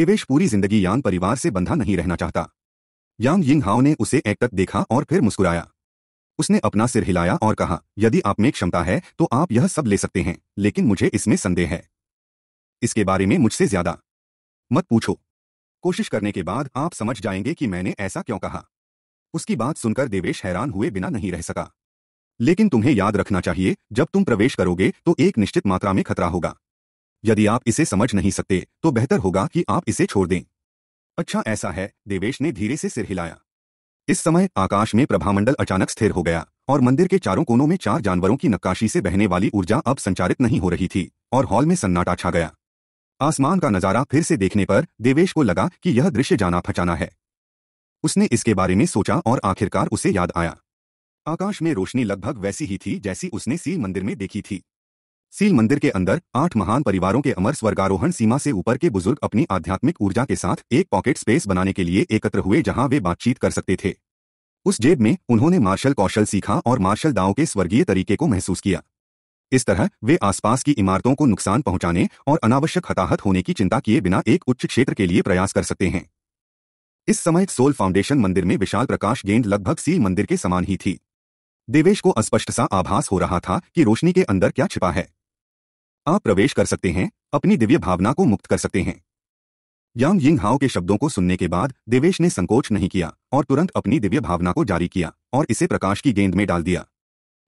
देवेश पूरी जिंदगी यांग परिवार से बंधा नहीं रहना चाहता यांग यिंग हाओ ने उसे एकटक देखा और फिर मुस्कुराया उसने अपना सिर हिलाया और कहा यदि आप में क्षमता है तो आप यह सब ले सकते हैं लेकिन मुझे इसमें संदेह है इसके बारे में मुझसे ज्यादा मत पूछो कोशिश करने के बाद आप समझ जाएंगे कि मैंने ऐसा क्यों कहा उसकी बात सुनकर देवेश हैरान हुए बिना नहीं रह सका लेकिन तुम्हें याद रखना चाहिए जब तुम प्रवेश करोगे तो एक निश्चित मात्रा में खतरा होगा यदि आप इसे समझ नहीं सकते तो बेहतर होगा कि आप इसे छोड़ दें अच्छा ऐसा है देवेश ने धीरे से सिर हिलाया इस समय आकाश में प्रभामंडल अचानक स्थिर हो गया और मंदिर के चारों कोनों में चार जानवरों की नक्काशी से बहने वाली ऊर्जा अब संचारित नहीं हो रही थी और हॉल में सन्नाटा छा गया आसमान का नजारा फिर से देखने पर देवेश को लगा कि यह दृश्य जाना फचाना है उसने इसके बारे में सोचा और आखिरकार उसे याद आया आकाश में रोशनी लगभग वैसी ही थी जैसी उसने सी मंदिर में देखी थी सील मंदिर के अंदर आठ महान परिवारों के अमर स्वर्गारोहण सीमा से ऊपर के बुजुर्ग अपनी आध्यात्मिक ऊर्जा के साथ एक पॉकेट स्पेस बनाने के लिए एकत्र हुए जहां वे बातचीत कर सकते थे उस जेब में उन्होंने मार्शल कौशल सीखा और मार्शल दाव के स्वर्गीय तरीके को महसूस किया इस तरह वे आसपास की इमारतों को नुकसान पहुंचाने और अनावश्यक हताहत होने की चिंता किए बिना एक उच्च क्षेत्र के लिए प्रयास कर सकते हैं इस समय सोल फाउंडेशन मंदिर में विशाल प्रकाश गेंद लगभग सील मंदिर के समान ही थी देवेश को अस्पष्ट सा आभास हो रहा था कि रोशनी के अंदर क्या छिपा है आप प्रवेश कर सकते हैं अपनी दिव्य भावना को मुक्त कर सकते हैं यांग यिंग हाओ के शब्दों को सुनने के बाद देवेश ने संकोच नहीं किया और तुरंत अपनी दिव्य भावना को जारी किया और इसे प्रकाश की गेंद में डाल दिया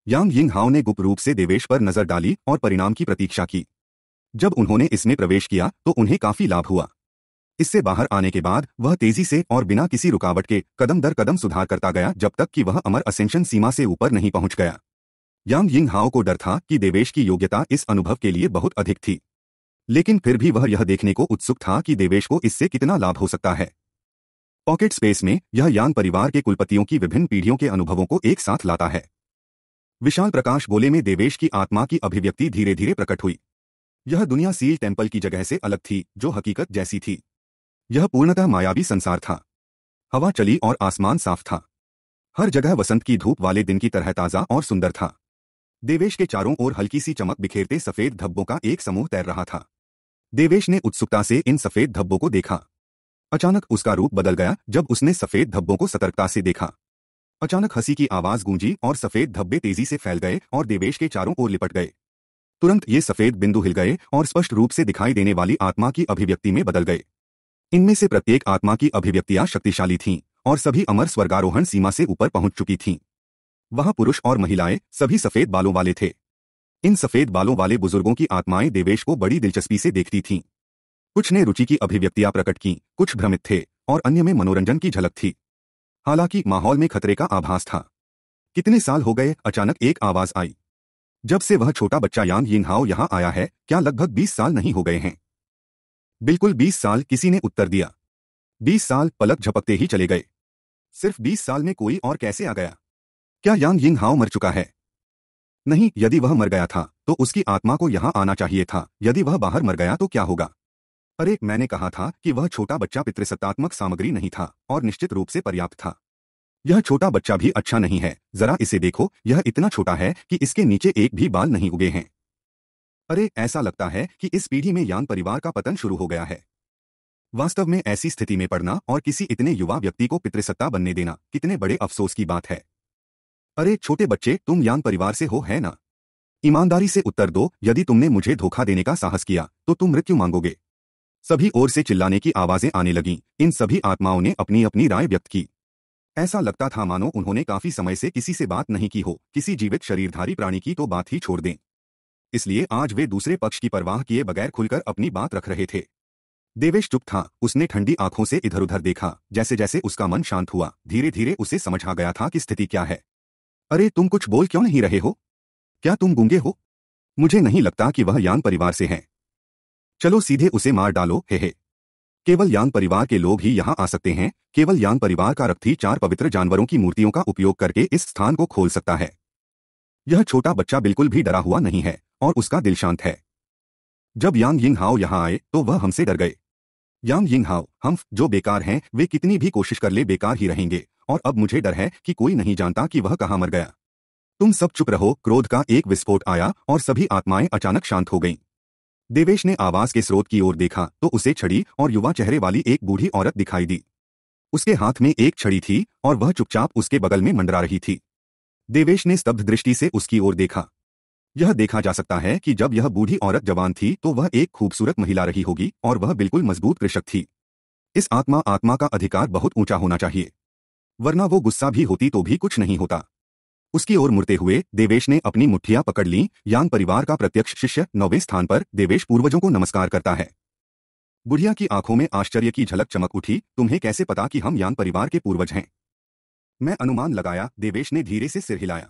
यांग यिंग हाओ ने गुप्त रूप से देवेश पर नजर डाली और परिणाम की प्रतीक्षा की जब उन्होंने इसमें प्रवेश किया तो उन्हें काफी लाभ हुआ इससे बाहर आने के बाद वह तेजी से और बिना किसी रुकावट के कदम दर कदम सुधार करता गया जब तक कि वह अमर असेंशन सीमा से ऊपर नहीं पहुंच गया यांग यिंग हाओ को डर था कि देवेश की योग्यता इस अनुभव के लिए बहुत अधिक थी लेकिन फिर भी वह यह देखने को उत्सुक था कि देवेश को इससे कितना लाभ हो सकता है पॉकेट स्पेस में यह यांग परिवार के कुलपतियों की विभिन्न पीढ़ियों के अनुभवों को एक साथ लाता है विशाल प्रकाश बोले में देवेश की आत्मा की अभिव्यक्ति धीरे धीरे प्रकट हुई यह दुनिया सील टेम्पल की जगह से अलग थी जो हकीकत जैसी थी यह पूर्णतः मायावी संसार था हवा चली और आसमान साफ था हर जगह वसंत की धूप वाले दिन की तरह ताज़ा और सुंदर था देवेश के चारों ओर हल्की सी चमक बिखेरते सफेद धब्बों का एक समूह तैर रहा था देवेश ने उत्सुकता से इन सफेद धब्बों को देखा अचानक उसका रूप बदल गया जब उसने सफेद धब्बों को सतर्कता से देखा अचानक हंसी की आवाज गूंजी और सफेद धब्बे तेजी से फैल गए और देवेश के चारों ओर लिपट गए तुरंत ये सफेद बिंदु हिल गए और स्पष्ट रूप से दिखाई देने वाली आत्मा की अभिव्यक्ति में बदल गए इनमें से प्रत्येक आत्मा की अभिव्यक्तियां शक्तिशाली थीं और सभी अमर स्वर्गारोहण सीमा से ऊपर पहुंच चुकी थीं वहां पुरुष और महिलाएं सभी सफेद बालों वाले थे इन सफेद बालों वाले बुजुर्गों की आत्माएं देवेश को बड़ी दिलचस्पी से देखती थीं कुछ ने रुचि की अभिव्यक्तियां प्रकट की कुछ भ्रमित थे और अन्य में मनोरंजन की झलक थी हालांकि माहौल में खतरे का आभास था कितने साल हो गए अचानक एक आवाज आई जब से वह छोटा बच्चा यांग यिंगहाओ यहां आया है क्या लगभग बीस साल नहीं हो गए हैं बिल्कुल बीस साल किसी ने उत्तर दिया बीस साल पलक झपकते ही चले गए सिर्फ बीस साल में कोई और कैसे आ गया क्या यांग यिंग हाओ मर चुका है नहीं यदि वह मर गया था तो उसकी आत्मा को यहां आना चाहिए था यदि वह बाहर मर गया तो क्या होगा अरे मैंने कहा था कि वह छोटा बच्चा पितृसत्तात्मक सामग्री नहीं था और निश्चित रूप से पर्याप्त था यह छोटा बच्चा भी अच्छा नहीं है जरा इसे देखो यह इतना छोटा है कि इसके नीचे एक भी बाल नहीं उगे हैं अरे ऐसा लगता है कि इस पीढ़ी में यांग परिवार का पतन शुरू हो गया है वास्तव में ऐसी स्थिति में पड़ना और किसी इतने युवा व्यक्ति को पितृसत्ता बनने देना कितने बड़े अफसोस की बात है अरे छोटे बच्चे तुम यांग परिवार से हो है ना ईमानदारी से उत्तर दो यदि तुमने मुझे धोखा देने का साहस किया तो तुम मृत्यु मांगोगे सभी ओर से चिल्लाने की आवाजें आने लगीं इन सभी आत्माओं ने अपनी अपनी राय व्यक्त की ऐसा लगता था मानो उन्होंने काफी समय से किसी से बात नहीं की हो किसी जीवित शरीरधारी प्राणी की तो बात ही छोड़ दें इसलिए आज वे दूसरे पक्ष की परवाह किए बगैर खुलकर अपनी बात रख रहे थे देवेश चुप था उसने ठंडी आंखों से इधर उधर देखा जैसे जैसे उसका मन शांत हुआ धीरे धीरे उसे समझ आ गया था कि स्थिति क्या है अरे तुम कुछ बोल क्यों नहीं रहे हो क्या तुम गूंगे हो मुझे नहीं लगता कि वह यांग परिवार से हैं चलो सीधे उसे मार डालो हे हे केवल यांग परिवार के लोग ही यहां आ सकते हैं केवल यांग परिवार का रथी चार पवित्र जानवरों की मूर्तियों का उपयोग करके इस स्थान को खोल सकता है यह छोटा बच्चा बिल्कुल भी डरा हुआ नहीं है और उसका दिल शांत है जब यांग यिंग हाओ यहां आए तो वह हमसे डर गए यांग यिंग हाओ हम जो बेकार हैं वे कितनी भी कोशिश कर ले बेकार ही रहेंगे और अब मुझे डर है कि कोई नहीं जानता कि वह कहाँ मर गया तुम सब चुप रहो क्रोध का एक विस्फोट आया और सभी आत्माएं अचानक शांत हो गईं देवेश ने आवाज के स्रोत की ओर देखा तो उसे छड़ी और युवा चेहरे वाली एक बूढ़ी औरत दिखाई दी उसके हाथ में एक छड़ी थी और वह चुपचाप उसके बगल में मंडरा रही थी देवेश ने स्तब्ध दृष्टि से उसकी ओर देखा यह देखा जा सकता है कि जब यह बूढ़ी औरत जवान थी तो वह एक खूबसूरत महिला रही होगी और वह बिल्कुल मजबूत कृषक थी इस आत्मा आत्मा का अधिकार बहुत ऊंचा होना चाहिए वरना वो गुस्सा भी होती तो भी कुछ नहीं होता उसकी ओर मुड़ते हुए देवेश ने अपनी मुठ्ठियां पकड़ ली यांग परिवार का प्रत्यक्ष शिष्य नौवें स्थान पर देवेश पूर्वजों को नमस्कार करता है बुढ़िया की आंखों में आश्चर्य की झलक चमक उठी तुम्हें कैसे पता कि हम यांग परिवार के पूर्वज हैं मैं अनुमान लगाया देवेश ने धीरे से सिर हिलाया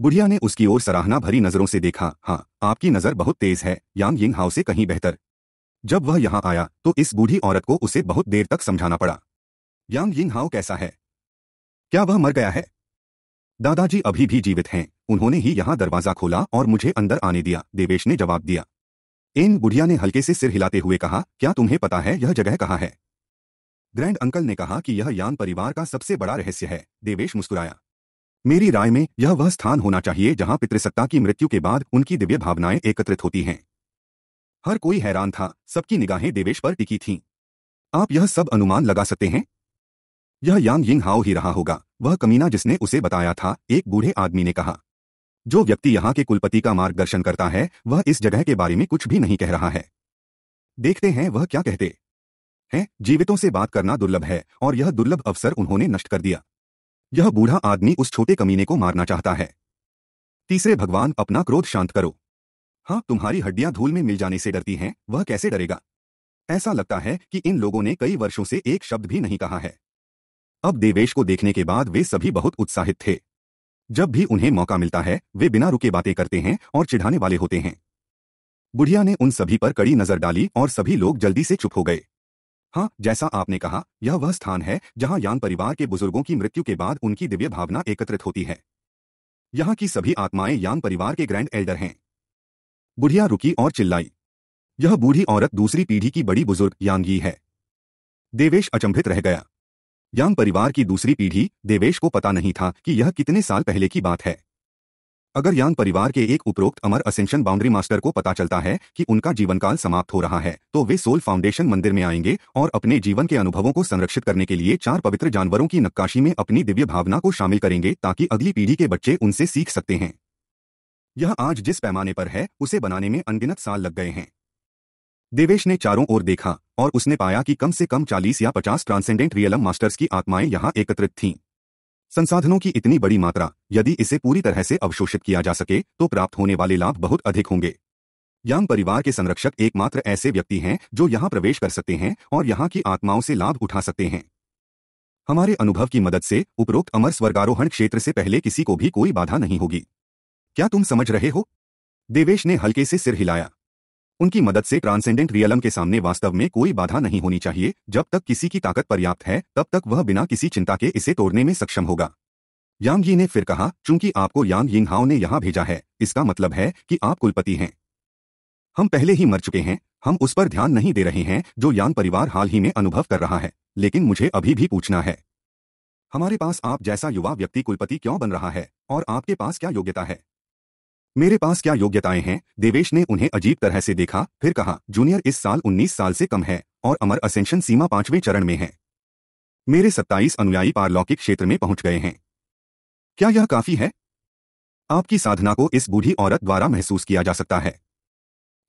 बुढ़िया ने उसकी ओर सराहना भरी नजरों से देखा हाँ आपकी नजर बहुत तेज है यांग यिंग हाउ से कहीं बेहतर जब वह यहां आया तो इस बूढ़ी औरत को उसे बहुत देर तक समझाना पड़ा यांग यिंग हाउ कैसा है क्या वह मर गया है दादाजी अभी भी जीवित हैं उन्होंने ही यहां दरवाजा खोला और मुझे अंदर आने दिया देवेश ने जवाब दिया इन बुढ़िया ने हल्के से सिर हिलाते हुए कहा क्या तुम्हें पता है यह जगह कहाँ है ग्रैंड अंकल ने कहा कि यह यान परिवार का सबसे बड़ा रहस्य है देवेश मुस्कुराया मेरी राय में यह वह स्थान होना चाहिए जहां पितृसत्ता की मृत्यु के बाद उनकी दिव्य भावनाएं एकत्रित होती हैं हर कोई हैरान था सबकी निगाहें देवेश पर टिकी थीं आप यह सब अनुमान लगा सकते हैं यह यांग यिंग हाओ ही रहा होगा वह कमीना जिसने उसे बताया था एक बूढ़े आदमी ने कहा जो व्यक्ति यहाँ के कुलपति का मार्गदर्शन करता है वह इस जगह के बारे में कुछ भी नहीं कह रहा है देखते हैं वह क्या कहते हैं जीवितों से बात करना दुर्लभ है और यह दुर्लभ अवसर उन्होंने नष्ट कर दिया यह बूढ़ा आदमी उस छोटे कमीने को मारना चाहता है तीसरे भगवान अपना क्रोध शांत करो हाँ तुम्हारी हड्डियां धूल में मिल जाने से डरती हैं वह कैसे डरेगा ऐसा लगता है कि इन लोगों ने कई वर्षों से एक शब्द भी नहीं कहा है अब देवेश को देखने के बाद वे सभी बहुत उत्साहित थे जब भी उन्हें मौका मिलता है वे बिना रुके बातें करते हैं और चिढ़ाने वाले होते हैं बुढ़िया ने उन सभी पर कड़ी नजर डाली और सभी लोग जल्दी से चुप हो गए हाँ जैसा आपने कहा यह वह स्थान है जहां यान परिवार के बुजुर्गों की मृत्यु के बाद उनकी दिव्य भावना एकत्रित होती है यहां की सभी आत्माएं यान परिवार के ग्रैंड एल्डर हैं बुढ़िया रुकी और चिल्लाई यह बूढ़ी औरत दूसरी पीढ़ी की बड़ी बुजुर्ग यांगी है देवेश अचंभित रह गया यांग परिवार की दूसरी पीढ़ी देवेश को पता नहीं था कि यह कितने साल पहले की बात है अगर यांग परिवार के एक उपरोक्त अमर असेंशन बाउंड्री मास्टर को पता चलता है कि उनका जीवनकाल समाप्त हो रहा है तो वे सोल फाउंडेशन मंदिर में आएंगे और अपने जीवन के अनुभवों को संरक्षित करने के लिए चार पवित्र जानवरों की नक्काशी में अपनी दिव्य भावना को शामिल करेंगे ताकि अगली पीढ़ी के बच्चे उनसे सीख सकते हैं यह आज जिस पैमाने पर है उसे बनाने में अनगिनत साल लग गए हैं देवेश ने चारों ओर देखा और उसने पाया कि कम से कम चालीस या पचास ट्रांसेंडेंट रियलम मास्टर्स की आत्माएं यहां एकत्रित थीं संसाधनों की इतनी बड़ी मात्रा यदि इसे पूरी तरह से अवशोषित किया जा सके तो प्राप्त होने वाले लाभ बहुत अधिक होंगे यांग परिवार के संरक्षक एकमात्र ऐसे व्यक्ति हैं जो यहां प्रवेश कर सकते हैं और यहां की आत्माओं से लाभ उठा सकते हैं हमारे अनुभव की मदद से उपरोक्त अमर स्वर्गारोहण क्षेत्र से पहले किसी को भी कोई बाधा नहीं होगी क्या तुम समझ रहे हो देवेश ने हल्के से सिर हिलाया उनकी मदद से ट्रांसेंडेंट रियलम के सामने वास्तव में कोई बाधा नहीं होनी चाहिए जब तक किसी की ताकत पर्याप्त है तब तक वह बिना किसी चिंता के इसे तोड़ने में सक्षम होगा यांग यी ने फिर कहा चूंकि आपको यांग यिंग हाओ ने यहाँ भेजा है इसका मतलब है कि आप कुलपति हैं हम पहले ही मर चुके हैं हम उस पर ध्यान नहीं दे रहे हैं जो यांग परिवार हाल ही में अनुभव कर रहा है लेकिन मुझे अभी भी पूछना है हमारे पास आप जैसा युवा व्यक्ति कुलपति क्यों बन रहा है और आपके पास क्या योग्यता है मेरे पास क्या योग्यताएं हैं देवेश ने उन्हें अजीब तरह से देखा फिर कहा जूनियर इस साल 19 साल से कम है और अमर असेंशन सीमा पांचवें चरण में है मेरे 27 अनुयायी पारलौकिक क्षेत्र में पहुंच गए हैं क्या यह काफी है आपकी साधना को इस बूढ़ी औरत द्वारा महसूस किया जा सकता है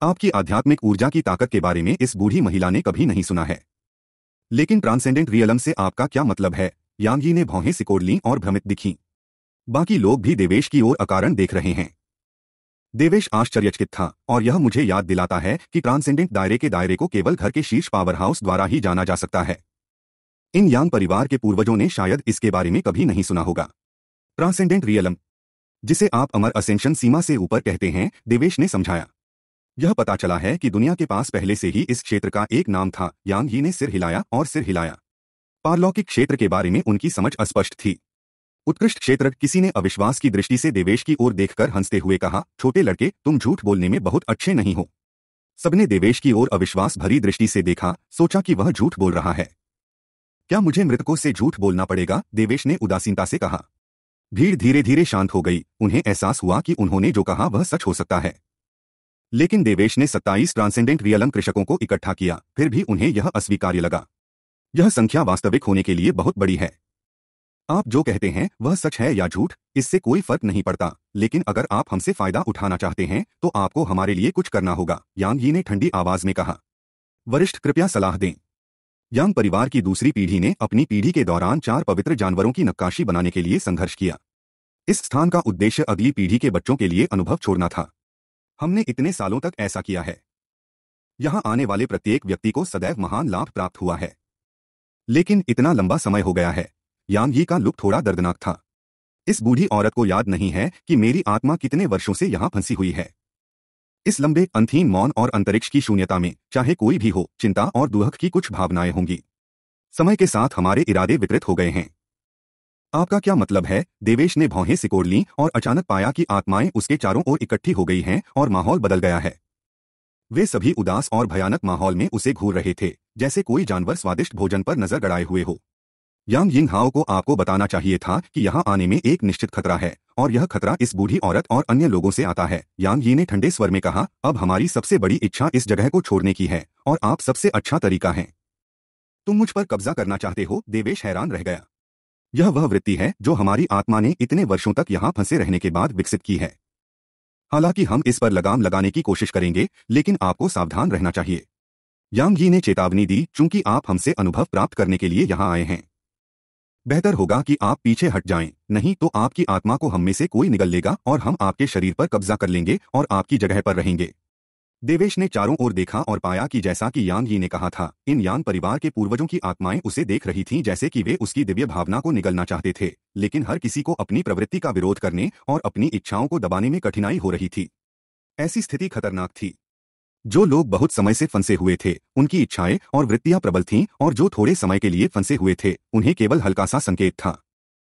आपकी आध्यात्मिक ऊर्जा की ताकत के बारे में इस बूढ़ी महिला ने कभी नहीं सुना है लेकिन ट्रांसेंडेंट रियलम से आपका क्या मतलब है यांगी ने भौहें सिकोड़ ली और भ्रमित दिखी बाकी लोग भी देवेश की ओर अकारण देख रहे हैं देवेश आश्चर्यचकित था और यह मुझे याद दिलाता है कि ट्रांसेंडेंट दायरे के दायरे को केवल घर के शीर्ष पावर हाउस द्वारा ही जाना जा सकता है इन यांग परिवार के पूर्वजों ने शायद इसके बारे में कभी नहीं सुना होगा ट्रांसेंडेंट रियलम जिसे आप अमर असेंशन सीमा से ऊपर कहते हैं देवेश ने समझाया यह पता चला है कि दुनिया के पास पहले से ही इस क्षेत्र का एक नाम था यांग ही ने सिर हिलाया और सिर हिलाया पारलौकिक क्षेत्र के बारे में उनकी समझ अस्पष्ट थी उत्कृष्ट क्षेत्र किसी ने अविश्वास की दृष्टि से देवेश की ओर देखकर हंसते हुए कहा छोटे लड़के तुम झूठ बोलने में बहुत अच्छे नहीं हो सबने देवेश की ओर अविश्वास भरी दृष्टि से देखा सोचा कि वह झूठ बोल रहा है क्या मुझे मृतकों से झूठ बोलना पड़ेगा देवेश ने उदासीनता से कहा भीड़ धीरे धीरे शांत हो गई उन्हें एहसास हुआ कि उन्होंने जो कहा वह सच हो सकता है लेकिन देवेश ने 27 ट्रांसेंडेंट रियलम कृषकों को इकट्ठा किया फिर भी उन्हें यह अस्वीकार्य लगा यह संख्या वास्तविक होने के लिए बहुत बड़ी है आप जो कहते हैं वह सच है या झूठ इससे कोई फर्क नहीं पड़ता लेकिन अगर आप हमसे फायदा उठाना चाहते हैं तो आपको हमारे लिए कुछ करना होगा यांग ही ने ठंडी आवाज में कहा वरिष्ठ कृपया सलाह दें यांग परिवार की दूसरी पीढ़ी ने अपनी पीढ़ी के दौरान चार पवित्र जानवरों की नक्काशी बनाने के लिए संघर्ष किया इस स्थान का उद्देश्य अगली पीढ़ी के बच्चों के लिए अनुभव छोड़ना था हमने इतने सालों तक ऐसा किया है यहां आने वाले प्रत्येक व्यक्ति को सदैव महान लाभ प्राप्त हुआ है लेकिन इतना लंबा समय हो गया है यांग ही का लुक थोड़ा दर्दनाक था इस बूढ़ी औरत को याद नहीं है कि मेरी आत्मा कितने वर्षों से यहां फंसी हुई है इस लंबे अंथीन मौन और अंतरिक्ष की शून्यता में चाहे कोई भी हो चिंता और दुहक की कुछ भावनाएं होंगी समय के साथ हमारे इरादे विकृत हो गए हैं आपका क्या मतलब है देवेश ने भौहें सिकोड़ ली और अचानक पाया कि आत्माएं उसके चारों ओर इकट्ठी हो गई हैं और माहौल बदल गया है वे सभी उदास और भयानक माहौल में उसे घूर रहे थे जैसे कोई जानवर स्वादिष्ट भोजन पर नजर गड़ाए हुए हो यांग यिंग हाओ को आपको बताना चाहिए था कि यहाँ आने में एक निश्चित खतरा है और यह खतरा इस बूढ़ी औरत और अन्य लोगों से आता है यांग यी ने ठंडे स्वर में कहा अब हमारी सबसे बड़ी इच्छा इस जगह को छोड़ने की है और आप सबसे अच्छा तरीका है तुम मुझ पर कब्जा करना चाहते हो देवेश हैरान रह गया यह वह वृत्ति है जो हमारी आत्मा ने इतने वर्षों तक यहाँ फंसे रहने के बाद विकसित की है हालांकि हम इस पर लगाम लगाने की कोशिश करेंगे लेकिन आपको सावधान रहना चाहिए यांग यी ने चेतावनी दी चूंकि आप हमसे अनुभव प्राप्त करने के लिए यहाँ आए हैं बेहतर होगा कि आप पीछे हट जाएं, नहीं तो आपकी आत्मा को हम में से कोई निगल लेगा और हम आपके शरीर पर कब्जा कर लेंगे और आपकी जगह पर रहेंगे देवेश ने चारों ओर देखा और पाया कि जैसा कि यान जी ने कहा था इन यान परिवार के पूर्वजों की आत्माएं उसे देख रही थीं जैसे कि वे उसकी दिव्य भावना को निगलना चाहते थे लेकिन हर किसी को अपनी प्रवृत्ति का विरोध करने और अपनी इच्छाओं को दबाने में कठिनाई हो रही थी ऐसी स्थिति खतरनाक थी जो लोग बहुत समय से फंसे हुए थे उनकी इच्छाएं और वृत्तियां प्रबल थीं और जो थोड़े समय के लिए फंसे हुए थे उन्हें केवल हल्का सा संकेत था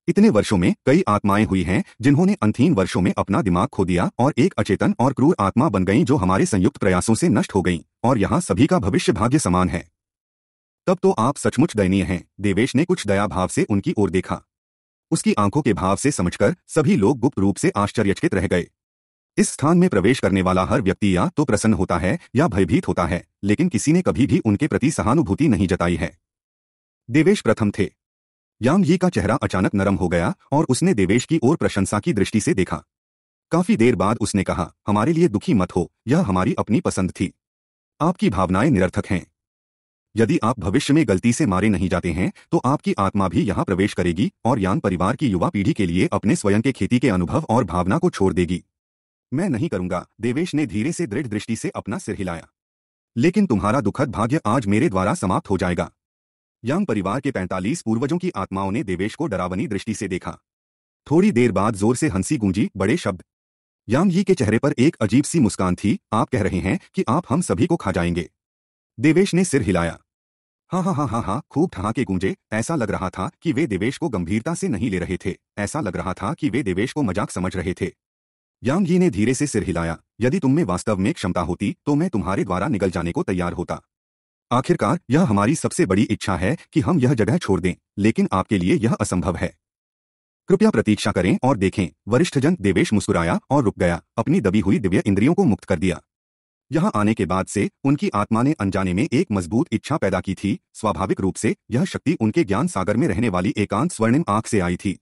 इतने वर्षों में कई आत्माएं हुई हैं जिन्होंने अंतिम वर्षों में अपना दिमाग खो दिया और एक अचेतन और क्रूर आत्मा बन गई जो हमारे संयुक्त प्रयासों से नष्ट हो गई और यहाँ सभी का भविष्य भाग्य समान है तब तो आप सचमुच दयनीय हैं देवेश ने कुछ दया भाव से उनकी ओर देखा उसकी आंखों के भाव से समझकर सभी लोग गुप्त रूप से आश्चर्यचकित रह गए इस स्थान में प्रवेश करने वाला हर व्यक्ति या तो प्रसन्न होता है या भयभीत होता है लेकिन किसी ने कभी भी उनके प्रति सहानुभूति नहीं जताई है देवेश प्रथम थे याम यी का चेहरा अचानक नरम हो गया और उसने देवेश की ओर प्रशंसा की दृष्टि से देखा काफी देर बाद उसने कहा हमारे लिए दुखी मत हो यह हमारी अपनी पसंद थी आपकी भावनाएं निरर्थक हैं यदि आप भविष्य में गलती से मारे नहीं जाते हैं तो आपकी आत्मा भी यहाँ प्रवेश करेगी और यान परिवार की युवा पीढ़ी के लिए अपने स्वयं के खेती के अनुभव और भावना को छोड़ देगी मैं नहीं करूंगा देवेश ने धीरे से दृढ़ दृष्टि से अपना सिर हिलाया लेकिन तुम्हारा दुखद भाग्य आज मेरे द्वारा समाप्त हो जाएगा यांग परिवार के 45 पूर्वजों की आत्माओं ने देवेश को डरावनी दृष्टि से देखा थोड़ी देर बाद जोर से हंसी गूंजी बड़े शब्द यांग जी के चेहरे पर एक अजीब सी मुस्कान थी आप कह रहे हैं कि आप हम सभी को खा जाएंगे देवेश ने सिर हिलाया हाँ हाँ हाँ हाँ हाँ खूब ठहाके गूंजे ऐसा लग रहा था कि वे देवेश को गंभीरता से नहीं ले रहे थे ऐसा लग रहा था कि वे देवेश को मजाक समझ रहे थे यांग ने धीरे से सिर हिलाया यदि तुम में वास्तव में क्षमता होती तो मैं तुम्हारे द्वारा निकल जाने को तैयार होता आखिरकार यह हमारी सबसे बड़ी इच्छा है कि हम यह जगह छोड़ दें लेकिन आपके लिए यह असंभव है कृपया प्रतीक्षा करें और देखें वरिष्ठजन देवेश मुस्कुराया और रुक गया अपनी दबी हुई दिव्य इंद्रियों को मुक्त कर दिया यहां आने के बाद से उनकी आत्मा ने अनजाने में एक मजबूत इच्छा पैदा की थी स्वाभाविक रूप से यह शक्ति उनके ज्ञान सागर में रहने वाली एकांत स्वर्णिम आंख से आई थी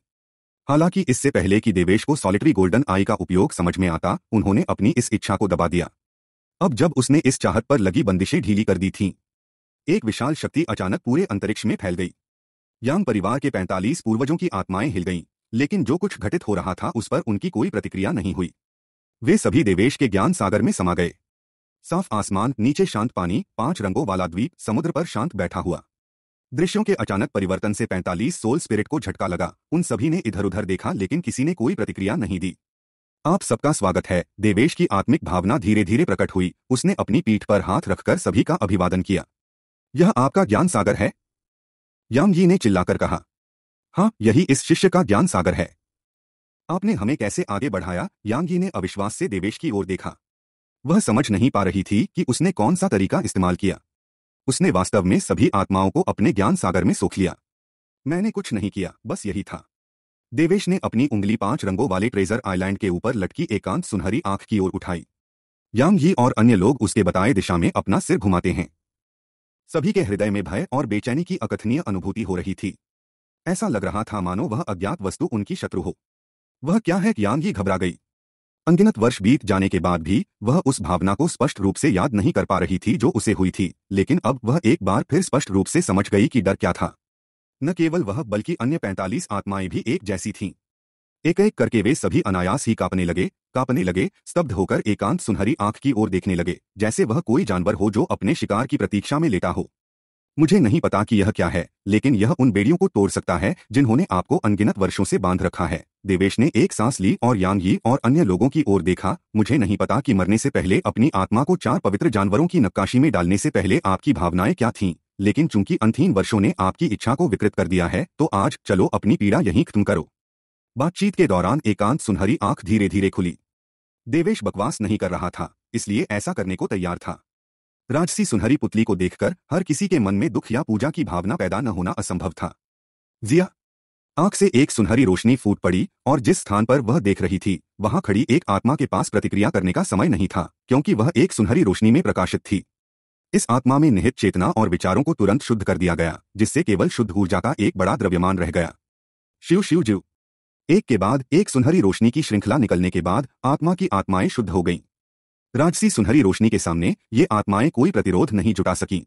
हालांकि इससे पहले कि देवेश को सॉलिटरी गोल्डन आई का उपयोग समझ में आता उन्होंने अपनी इस इच्छा को दबा दिया अब जब उसने इस चाहत पर लगी बंदिशें ढीली कर दी थीं एक विशाल शक्ति अचानक पूरे अंतरिक्ष में फैल गई यांग परिवार के 45 पूर्वजों की आत्माएं हिल गईं लेकिन जो कुछ घटित हो रहा था उस पर उनकी कोई प्रतिक्रिया नहीं हुई वे सभी देवेश के ज्ञान सागर में समा गए साफ आसमान नीचे शांत पानी पांच रंगों वाला द्वीप समुद्र पर शांत बैठा हुआ दृश्यों के अचानक परिवर्तन से 45 सोल स्पिरिट को झटका लगा उन सभी ने इधर उधर देखा लेकिन किसी ने कोई प्रतिक्रिया नहीं दी आप सबका स्वागत है देवेश की आत्मिक भावना धीरे धीरे प्रकट हुई उसने अपनी पीठ पर हाथ रखकर सभी का अभिवादन किया यह आपका ज्ञान सागर है यांग जी ने चिल्लाकर कहा हाँ यही इस शिष्य का ज्ञान सागर है आपने हमें कैसे आगे बढ़ाया यांग जी ने अविश्वास से देवेश की ओर देखा वह समझ नहीं पा रही थी कि उसने कौन सा तरीका इस्तेमाल किया उसने वास्तव में सभी आत्माओं को अपने ज्ञान सागर में सोख लिया मैंने कुछ नहीं किया बस यही था देवेश ने अपनी उंगली पांच रंगों वाले ट्रेजर आइलैंड के ऊपर लटकी एकांत सुनहरी आंख की ओर उठाई यांग ही और अन्य लोग उसके बताए दिशा में अपना सिर घुमाते हैं सभी के हृदय में भय और बेचैनी की अकथनीय अनुभूति हो रही थी ऐसा लग रहा था मानो वह अज्ञात वस्तु उनकी शत्रु हो वह क्या है यांग ही घबरा गई अनगिनत वर्ष बीत जाने के बाद भी वह उस भावना को स्पष्ट रूप से याद नहीं कर पा रही थी जो उसे हुई थी लेकिन अब वह एक बार फिर स्पष्ट रूप से समझ गई कि डर क्या था न केवल वह बल्कि अन्य पैंतालीस आत्माएं भी एक जैसी थीं एक एक करके वे सभी अनायास ही कांपने लगे कांपने लगे स्तब्ध होकर एकांत सुनहरी आंख की ओर देखने लगे जैसे वह कोई जानवर हो जो अपने शिकार की प्रतीक्षा में लेटा हो मुझे नहीं पता कि यह क्या है लेकिन यह उन बेड़ियों को तोड़ सकता है जिन्होंने आपको अनगिनत वर्षों से बांध रखा है देवेश ने एक सांस ली और यांग यी और अन्य लोगों की ओर देखा मुझे नहीं पता कि मरने से पहले अपनी आत्मा को चार पवित्र जानवरों की नक्काशी में डालने से पहले आपकी भावनाएं क्या थीं लेकिन चूंकि अंतिम वर्षों ने आपकी इच्छा को विकृत कर दिया है तो आज चलो अपनी पीड़ा यहीं खत्म करो बातचीत के दौरान एकांत सुनहरी आंख धीरे धीरे खुली देवेश बकवास नहीं कर रहा था इसलिए ऐसा करने को तैयार था राजसी सुनहरी पुतली को देखकर हर किसी के मन में दुख या पूजा की भावना पैदा न होना असंभव था जिया आंख से एक सुनहरी रोशनी फूट पड़ी और जिस स्थान पर वह देख रही थी वहां खड़ी एक आत्मा के पास प्रतिक्रिया करने का समय नहीं था क्योंकि वह एक सुनहरी रोशनी में प्रकाशित थी इस आत्मा में निहित चेतना और विचारों को तुरंत शुद्ध कर दिया गया जिससे केवल शुद्ध ऊर्जा का एक बड़ा द्रव्यमान रह गया शिव शिव जीव एक के बाद एक सुनहरी रोशनी की श्रृंखला निकलने के बाद आत्मा की आत्माएं शुद्ध हो गईं राजसी सुनहरी रोशनी के सामने ये आत्माएं कोई प्रतिरोध नहीं जुटा सकी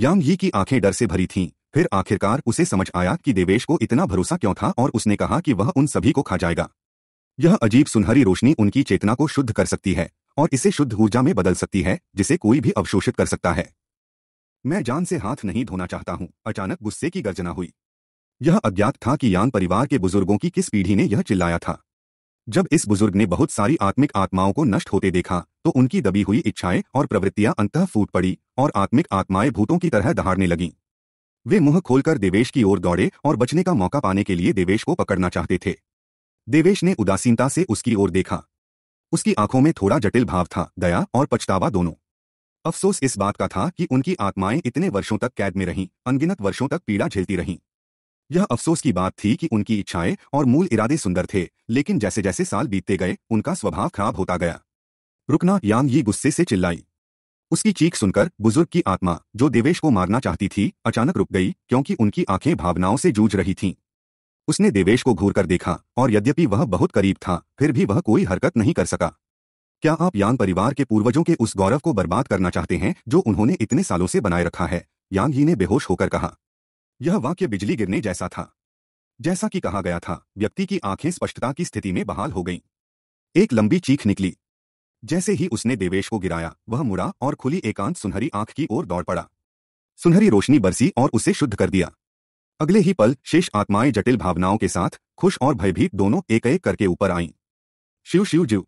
यांग ही की आंखें डर से भरी थीं फिर आखिरकार उसे समझ आया कि देवेश को इतना भरोसा क्यों था और उसने कहा कि वह उन सभी को खा जाएगा यह अजीब सुनहरी रोशनी उनकी चेतना को शुद्ध कर सकती है और इसे शुद्ध ऊर्जा में बदल सकती है जिसे कोई भी अवशोषित कर सकता है मैं जान से हाथ नहीं धोना चाहता हूं अचानक गुस्से की गर्जना हुई यह अज्ञात था कि यांग परिवार के बुजुर्गों की किस पीढ़ी ने यह चिल्लाया था जब इस बुजुर्ग ने बहुत सारी आत्मिक आत्माओं को नष्ट होते देखा तो उनकी दबी हुई इच्छाएं और प्रवृत्तियां अंतः फूट पड़ी और आत्मिक आत्माएं भूतों की तरह दहाड़ने लगीं वे मुंह खोलकर देवेश की ओर दौड़े और बचने का मौका पाने के लिए देवेश को पकड़ना चाहते थे देवेश ने उदासीनता से उसकी ओर देखा उसकी आंखों में थोड़ा जटिल भाव था दया और पछतावा दोनों अफसोस इस बात का था कि उनकी आत्माएं इतने वर्षों तक कैद में रहीं अनगिनत वर्षों तक पीड़ा झेलती रहीं यह अफसोस की बात थी कि उनकी इच्छाएं और मूल इरादे सुंदर थे लेकिन जैसे जैसे साल बीतते गए उनका स्वभाव खराब होता गया रुकना यांग ये गुस्से से चिल्लाई उसकी चीख सुनकर बुजुर्ग की आत्मा जो देवेश को मारना चाहती थी अचानक रुक गई क्योंकि उनकी आंखें भावनाओं से जूझ रही थीं उसने देवेश को घूर कर देखा और यद्यपि वह बहुत करीब था फिर भी वह कोई हरकत नहीं कर सका क्या आप यांग परिवार के पूर्वजों के उस गौरव को बर्बाद करना चाहते हैं जो उन्होंने इतने सालों से बनाए रखा है यांग ही ने बेहोश होकर कहा यह वाक्य बिजली गिरने जैसा था जैसा कि कहा गया था व्यक्ति की आंखें स्पष्टता की स्थिति में बहाल हो गईं। एक लंबी चीख निकली जैसे ही उसने देवेश को गिराया वह मुड़ा और खुली एकांत सुनहरी आंख की ओर दौड़ पड़ा सुनहरी रोशनी बरसी और उसे शुद्ध कर दिया अगले ही पल शेष आत्माएं जटिल भावनाओं के साथ खुश और भयभीत दोनों एक एक करके ऊपर आईं शिव शिव जीव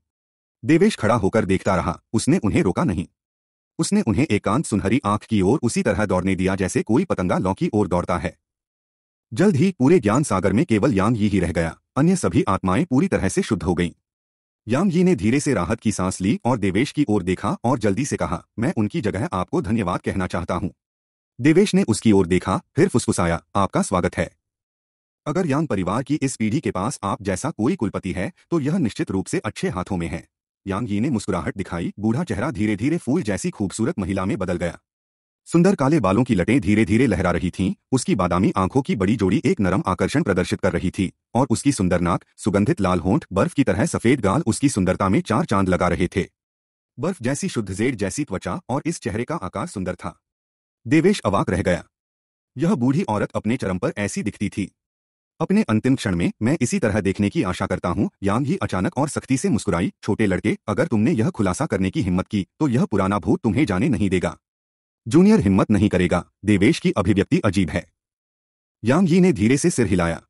देवेश खड़ा होकर देखता रहा उसने उन्हें रोका नहीं उसने उन्हें एकांत सुनहरी आंख की ओर उसी तरह दौड़ने दिया जैसे कोई पतंगा लौकी ओर दौड़ता है जल्द ही पूरे ज्ञान सागर में केवल यांग ही, ही रह गया अन्य सभी आत्माएं पूरी तरह से शुद्ध हो गईं यांग यी ने धीरे से राहत की सांस ली और देवेश की ओर देखा और जल्दी से कहा मैं उनकी जगह आपको धन्यवाद कहना चाहता हूं देवेश ने उसकी ओर देखा फिर फुसफुसाया आपका स्वागत है अगर यांग परिवार की इस पीढ़ी के पास आप जैसा कोई कुलपति है तो यह निश्चित रूप से अच्छे हाथों में है यांग यी ने मुस्कुराहट दिखाई बूढ़ा चेहरा धीरे धीरे फूल जैसी खूबसूरत महिला में बदल गया सुंदर काले बालों की लटें धीरे धीरे लहरा रही थीं, उसकी बादामी आंखों की बड़ी जोड़ी एक नरम आकर्षण प्रदर्शित कर रही थी और उसकी सुंदर नाक सुगंधित लाल होंठ बर्फ की तरह सफेद गाल उसकी सुंदरता में चार चांद लगा रहे थे बर्फ जैसी शुद्ध जेड़ जैसी त्वचा और इस चेहरे का आकार सुंदर था देवेश अवाक रह गया यह बूढ़ी औरत अपने चरम पर ऐसी दिखती थी अपने अंतिम क्षण में मैं इसी तरह देखने की आशा करता हूँ यांग ही अचानक और सख्ती से मुस्कुराई छोटे लड़के अगर तुमने यह खुलासा करने की हिम्मत की तो यह पुराना भूत तुम्हें जाने नहीं देगा जूनियर हिम्मत नहीं करेगा देवेश की अभिव्यक्ति अजीब है यांग ही ने धीरे से सिर हिलाया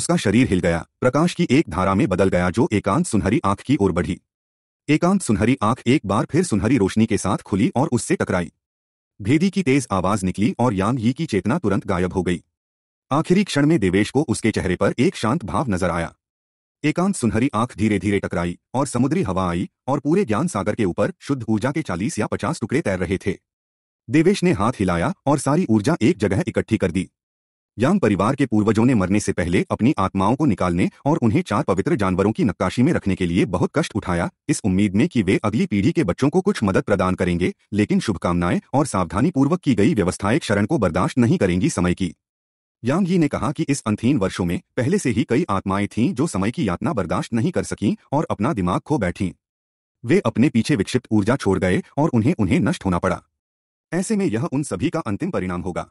उसका शरीर हिल गया प्रकाश की एक धारा में बदल गया जो एकांत सुनहरी आंख की ओर बढ़ी एकांत सुनहरी आंख एक बार फिर सुनहरी रोशनी के साथ खुली और उससे टकराई भेदी की तेज आवाज निकली और यांग ही की चेतना तुरंत गायब हो गई आखिरी क्षण में देवेश को उसके चेहरे पर एक शांत भाव नजर आया एकांत सुनहरी आंख धीरे धीरे टकराई और समुद्री हवा आई और पूरे ज्ञान सागर के ऊपर शुद्ध ऊर्जा के चालीस या पचास टुकड़े तैर रहे थे देवेश ने हाथ हिलाया और सारी ऊर्जा एक जगह इकट्ठी कर दी यांग परिवार के पूर्वजों ने मरने से पहले अपनी आत्माओं को निकालने और उन्हें चार पवित्र जानवरों की नक्काशी में रखने के लिए बहुत कष्ट उठाया इस उम्मीद में कि वे अगली पीढ़ी के बच्चों को कुछ मदद प्रदान करेंगे लेकिन शुभकामनाएं और सावधानीपूर्वक की गई व्यवस्थाएं शरण को बर्दाश्त नहीं करेंगी समय की यांग ही ने कहा कि इस अंतिम वर्षों में पहले से ही कई आत्माएं थीं जो समय की यातना बर्दाश्त नहीं कर सकीं और अपना दिमाग खो बैठी वे अपने पीछे विक्षिप्त ऊर्जा छोड़ गए और उन्हें उन्हें नष्ट होना पड़ा ऐसे में यह उन सभी का अंतिम परिणाम होगा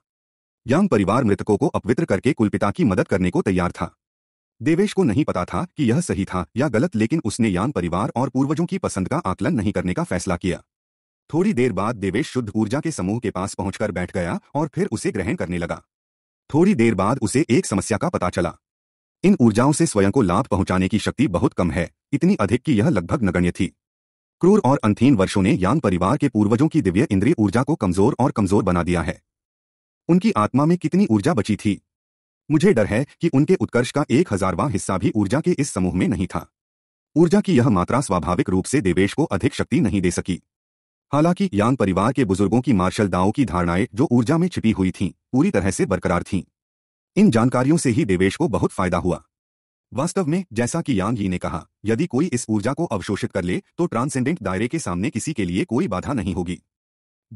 यांग परिवार मृतकों को अपवित्र करके कुलपिता की मदद करने को तैयार था देवेश को नहीं पता था कि यह सही था या गलत लेकिन उसने यान परिवार और पूर्वजों की पसंद का आकलन नहीं करने का फैसला किया थोड़ी देर बाद देवेश शुद्ध ऊर्जा के समूह के पास पहुंचकर बैठ गया और फिर उसे ग्रहण करने लगा थोड़ी देर बाद उसे एक समस्या का पता चला इन ऊर्जाओं से स्वयं को लाभ पहुंचाने की शक्ति बहुत कम है इतनी अधिक कि यह लगभग नगण्य थी क्रूर और अंथीन वर्षों ने यान परिवार के पूर्वजों की दिव्य इंद्रिय ऊर्जा को कमजोर और कमजोर बना दिया है उनकी आत्मा में कितनी ऊर्जा बची थी मुझे डर है कि उनके उत्कर्ष का एक हजारवा हिस्सा भी ऊर्जा के इस समूह में नहीं था ऊर्जा की यह मात्रा स्वाभाविक रूप से देवेश को अधिक शक्ति नहीं दे सकी हालांकि यांग परिवार के बुजुर्गों की मार्शल दाओ की धारणाएं जो ऊर्जा में छिपी हुई थीं, पूरी तरह से बरकरार थीं। इन जानकारियों से ही देवेश को बहुत फायदा हुआ वास्तव में जैसा कि यांग ही ने कहा यदि कोई इस ऊर्जा को अवशोषित कर ले तो ट्रांसेंडेंट दायरे के सामने किसी के लिए कोई बाधा नहीं होगी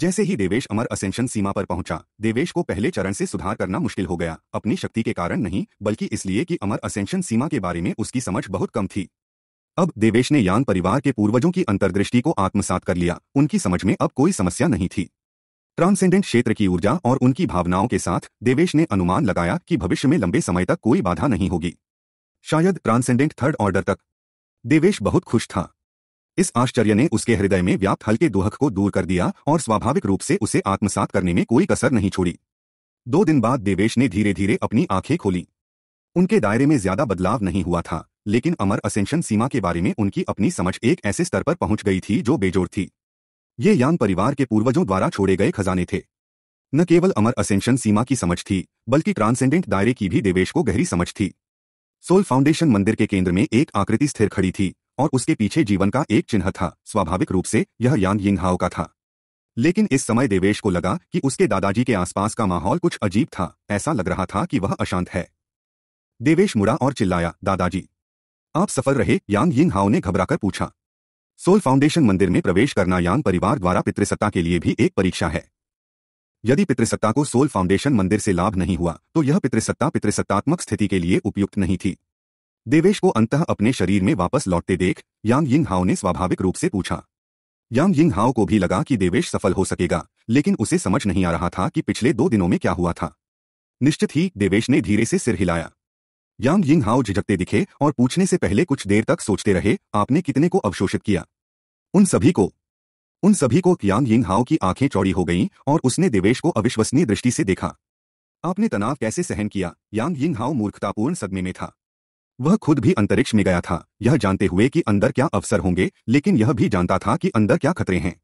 जैसे ही देवेश अमर असेंशन सीमा पर पहुंचा देवेश को पहले चरण से सुधार करना मुश्किल हो गया अपनी शक्ति के कारण नहीं बल्कि इसलिए कि अमर असेंशन सीमा के बारे में उसकी समझ बहुत कम थी अब देवेश ने यान परिवार के पूर्वजों की अंतर्दृष्टि को आत्मसात कर लिया उनकी समझ में अब कोई समस्या नहीं थी ट्रांसेंडेंट क्षेत्र की ऊर्जा और उनकी भावनाओं के साथ देवेश ने अनुमान लगाया कि भविष्य में लंबे समय तक कोई बाधा नहीं होगी शायद ट्रांसेंडेंट थर्ड ऑर्डर तक देवेश बहुत खुश था इस आश्चर्य ने उसके हृदय में व्याप्त हल्के दुहक को दूर कर दिया और स्वाभाविक रूप से उसे आत्मसात करने में कोई कसर नहीं छोड़ी दो दिन बाद देवेश ने धीरे धीरे अपनी आंखें खोली उनके दायरे में ज्यादा बदलाव नहीं हुआ था लेकिन अमर असेंशन सीमा के बारे में उनकी अपनी समझ एक ऐसे स्तर पर पहुंच गई थी जो बेजोड़ थी ये यांग परिवार के पूर्वजों द्वारा छोड़े गए खजाने थे न केवल अमर असेंशन सीमा की समझ थी बल्कि ट्रांसेंडेंट दायरे की भी देवेश को गहरी समझ थी सोल फाउंडेशन मंदिर के केंद्र में एक आकृति स्थिर खड़ी थी और उसके पीछे जीवन का एक चिन्ह था स्वाभाविक रूप से यह यांग यिंगहाओ का था लेकिन इस समय देवेश को लगा कि उसके दादाजी के आसपास का माहौल कुछ अजीब था ऐसा लग रहा था कि वह अशांत है देवेश मुड़ा और चिल्लाया दादाजी आप सफल रहे यांग यिंग हाओ ने घबराकर पूछा सोल फाउंडेशन मंदिर में प्रवेश करना यांग परिवार द्वारा पितृसत्ता के लिए भी एक परीक्षा है यदि पितृसत्ता को सोल फाउंडेशन मंदिर से लाभ नहीं हुआ तो यह पितृसत्ता पितृसत्तात्मक स्थिति के लिए उपयुक्त नहीं थी देवेश को अंतः अपने शरीर में वापस लौटते देख यांग यिंग हाओ ने स्वाभाविक रूप से पूछा यांग यिंग हाओ को भी लगा कि देवेश सफल हो सकेगा लेकिन उसे समझ नहीं आ रहा था कि पिछले दो दिनों में क्या हुआ था निश्चित ही देवेश ने धीरे से सिर हिलाया यांग यिंग हाओ झिझकते दिखे और पूछने से पहले कुछ देर तक सोचते रहे आपने कितने को अवशोषित किया उन सभी को उन सभी को यांग यिंग हाओ की आंखें चौड़ी हो गईं और उसने देवेश को अविश्वसनीय दृष्टि से देखा आपने तनाव कैसे सहन किया यांग यिंग हाओ मूर्खतापूर्ण सदमे में था वह खुद भी अंतरिक्ष में गया था यह जानते हुए कि अंदर क्या अवसर होंगे लेकिन यह भी जानता था कि अंदर क्या खतरे हैं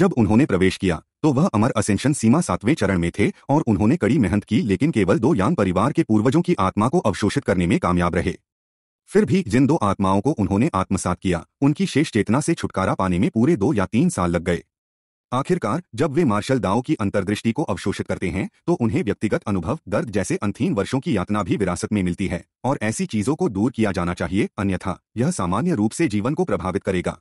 जब उन्होंने प्रवेश किया तो वह अमर असेंशन सीमा सातवें चरण में थे और उन्होंने कड़ी मेहनत की लेकिन केवल दो यान परिवार के पूर्वजों की आत्मा को अवशोषित करने में कामयाब रहे फिर भी जिन दो आत्माओं को उन्होंने आत्मसात किया उनकी शेष चेतना से छुटकारा पाने में पूरे दो या तीन साल लग गए आखिरकार जब वे मार्शल दाओ की अंतर्दृष्टि को अवशोषित करते हैं तो उन्हें व्यक्तिगत अनुभव दर्द जैसे अंतिम वर्षों की यातना भी विरासत में मिलती है और ऐसी चीजों को दूर किया जाना चाहिए अन्यथा यह सामान्य रूप से जीवन को प्रभावित करेगा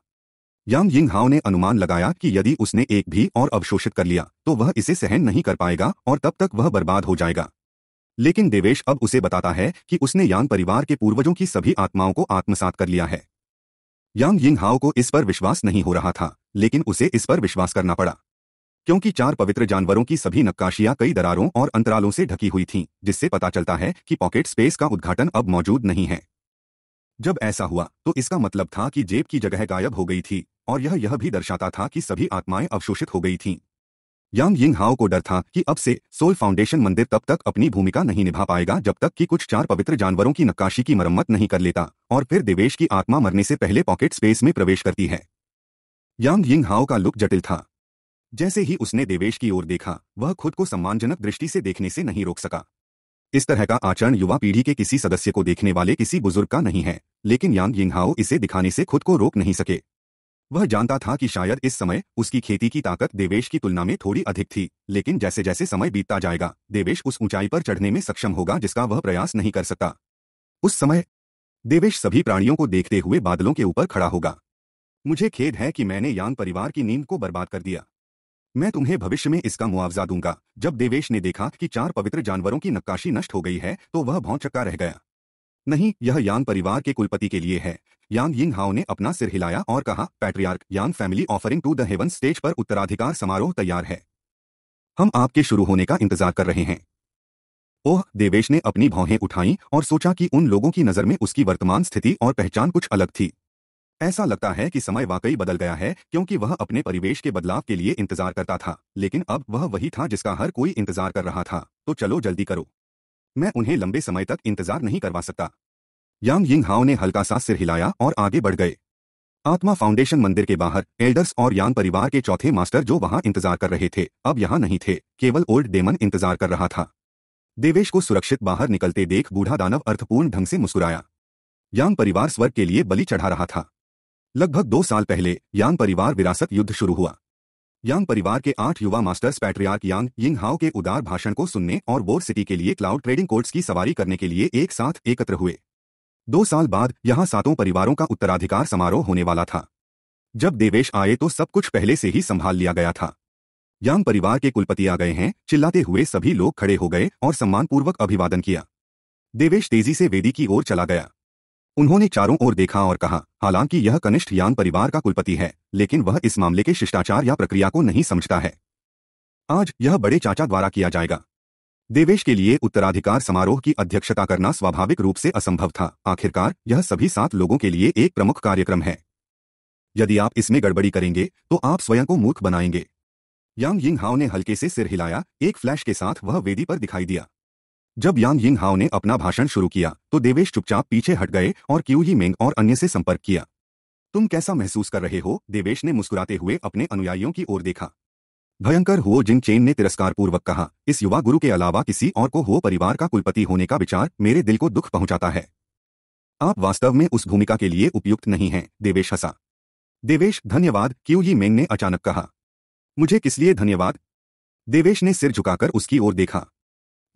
यांग यिंग हाओ ने अनुमान लगाया कि यदि उसने एक भी और अवशोषित कर लिया तो वह इसे सहन नहीं कर पाएगा और तब तक वह बर्बाद हो जाएगा लेकिन देवेश अब उसे बताता है कि उसने यांग परिवार के पूर्वजों की सभी आत्माओं को आत्मसात कर लिया है यांग यिंग हाओ को इस पर विश्वास नहीं हो रहा था लेकिन उसे इस पर विश्वास करना पड़ा क्योंकि चार पवित्र जानवरों की सभी नक्काशियां कई दरारों और अंतरालों से ढकी हुई थीं, जिससे पता चलता है कि पॉकेट स्पेस का उद्घाटन अब मौजूद नहीं है जब ऐसा हुआ तो इसका मतलब था कि जेब की जगह गायब हो गई थी और यह यह भी दर्शाता था कि सभी आत्माएं अवशोषित हो गई थीं यांग यिंग हाओ को डर था कि अब से सोल फाउंडेशन मंदिर तब तक अपनी भूमिका नहीं निभा पाएगा जब तक कि कुछ चार पवित्र जानवरों की नक्काशी की मरम्मत नहीं कर लेता और फिर देवेश की आत्मा मरने से पहले पॉकेट स्पेस में प्रवेश करती है यांग यिंग हाओ का लुक जटिल था जैसे ही उसने देवेश की ओर देखा वह खुद को सम्मानजनक दृष्टि से देखने से नहीं रोक सका इस तरह का आचरण युवा पीढ़ी के किसी सदस्य को देखने वाले किसी बुजुर्ग का नहीं है लेकिन यांग यिंगहाओ इसे दिखाने से खुद को रोक नहीं सके वह जानता था कि शायद इस समय उसकी खेती की ताकत देवेश की तुलना में थोड़ी अधिक थी लेकिन जैसे जैसे समय बीतता जाएगा देवेश उस ऊंचाई पर चढ़ने में सक्षम होगा जिसका वह प्रयास नहीं कर सकता उस समय देवेश सभी प्राणियों को देखते हुए बादलों के ऊपर खड़ा होगा मुझे खेद है कि मैंने यांग परिवार की नींद को बर्बाद कर दिया मैं तुम्हें भविष्य में इसका मुआवजा दूंगा जब देवेश ने देखा कि चार पवित्र जानवरों की नक्काशी नष्ट हो गई है तो वह भौचक्का रह गया नहीं यह यांग परिवार के कुलपति के लिए है यांग यिंग हाओ ने अपना सिर हिलाया और कहा patriarch Yang family offering to the heaven stage पर उत्तराधिकार समारोह तैयार है हम आपके शुरू होने का इंतजार कर रहे हैं ओह देवेश ने अपनी भौहें उठाई और सोचा कि उन लोगों की नज़र में उसकी वर्तमान स्थिति और पहचान कुछ अलग थी ऐसा लगता है कि समय वाकई बदल गया है क्योंकि वह अपने परिवेश के बदलाव के लिए इंतजार करता था लेकिन अब वह वही था जिसका हर कोई इंतजार कर रहा था तो चलो जल्दी करो मैं उन्हें लंबे समय तक इंतजार नहीं करवा सकता यांग यिंग हाओ ने हल्का सा सिर हिलाया और आगे बढ़ गए आत्मा फाउंडेशन मंदिर के बाहर एल्डर्स और यांग परिवार के चौथे मास्टर जो वहां इंतजार कर रहे थे अब यहां नहीं थे केवल ओल्ड डेमन इंतजार कर रहा था देवेश को सुरक्षित बाहर निकलते देख बूढ़ा दानव अर्थपूर्ण ढंग से मुस्कुराया यांग परिवार स्वर्ग के लिए बलि चढ़ा रहा था लगभग दो साल पहले यांग परिवार विरासत युद्ध शुरू हुआ यांग परिवार के आठ युवा मास्टर्स पैट्रियार्क यांग यिंग हाओ के उदार भाषण को सुनने और बोर सिटी के लिए क्लाउड ट्रेडिंग कोर्ट्स की सवारी करने के लिए एक साथ एकत्र हुए दो साल बाद यहां सातों परिवारों का उत्तराधिकार समारोह होने वाला था जब देवेश आए तो सब कुछ पहले से ही संभाल लिया गया था यांग परिवार के कुलपति आ गए हैं चिल्लाते हुए सभी लोग खड़े हो गए और सम्मानपूर्वक अभिवादन किया देवेश तेजी से वेदी की ओर चला गया उन्होंने चारों ओर देखा और कहा हालांकि यह कनिष्ठ यान परिवार का कुलपति है लेकिन वह इस मामले के शिष्टाचार या प्रक्रिया को नहीं समझता है आज यह बड़े चाचा द्वारा किया जाएगा देवेश के लिए उत्तराधिकार समारोह की अध्यक्षता करना स्वाभाविक रूप से असंभव था आखिरकार यह सभी सात लोगों के लिए एक प्रमुख कार्यक्रम है यदि आप इसमें गड़बड़ी करेंगे तो आप स्वयं को मूर्ख बनाएंगे यांग यिंग हाओ ने हल्के से सिर हिलाया एक फ्लैश के साथ वह वेदी पर दिखाई दिया जब यांग यिंग हाओ ने अपना भाषण शुरू किया तो देवेश चुपचाप पीछे हट गए और क्यू ही मेंग और अन्य से संपर्क किया तुम कैसा महसूस कर रहे हो देवेश ने मुस्कुराते हुए अपने अनुयायियों की ओर देखा भयंकर हो जिंग चेन ने तिरस्कार पूर्वक कहा इस युवा गुरु के अलावा किसी और को हो परिवार का कुलपति होने का विचार मेरे दिल को दुख पहुंचाता है आप वास्तव में उस भूमिका के लिए उपयुक्त नहीं हैं देवेश हंसा देवेश धन्यवाद क्यू ही मेंग ने अचानक कहा मुझे किस लिए धन्यवाद देवेश ने सिर झुकाकर उसकी ओर देखा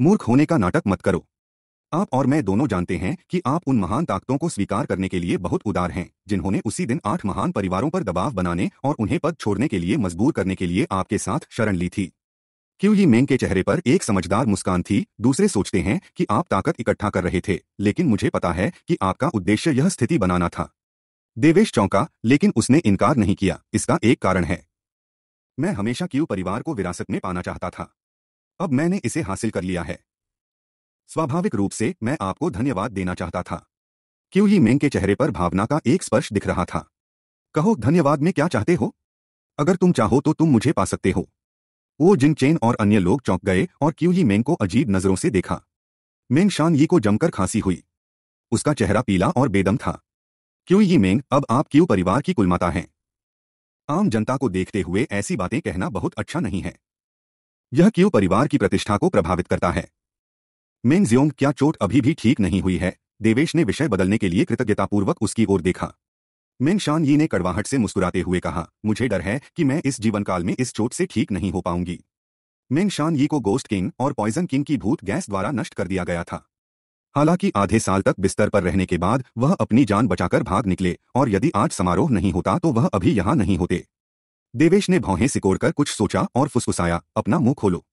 मूर्ख होने का नाटक मत करो आप और मैं दोनों जानते हैं कि आप उन महान ताकतों को स्वीकार करने के लिए बहुत उदार हैं जिन्होंने उसी दिन आठ महान परिवारों पर दबाव बनाने और उन्हें पद छोड़ने के लिए मजबूर करने के लिए आपके साथ शरण ली थी क्यों ये मेंग के चेहरे पर एक समझदार मुस्कान थी दूसरे सोचते हैं कि आप ताकत इकट्ठा कर रहे थे लेकिन मुझे पता है कि आपका उद्देश्य यह स्थिति बनाना था देवेश चौंका लेकिन उसने इनकार नहीं किया इसका एक कारण है मैं हमेशा क्यू परिवार को विरासत में पाना चाहता था अब मैंने इसे हासिल कर लिया है स्वाभाविक रूप से मैं आपको धन्यवाद देना चाहता था क्यों ही मेंग के चेहरे पर भावना का एक स्पर्श दिख रहा था कहो धन्यवाद में क्या चाहते हो अगर तुम चाहो तो तुम मुझे पा सकते हो वो जिन चेन और अन्य लोग चौंक गए और क्यों ही मेंग को अजीब नजरों से देखा मेंग शान यी को जमकर खांसी हुई उसका चेहरा पीला और बेदम था क्यों ही मेंग अब आप क्यों परिवार की कुलमाता हैं आम जनता को देखते हुए ऐसी बातें कहना बहुत अच्छा नहीं है यह क्यों परिवार की प्रतिष्ठा को प्रभावित करता है मेंग जियोंग क्या चोट अभी भी ठीक नहीं हुई है देवेश ने विषय बदलने के लिए कृतज्ञतापूर्वक उसकी ओर देखा मेंग शान यी ने कड़वाहट से मुस्कुराते हुए कहा मुझे डर है कि मैं इस जीवनकाल में इस चोट से ठीक नहीं हो पाऊंगी मेंग शान यी को गोस्ट किंग और पॉइजन किंग की भूत गैस द्वारा नष्ट कर दिया गया था हालांकि आधे साल तक बिस्तर पर रहने के बाद वह अपनी जान बचाकर भाग निकले और यदि आज समारोह नहीं होता तो वह अभी यहाँ नहीं होते देवेश ने भौहें सिकोड़कर कुछ सोचा और फुसफुसाया अपना मुंह खोलो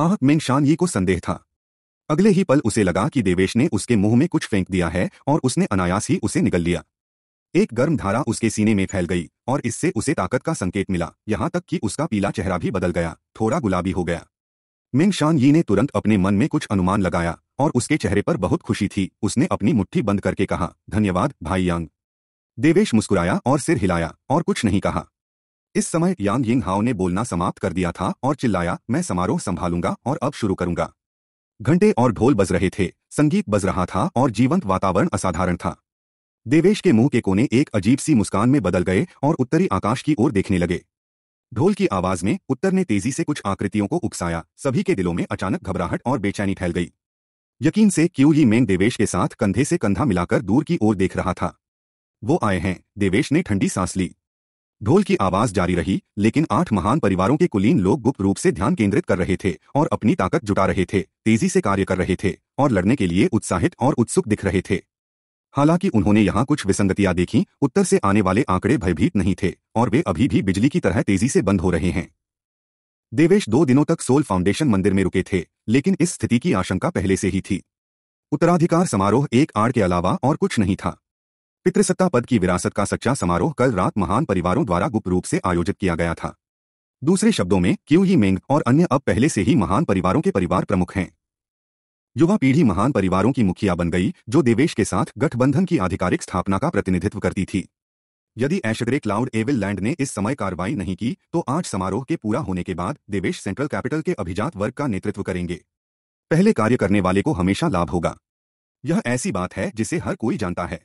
आह मेनशान यी को संदेह था अगले ही पल उसे लगा कि देवेश ने उसके मुंह में कुछ फेंक दिया है और उसने अनायास ही उसे निगल लिया एक गर्म धारा उसके सीने में फैल गई और इससे उसे ताकत का संकेत मिला यहां तक कि उसका पीला चेहरा भी बदल गया थोड़ा गुलाबी हो गया मिंगशान यी ने तुरंत अपने मन में कुछ अनुमान लगाया और उसके चेहरे पर बहुत खुशी थी उसने अपनी मुट्ठी बंद करके कहा धन्यवाद भाई यांग देवेश मुस्कुराया और सिर हिलाया और कुछ नहीं कहा इस समय यांग यिंग हाओ ने बोलना समाप्त कर दिया था और चिल्लाया मैं समारोह संभालूंगा और अब शुरू करूंगा घंटे और ढोल बज रहे थे संगीत बज रहा था और जीवंत वातावरण असाधारण था देवेश के मुंह के कोने एक अजीब सी मुस्कान में बदल गए और उत्तरी आकाश की ओर देखने लगे ढोल की आवाज में उत्तर ने तेजी से कुछ आकृतियों को उकसाया सभी के दिलों में अचानक घबराहट और बेचैनी फैल गई यकीन से क्यू ही मेंग देवेश के साथ कंधे से कंधा मिलाकर दूर की ओर देख रहा था वो आए हैं देवेश ने ठंडी सांस ली ढोल की आवाज जारी रही लेकिन आठ महान परिवारों के कुलीन लोग गुप्त रूप से ध्यान केंद्रित कर रहे थे और अपनी ताकत जुटा रहे थे तेजी से कार्य कर रहे थे और लड़ने के लिए उत्साहित और उत्सुक दिख रहे थे हालांकि उन्होंने यहाँ कुछ विसंगतियां देखी उत्तर से आने वाले आंकड़े भयभीत नहीं थे और वे अभी भी बिजली की तरह तेजी से बंद हो रहे हैं देवेश दो दिनों तक सोल फाउंडेशन मंदिर में रुके थे लेकिन इस स्थिति की आशंका पहले से ही थी उत्तराधिकार समारोह एक आड़ के अलावा और कुछ नहीं था पितृसत्ता पद की विरासत का सच्चा समारोह कल रात महान परिवारों द्वारा गुप्त रूप से आयोजित किया गया था दूसरे शब्दों में क्यू ही मेंग और अन्य अब पहले से ही महान परिवारों के परिवार प्रमुख हैं युवा पीढ़ी महान परिवारों की मुखिया बन गई जो देवेश के साथ गठबंधन की आधिकारिक स्थापना का प्रतिनिधित्व करती थी यदि ऐशग्रे क्लाउड एविल लैंड ने इस समय कार्रवाई नहीं की तो आज समारोह के पूरा होने के बाद देवेश सेंट्रल कैपिटल के अभिजात वर्ग का नेतृत्व करेंगे पहले कार्य करने वाले को हमेशा लाभ होगा यह ऐसी बात है जिसे हर कोई जानता है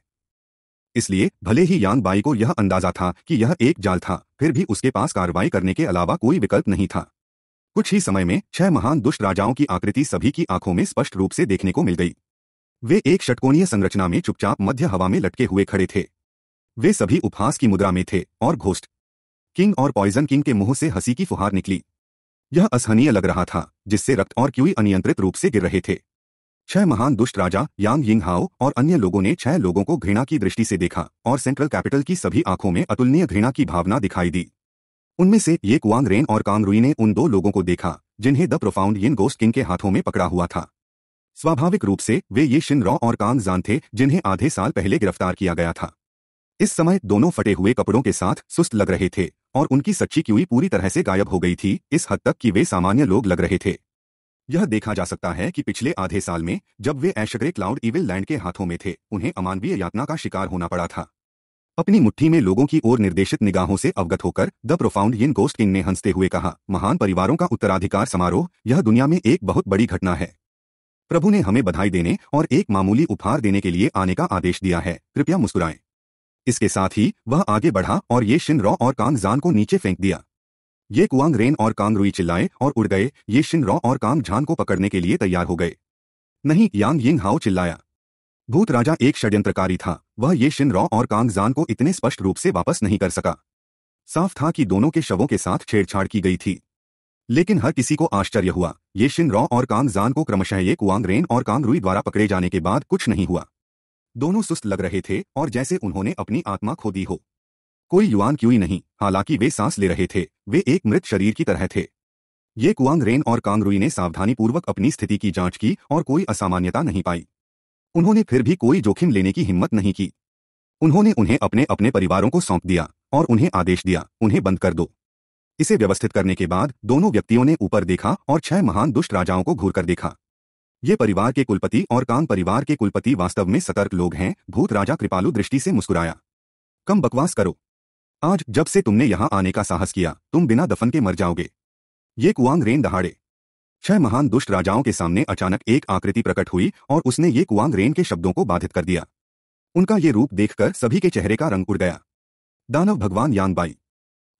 इसलिए भले ही यांग बाई को यह अंदाजा था कि यह एक जाल था फिर भी उसके पास कार्रवाई करने के अलावा कोई विकल्प नहीं था कुछ ही समय में छह महान दुष्ट राजाओं की आकृति सभी की आंखों में स्पष्ट रूप से देखने को मिल गई वे एक षटकोणीय संरचना में चुपचाप मध्य हवा में लटके हुए खड़े थे वे सभी उपहास की मुद्रा में थे और घोष्ट किंग और पॉइजन किंग के मुंह से हंसी की फुहार निकली यह असहनीय लग रहा था जिससे रक्त और क्यूई अनियंत्रित रूप से गिर रहे थे छह महान दुष्ट राजा यांग यिंग हाओ और अन्य लोगों ने छह लोगों को घृणा की दृष्टि से देखा और सेंट्रल कैपिटल की सभी आंखों में अतुलनीय घृणा की भावना दिखाई दी उनमें से ये कुआंग रेन और कांगरुई ने उन दो लोगों को देखा जिन्हें the Profound Yin Ghost King के हाथों में पकड़ा हुआ था स्वाभाविक रूप से वे ये शिन रॉ और कांग जान थे जिन्हें आधे साल पहले गिरफ्तार किया गया था इस समय दोनों फटे हुए कपड़ों के साथ सुस्त लग रहे थे और उनकी सच्ची क्यूई पूरी तरह से गायब हो गई थी इस हद तक कि वे सामान्य लोग लग रहे थे यह देखा जा सकता है कि पिछले आधे साल में जब वे ऐशग्रे क्लाउड इविल लैंड के हाथों में थे उन्हें अमानवीय यातना का शिकार होना पड़ा था अपनी मुट्ठी में लोगों की ओर निर्देशित निगाहों से अवगत होकर the Profound Yin Ghost King ने हंसते हुए कहा महान परिवारों का उत्तराधिकार समारोह यह दुनिया में एक बहुत बड़ी घटना है प्रभु ने हमें बधाई देने और एक मामूली उपहार देने के लिए आने का आदेश दिया है कृपया मुस्कुराएं इसके साथ ही वह आगे बढ़ा और ये शिन रॉ और कांग जान को नीचे फेंक दिया ये कुआंग रेन और कांग रुई चिल्लाए और उड़ गए ये शिन रॉ और कांग झान को पकड़ने के लिए तैयार हो गए नहीं यांग यिंग हाओ चिल्लाया भूत राजा एक षड्यंत्रकारी था वह ये शिन रॉ और कांग जान को इतने स्पष्ट रूप से वापस नहीं कर सका साफ था कि दोनों के शवों के साथ छेड़छाड़ की गई थी लेकिन हर किसी को आश्चर्य हुआ ये शिन रॉ और कांग जान को क्रमशः ये कुआंग रेन और कांग रुई द्वारा पकड़े जाने के बाद कुछ नहीं हुआ दोनों सुस्त लग रहे थे और जैसे उन्होंने अपनी आत्मा खो दी हो कोई युवान क्यूई नहीं हालांकि वे सांस ले रहे थे वे एक मृत शरीर की तरह थे ये कुआंग रेन और कांगरुई ने सावधानीपूर्वक अपनी स्थिति की जांच की और कोई असामान्यता नहीं पाई उन्होंने फिर भी कोई जोखिम लेने की हिम्मत नहीं की उन्होंने उन्हें अपने अपने परिवारों को सौंप दिया और उन्हें आदेश दिया उन्हें बंद कर दो इसे व्यवस्थित करने के बाद दोनों व्यक्तियों ने ऊपर देखा और छह महान दुष्ट राजाओं को घूर कर देखा ये परिवार के कुलपति और कांग परिवार के कुलपति वास्तव में सतर्क लोग हैं भूत राजा कृपालु दृष्टि से मुस्कुराया कम बकवास करो आज जब से तुमने यहां आने का साहस किया तुम बिना दफन के मर जाओगे ये कुआंग रेन दहाड़े छह महान दुष्ट राजाओं के सामने अचानक एक आकृति प्रकट हुई और उसने ये कुआंग रेन के शब्दों को बाधित कर दिया उनका ये रूप देखकर सभी के चेहरे का रंग उड़ गया दानव भगवान यानबाई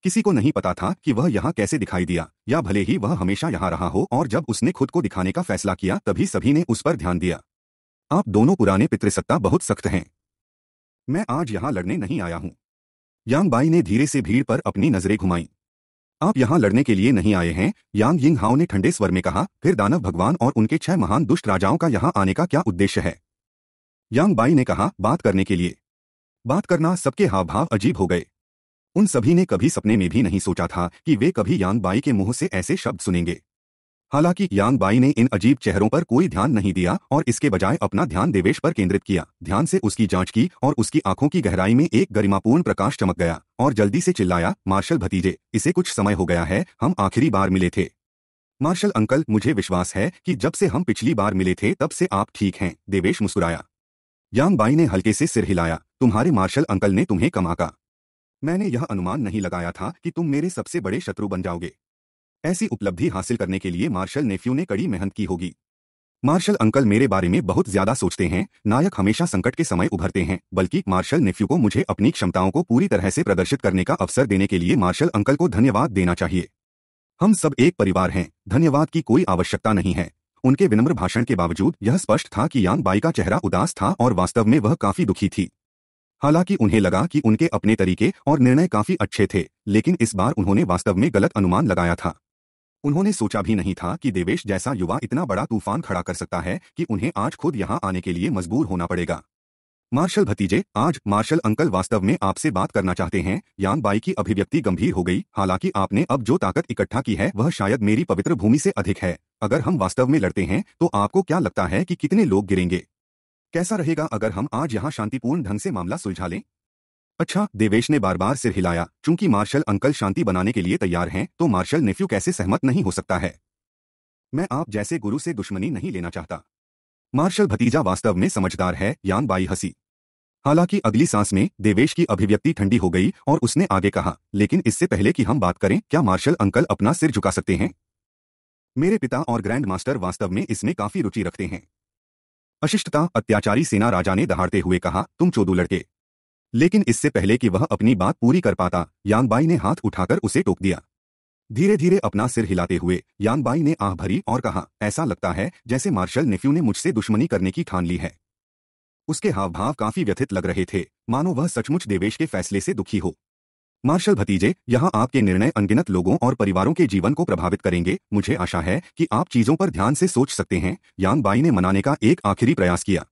किसी को नहीं पता था कि वह यहां कैसे दिखाई दिया या भले ही वह हमेशा यहां रहा हो और जब उसने खुद को दिखाने का फैसला किया तभी सभी ने उस पर ध्यान दिया आप दोनों पुराने पितृसत्ता बहुत सख्त हैं मैं आज यहां लड़ने नहीं आया हूं यांग बाई ने धीरे से भीड़ पर अपनी नजरें घुमाई आप यहां लड़ने के लिए नहीं आए हैं यांग यिंग हाओ ने ठंडे स्वर में कहा फिर दानव भगवान और उनके छह महान दुष्ट राजाओं का यहां आने का क्या उद्देश्य है यांग बाई ने कहा बात करने के लिए बात करना सबके हाव भाव अजीब हो गए उन सभी ने कभी सपने में भी नहीं सोचा था कि वे कभी यांग बाई के मुंह से ऐसे शब्द सुनेंगे हालांकि यांग बाई ने इन अजीब चेहरों पर कोई ध्यान नहीं दिया और इसके बजाय अपना ध्यान देवेश पर केंद्रित किया ध्यान से उसकी जांच की और उसकी आंखों की गहराई में एक गरिमापूर्ण प्रकाश चमक गया और जल्दी से चिल्लाया मार्शल भतीजे इसे कुछ समय हो गया है हम आखिरी बार मिले थे मार्शल अंकल मुझे विश्वास है कि जब से हम पिछली बार मिले थे तब से आप ठीक हैं देवेश मुस्कुराया यांग बाई ने हल्के से सिर हिलाया तुम्हारे मार्शल अंकल ने तुम्हें कमाका मैंने यह अनुमान नहीं लगाया था कि तुम मेरे सबसे बड़े शत्रु बन जाओगे ऐसी उपलब्धि हासिल करने के लिए मार्शल नेफ्यू ने कड़ी मेहनत की होगी मार्शल अंकल मेरे बारे में बहुत ज्यादा सोचते हैं नायक हमेशा संकट के समय उभरते हैं बल्कि मार्शल नेफ्यू को मुझे अपनी क्षमताओं को पूरी तरह से प्रदर्शित करने का अवसर देने के लिए मार्शल अंकल को धन्यवाद देना चाहिए हम सब एक परिवार हैं धन्यवाद की कोई आवश्यकता नहीं है उनके विनम्र भाषण के बावजूद यह स्पष्ट था कि यांग बाई का चेहरा उदास था और वास्तव में वह काफी दुखी थी हालांकि उन्हें लगा कि उनके अपने तरीके और निर्णय काफी अच्छे थे लेकिन इस बार उन्होंने वास्तव में गलत अनुमान लगाया था उन्होंने सोचा भी नहीं था कि देवेश जैसा युवा इतना बड़ा तूफान खड़ा कर सकता है कि उन्हें आज खुद यहां आने के लिए मजबूर होना पड़ेगा मार्शल भतीजे आज मार्शल अंकल वास्तव में आपसे बात करना चाहते हैं यान बाई की अभिव्यक्ति गंभीर हो गई हालांकि आपने अब जो ताकत इकट्ठा की है वह शायद मेरी पवित्र भूमि से अधिक है अगर हम वास्तव में लड़ते हैं तो आपको क्या लगता है कि कितने लोग गिरेंगे कैसा रहेगा अगर हम आज यहाँ शांतिपूर्ण ढंग से मामला सुलझा लें अच्छा देवेश ने बार बार सिर हिलाया चूंकि मार्शल अंकल शांति बनाने के लिए तैयार हैं तो मार्शल नेफ्यू कैसे सहमत नहीं हो सकता है मैं आप जैसे गुरु से दुश्मनी नहीं लेना चाहता मार्शल भतीजा वास्तव में समझदार है यान बाई हसी हालांकि अगली सांस में देवेश की अभिव्यक्ति ठंडी हो गई और उसने आगे कहा लेकिन इससे पहले कि हम बात करें क्या मार्शल अंकल अपना सिर झुका सकते हैं मेरे पिता और ग्रैंड मास्टर वास्तव में इसमें काफी रुचि रखते हैं अशिष्टता अत्याचारी सेना राजा ने दहाड़ते हुए कहा तुम चोदू लड़के लेकिन इससे पहले कि वह अपनी बात पूरी कर पाता यांगबाई ने हाथ उठाकर उसे टोक दिया धीरे धीरे अपना सिर हिलाते हुए यांगबाई ने आह भरी और कहा ऐसा लगता है जैसे मार्शल नेफ्यू ने मुझसे दुश्मनी करने की ठान ली है उसके हाव भाव काफी व्यथित लग रहे थे मानो वह सचमुच देवेश के फैसले से दुखी हो मार्शल भतीजे यहाँ आपके निर्णय अनगिनत लोगों और परिवारों के जीवन को प्रभावित करेंगे मुझे आशा है कि आप चीजों पर ध्यान से सोच सकते हैं यांगबाई ने मनाने का एक आखिरी प्रयास किया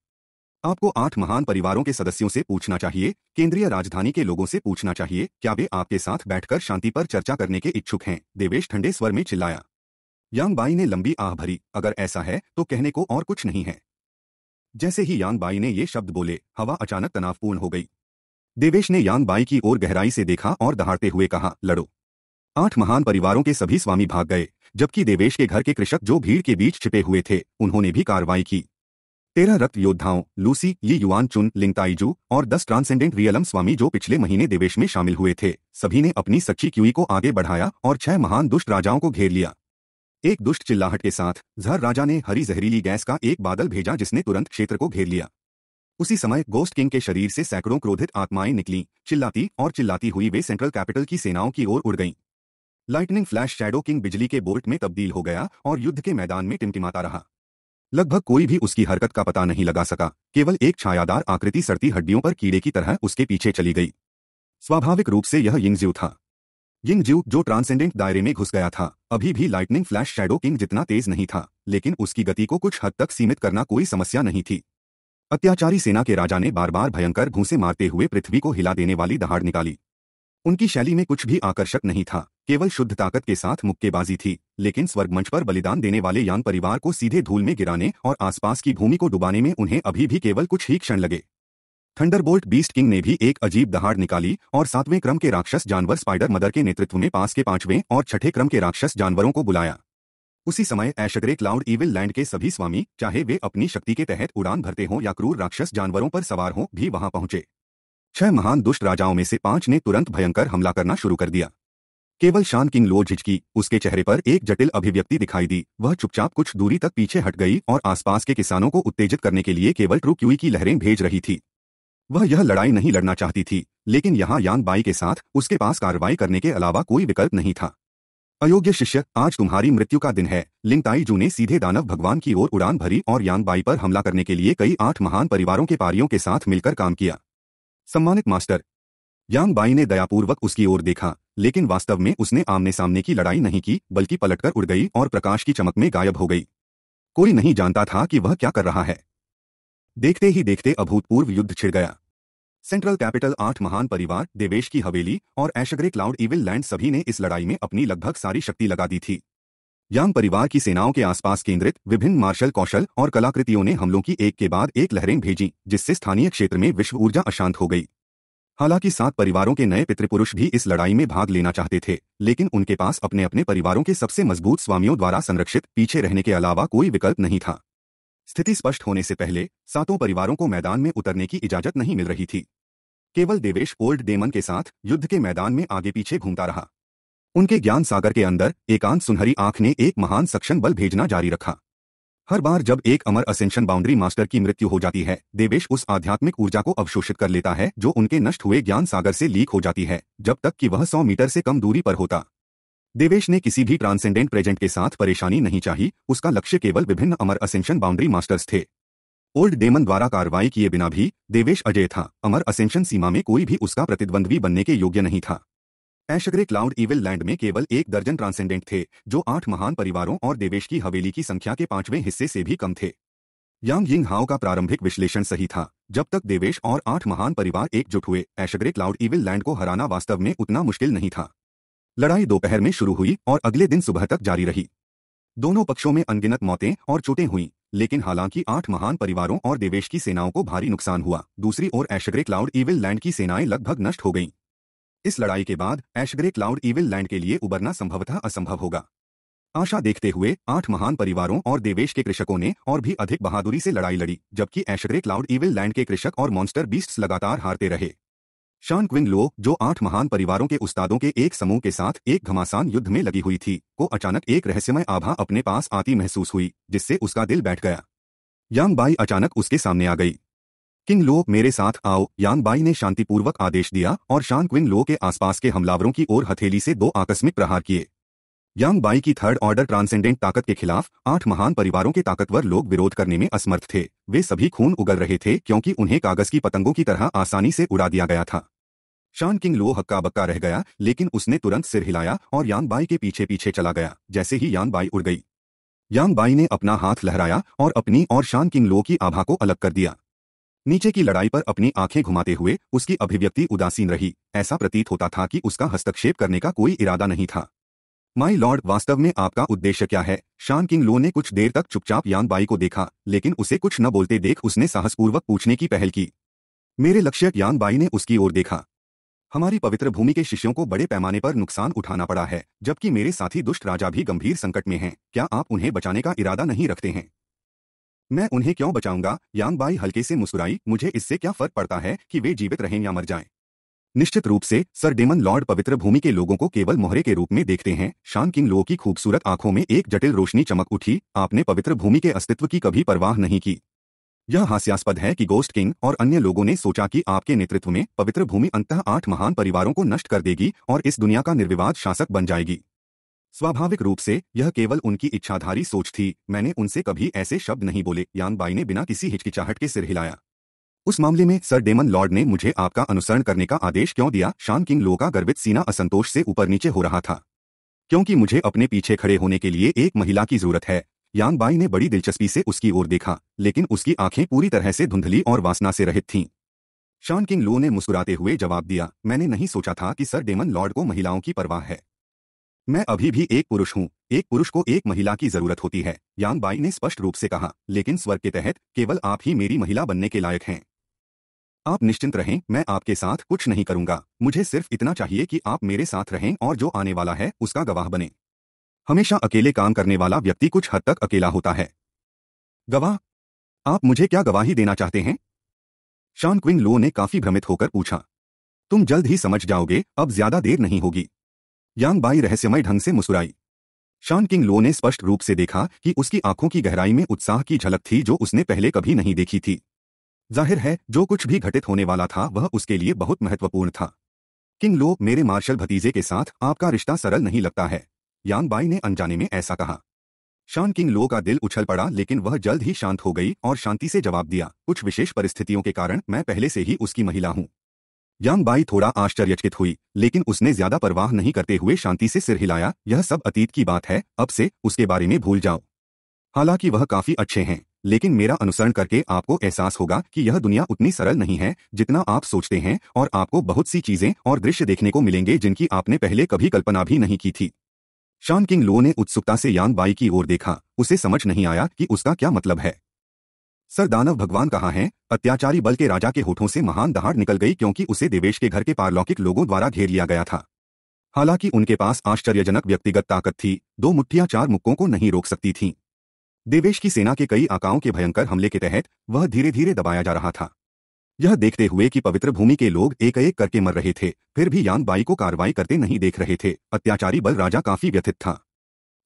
आपको आठ महान परिवारों के सदस्यों से पूछना चाहिए केंद्रीय राजधानी के लोगों से पूछना चाहिए क्या वे आपके साथ बैठकर शांति पर चर्चा करने के इच्छुक हैं देवेश ठंडे स्वर में चिल्लाया यांग बाई ने लंबी आह भरी अगर ऐसा है तो कहने को और कुछ नहीं है जैसे ही यांग बाई ने ये शब्द बोले हवा अचानक तनावपूर्ण हो गई देवेश ने यांग बाई की ओर गहराई से देखा और दहाड़ते हुए कहा लड़ो आठ महान परिवारों के सभी स्वामी भाग गए जबकि देवेश के घर के कृषक जो भीड़ के बीच छिपे हुए थे उन्होंने भी कार्रवाई की तेरह रक्त योद्धाओं लूसी ये युवान चुन लिंगताइजू और दस ट्रांसेंडेंट रियलम स्वामी जो पिछले महीने देवेश में शामिल हुए थे सभी ने अपनी सच्ची क्यूई को आगे बढ़ाया और छह महान दुष्ट राजाओं को घेर लिया एक दुष्ट चिल्लाहट के साथ जहर राजा ने हरी जहरीली गैस का एक बादल भेजा जिसने तुरंत क्षेत्र को घेर लिया उसी समय गोस्ट किंग के शरीर से सैकड़ों क्रोधित आत्माएं निकली चिल्लाती और चिल्लाती हुई वे सेंट्रल कैपिटल की सेनाओं की ओर उड़ गईं लाइटनिंग फ्लैश शैडो किंग बिजली के बोल्ट में तब्दील हो गया और युद्ध के मैदान में टिमटिमाता रहा लगभग कोई भी उसकी हरकत का पता नहीं लगा सका केवल एक छायादार आकृति सड़ती हड्डियों पर कीड़े की तरह उसके पीछे चली गई स्वाभाविक रूप से यह यिंगज्यू था यिंगज्यू जो ट्रांसेंडेंट दायरे में घुस गया था अभी भी लाइटनिंग फ्लैश शैडो किंग जितना तेज नहीं था लेकिन उसकी गति को कुछ हद तक सीमित करना कोई समस्या नहीं थी अत्याचारी सेना के राजा ने बार बार भयंकर घूसे मारते हुए पृथ्वी को हिला देने वाली दहाड़ निकाली उनकी शैली में कुछ भी आकर्षक नहीं था केवल शुद्ध ताकत के साथ मुक्केबाजी थी लेकिन स्वर्ग मंच पर बलिदान देने वाले यान परिवार को सीधे धूल में गिराने और आसपास की भूमि को डुबाने में उन्हें अभी भी केवल कुछ ही क्षण लगे थंडरबोल्ट बीस्ट किंग ने भी एक अजीब दहाड़ निकाली और सातवें क्रम के राक्षस जानवर स्पाइडर मदर के नेतृत्व में पास के पांचवें और छठे क्रम के राक्षस जानवरों को बुलाया उसी समय ऐशग्रे क्लाउड इविल लैंड के सभी स्वामी चाहे वे अपनी शक्ति के तहत उड़ान भरते हों या क्रूर राक्षस जानवरों पर सवार हों भी वहां पहुंचे छह महान दुष्ट राजाओं में से पांच ने तुरंत भयंकर हमला करना शुरू कर दिया केवल शान किंग लो झिझकी उसके चेहरे पर एक जटिल अभिव्यक्ति दिखाई दी वह चुपचाप कुछ दूरी तक पीछे हट गई और आसपास के किसानों को उत्तेजित करने के लिए केवल ट्रू क्यूई की लहरें भेज रही थी वह यह लड़ाई नहीं लड़ना चाहती थी लेकिन यहां यान बाई के साथ उसके पास कार्रवाई करने के अलावा कोई विकल्प नहीं था अयोग्य शिष्य आज तुम्हारी मृत्यु का दिन है लिंगताई जू ने सीधे दानव भगवान की ओर उड़ान भरी और यान बाई पर हमला करने के लिए कई आठ महान परिवारों के पारियों के साथ मिलकर काम किया सम्मानित मास्टर यांग बाई ने दयापूर्वक उसकी ओर देखा लेकिन वास्तव में उसने आमने सामने की लड़ाई नहीं की बल्कि पलटकर उड़ गई और प्रकाश की चमक में गायब हो गई कोई नहीं जानता था कि वह क्या कर रहा है देखते ही देखते अभूतपूर्व युद्ध छिड़ गया सेंट्रल कैपिटल आठ महान परिवार देवेश की हवेली और ऐशग्रे क्लाउड इविल लैंड सभी ने इस लड़ाई में अपनी लगभग सारी शक्ति लगा दी थी यांग परिवार की सेनाओं के आसपास केंद्रित विभिन्न मार्शल कौशल और कलाकृतियों ने हमलों की एक के बाद एक लहरें भेजी जिससे स्थानीय क्षेत्र में विश्व ऊर्जा अशांत हो गई हालांकि सात परिवारों के नए पितृपुरुष भी इस लड़ाई में भाग लेना चाहते थे लेकिन उनके पास अपने अपने परिवारों के सबसे मजबूत स्वामियों द्वारा संरक्षित पीछे रहने के अलावा कोई विकल्प नहीं था स्थिति स्पष्ट होने से पहले सातों परिवारों को मैदान में उतरने की इजाजत नहीं मिल रही थी केवल देवेश ओल्ड डेमन के साथ युद्ध के मैदान में आगे पीछे घूमता रहा उनके ज्ञान सागर के अंदर एकांत सुनहरी आंख ने एक महान सक्षम बल भेजना जारी रखा हर बार जब एक अमर असेंशन बाउंड्री मास्टर की मृत्यु हो जाती है देवेश उस आध्यात्मिक ऊर्जा को अवशोषित कर लेता है जो उनके नष्ट हुए ज्ञान सागर से लीक हो जाती है जब तक कि वह सौ मीटर से कम दूरी पर होता देवेश ने किसी भी ट्रांसेंडेंट प्रेजेंट के साथ परेशानी नहीं चाही उसका लक्ष्य केवल विभिन्न अमर असेंशन बाउंड्री मास्टर्स थे ओल्ड डेमन द्वारा कार्रवाई किए बिना भी देवेश अजय था अमर असेंशन सीमा में कोई भी उसका प्रतिद्वंद्वी बनने के योग्य नहीं था ऐशग्रे क्लाउड इविल लैंड में केवल एक दर्जन ट्रांसेंडेंट थे जो आठ महान परिवारों और देवेश की हवेली की संख्या के पांचवें हिस्से से भी कम थे यांग यिंग हाओ का प्रारंभिक विश्लेषण सही था जब तक देवेश और आठ महान परिवार एकजुट हुए ऐशग्रे क्लाउड इविल लैंड को हराना वास्तव में उतना मुश्किल नहीं था लड़ाई दोपहर में शुरू हुई और अगले दिन सुबह तक जारी रही दोनों पक्षों में अनगिनत मौतें और चोटें हुईं लेकिन हालांकि आठ महान परिवारों और देवेश की सेनाओं को भारी नुकसान हुआ दूसरी ओर ऐशग्रे क्लाउड इविल लैंड की सेनाएं लगभग नष्ट हो गईं इस लड़ाई के बाद ऐशग्रे क्लाउड इविल लैंड के लिए उबरना संभवतः असंभव होगा आशा देखते हुए आठ महान परिवारों और देवेश के कृषकों ने और भी अधिक बहादुरी से लड़ाई लड़ी जबकि ऐशग्रे क्लाउड इविल लैंड के कृषक और मॉन्स्टर बीस्ट्स लगातार हारते रहे शान क्विंग लो जो आठ महान परिवारों के उस्तादों के एक समूह के साथ एक घमासान युद्ध में लगी हुई थी को अचानक एक रहस्यमय आभा अपने पास आती महसूस हुई जिससे उसका दिल बैठ गया यांग बाई अचानक उसके सामने आ गई किंग लो मेरे साथ आओ यांग बाई ने शांतिपूर्वक आदेश दिया और शान क्विन लो के आसपास के हमलावरों की ओर हथेली से दो आकस्मिक प्रहार किए यांग बाई की थर्ड ऑर्डर ट्रांसेंडेंट ताकत के खिलाफ आठ महान परिवारों के ताकतवर लोग विरोध करने में असमर्थ थे वे सभी खून उगल रहे थे क्योंकि उन्हें कागज की पतंगों की तरह आसानी से उड़ा दिया गया था शान किंग लो हक्का बक्का रह गया लेकिन उसने तुरंत सिर हिलाया और यांग बाई के पीछे पीछे चला गया जैसे ही यांग बाई उड़ गई यांग बाई ने अपना हाथ लहराया और अपनी और शान किंग लो की आभा को अलग कर दिया नीचे की लड़ाई पर अपनी आंखें घुमाते हुए उसकी अभिव्यक्ति उदासीन रही ऐसा प्रतीत होता था कि उसका हस्तक्षेप करने का कोई इरादा नहीं था माई लॉर्ड वास्तव में आपका उद्देश्य क्या है शान किंग लो ने कुछ देर तक चुपचाप यांग बाई को देखा लेकिन उसे कुछ न बोलते देख उसने साहसपूर्वक पूछने की पहल की मेरे लक्ष्य यांग बाई ने उसकी ओर देखा हमारी पवित्र भूमि के शिष्यों को बड़े पैमाने पर नुकसान उठाना पड़ा है जबकि मेरे साथी दुष्ट राजा भी गंभीर संकट में हैं क्या आप उन्हें बचाने का इरादा नहीं रखते हैं मैं उन्हें क्यों बचाऊंगा यांग बाई हल्के से मुस्कुराई मुझे इससे क्या फर्क पड़ता है कि वे जीवित रहें या मर जाएं निश्चित रूप से सर डेमन लॉर्ड पवित्र भूमि के लोगों को केवल मोहरे के रूप में देखते हैं शान किंग लोगों की खूबसूरत आंखों में एक जटिल रोशनी चमक उठी आपने पवित्र भूमि के अस्तित्व की कभी परवाह नहीं की यह हास्यास्पद है कि गोस्ट किंग और अन्य लोगों ने सोचा कि आपके नेतृत्व में पवित्र भूमि अंतः आठ महान परिवारों को नष्ट कर देगी और इस दुनिया का निर्विवाद शासक बन जाएगी स्वाभाविक रूप से यह केवल उनकी इच्छाधारी सोच थी मैंने उनसे कभी ऐसे शब्द नहीं बोले यान बाई ने बिना किसी हिचकिचाहट के सिर हिलाया उस मामले में सर डेमन लॉर्ड ने मुझे आपका अनुसरण करने का आदेश क्यों दिया शान किंग लो का गर्वित सीना असंतोष से ऊपर नीचे हो रहा था क्योंकि मुझे अपने पीछे खड़े होने के लिए एक महिला की जरूरत है यान बाई ने बड़ी दिलचस्पी से उसकी ओर देखा लेकिन उसकी आंखें पूरी तरह से धुंधली और वासना से रहित थीं शान किंग लो ने मुस्कुराते हुए जवाब दिया मैंने नहीं सोचा था कि सर डेमन लॉर्ड को महिलाओं की परवाह है मैं अभी भी एक पुरुष हूँ एक पुरुष को एक महिला की जरूरत होती है यांग बाई ने स्पष्ट रूप से कहा लेकिन स्वर्ग के तहत केवल आप ही मेरी महिला बनने के लायक हैं आप निश्चिंत रहें मैं आपके साथ कुछ नहीं करूंगा मुझे सिर्फ इतना चाहिए कि आप मेरे साथ रहें और जो आने वाला है उसका गवाह बने हमेशा अकेले काम करने वाला व्यक्ति कुछ हद तक अकेला होता है गवाह आप मुझे क्या गवाही देना चाहते हैं शान क्विंग लो ने काफी भ्रमित होकर पूछा तुम जल्द ही समझ जाओगे अब ज्यादा देर नहीं होगी यांग बाई रहस्यमय ढंग से मुस्कुराई शान किंग लो ने स्पष्ट रूप से देखा कि उसकी आंखों की गहराई में उत्साह की झलक थी जो उसने पहले कभी नहीं देखी थी जाहिर है जो कुछ भी घटित होने वाला था वह उसके लिए बहुत महत्वपूर्ण था किंग लो मेरे मार्शल भतीजे के साथ आपका रिश्ता सरल नहीं लगता है यांग बाई ने अनजाने में ऐसा कहा शान किंग लो का दिल उछल पड़ा लेकिन वह जल्द ही शांत हो गई और शांति से जवाब दिया कुछ विशेष परिस्थितियों के कारण मैं पहले से ही उसकी महिला हूं यांग बाई थोड़ा आश्चर्यचकित हुई लेकिन उसने ज्यादा परवाह नहीं करते हुए शांति से सिर हिलाया यह सब अतीत की बात है अब से उसके बारे में भूल जाओ हालांकि वह काफी अच्छे हैं लेकिन मेरा अनुसरण करके आपको एहसास होगा कि यह दुनिया उतनी सरल नहीं है जितना आप सोचते हैं और आपको बहुत सी चीजें और दृश्य देखने को मिलेंगे जिनकी आपने पहले कभी कल्पना भी नहीं की थी शान किंग लो ने उत्सुकता से यांग बाई की ओर देखा उसे समझ नहीं आया कि उसका क्या मतलब है सर दानव भगवान कहाँ हैं अत्याचारी बल के राजा के होठों से महान दहाड़ निकल गई क्योंकि उसे देवेश के घर के पारलौकिक लोगों द्वारा घेर लिया गया था हालांकि उनके पास आश्चर्यजनक व्यक्तिगत ताकत थी दो मुठ्ठियां चार मुक्कों को नहीं रोक सकती थीं देवेश की सेना के कई आकाओं के भयंकर हमले के तहत वह धीरे धीरे दबाया जा रहा था यह देखते हुए कि पवित्र भूमि के लोग एक एक करके मर रहे थे फिर भी यान बाई को कार्रवाई करते नहीं देख रहे थे अत्याचारी बल राजा काफी व्यथित था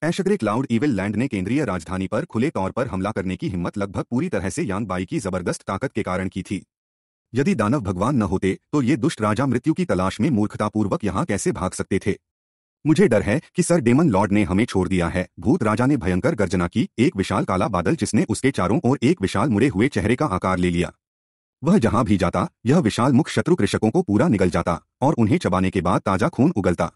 ऐशग्रे क्लाउड इविल लैंड ने केंद्रीय राजधानी पर खुले तौर पर हमला करने की हिम्मत लगभग पूरी तरह से यान बाई की जबरदस्त ताकत के कारण की थी यदि दानव भगवान न होते तो ये दुष्ट राजा मृत्यु की तलाश में मूर्खतापूर्वक यहाँ कैसे भाग सकते थे मुझे डर है कि सर डेमन लॉर्ड ने हमें छोड़ दिया है भूत राजा ने भयंकर गर्जना की एक विशाल काला बादल जिसने उसके चारों ओर एक विशाल मुड़े हुए चेहरे का आकार ले लिया वह जहां भी जाता यह विशाल मुख शत्रु कृषकों को पूरा निगल जाता और उन्हें चबाने के बाद ताजा खून उगलता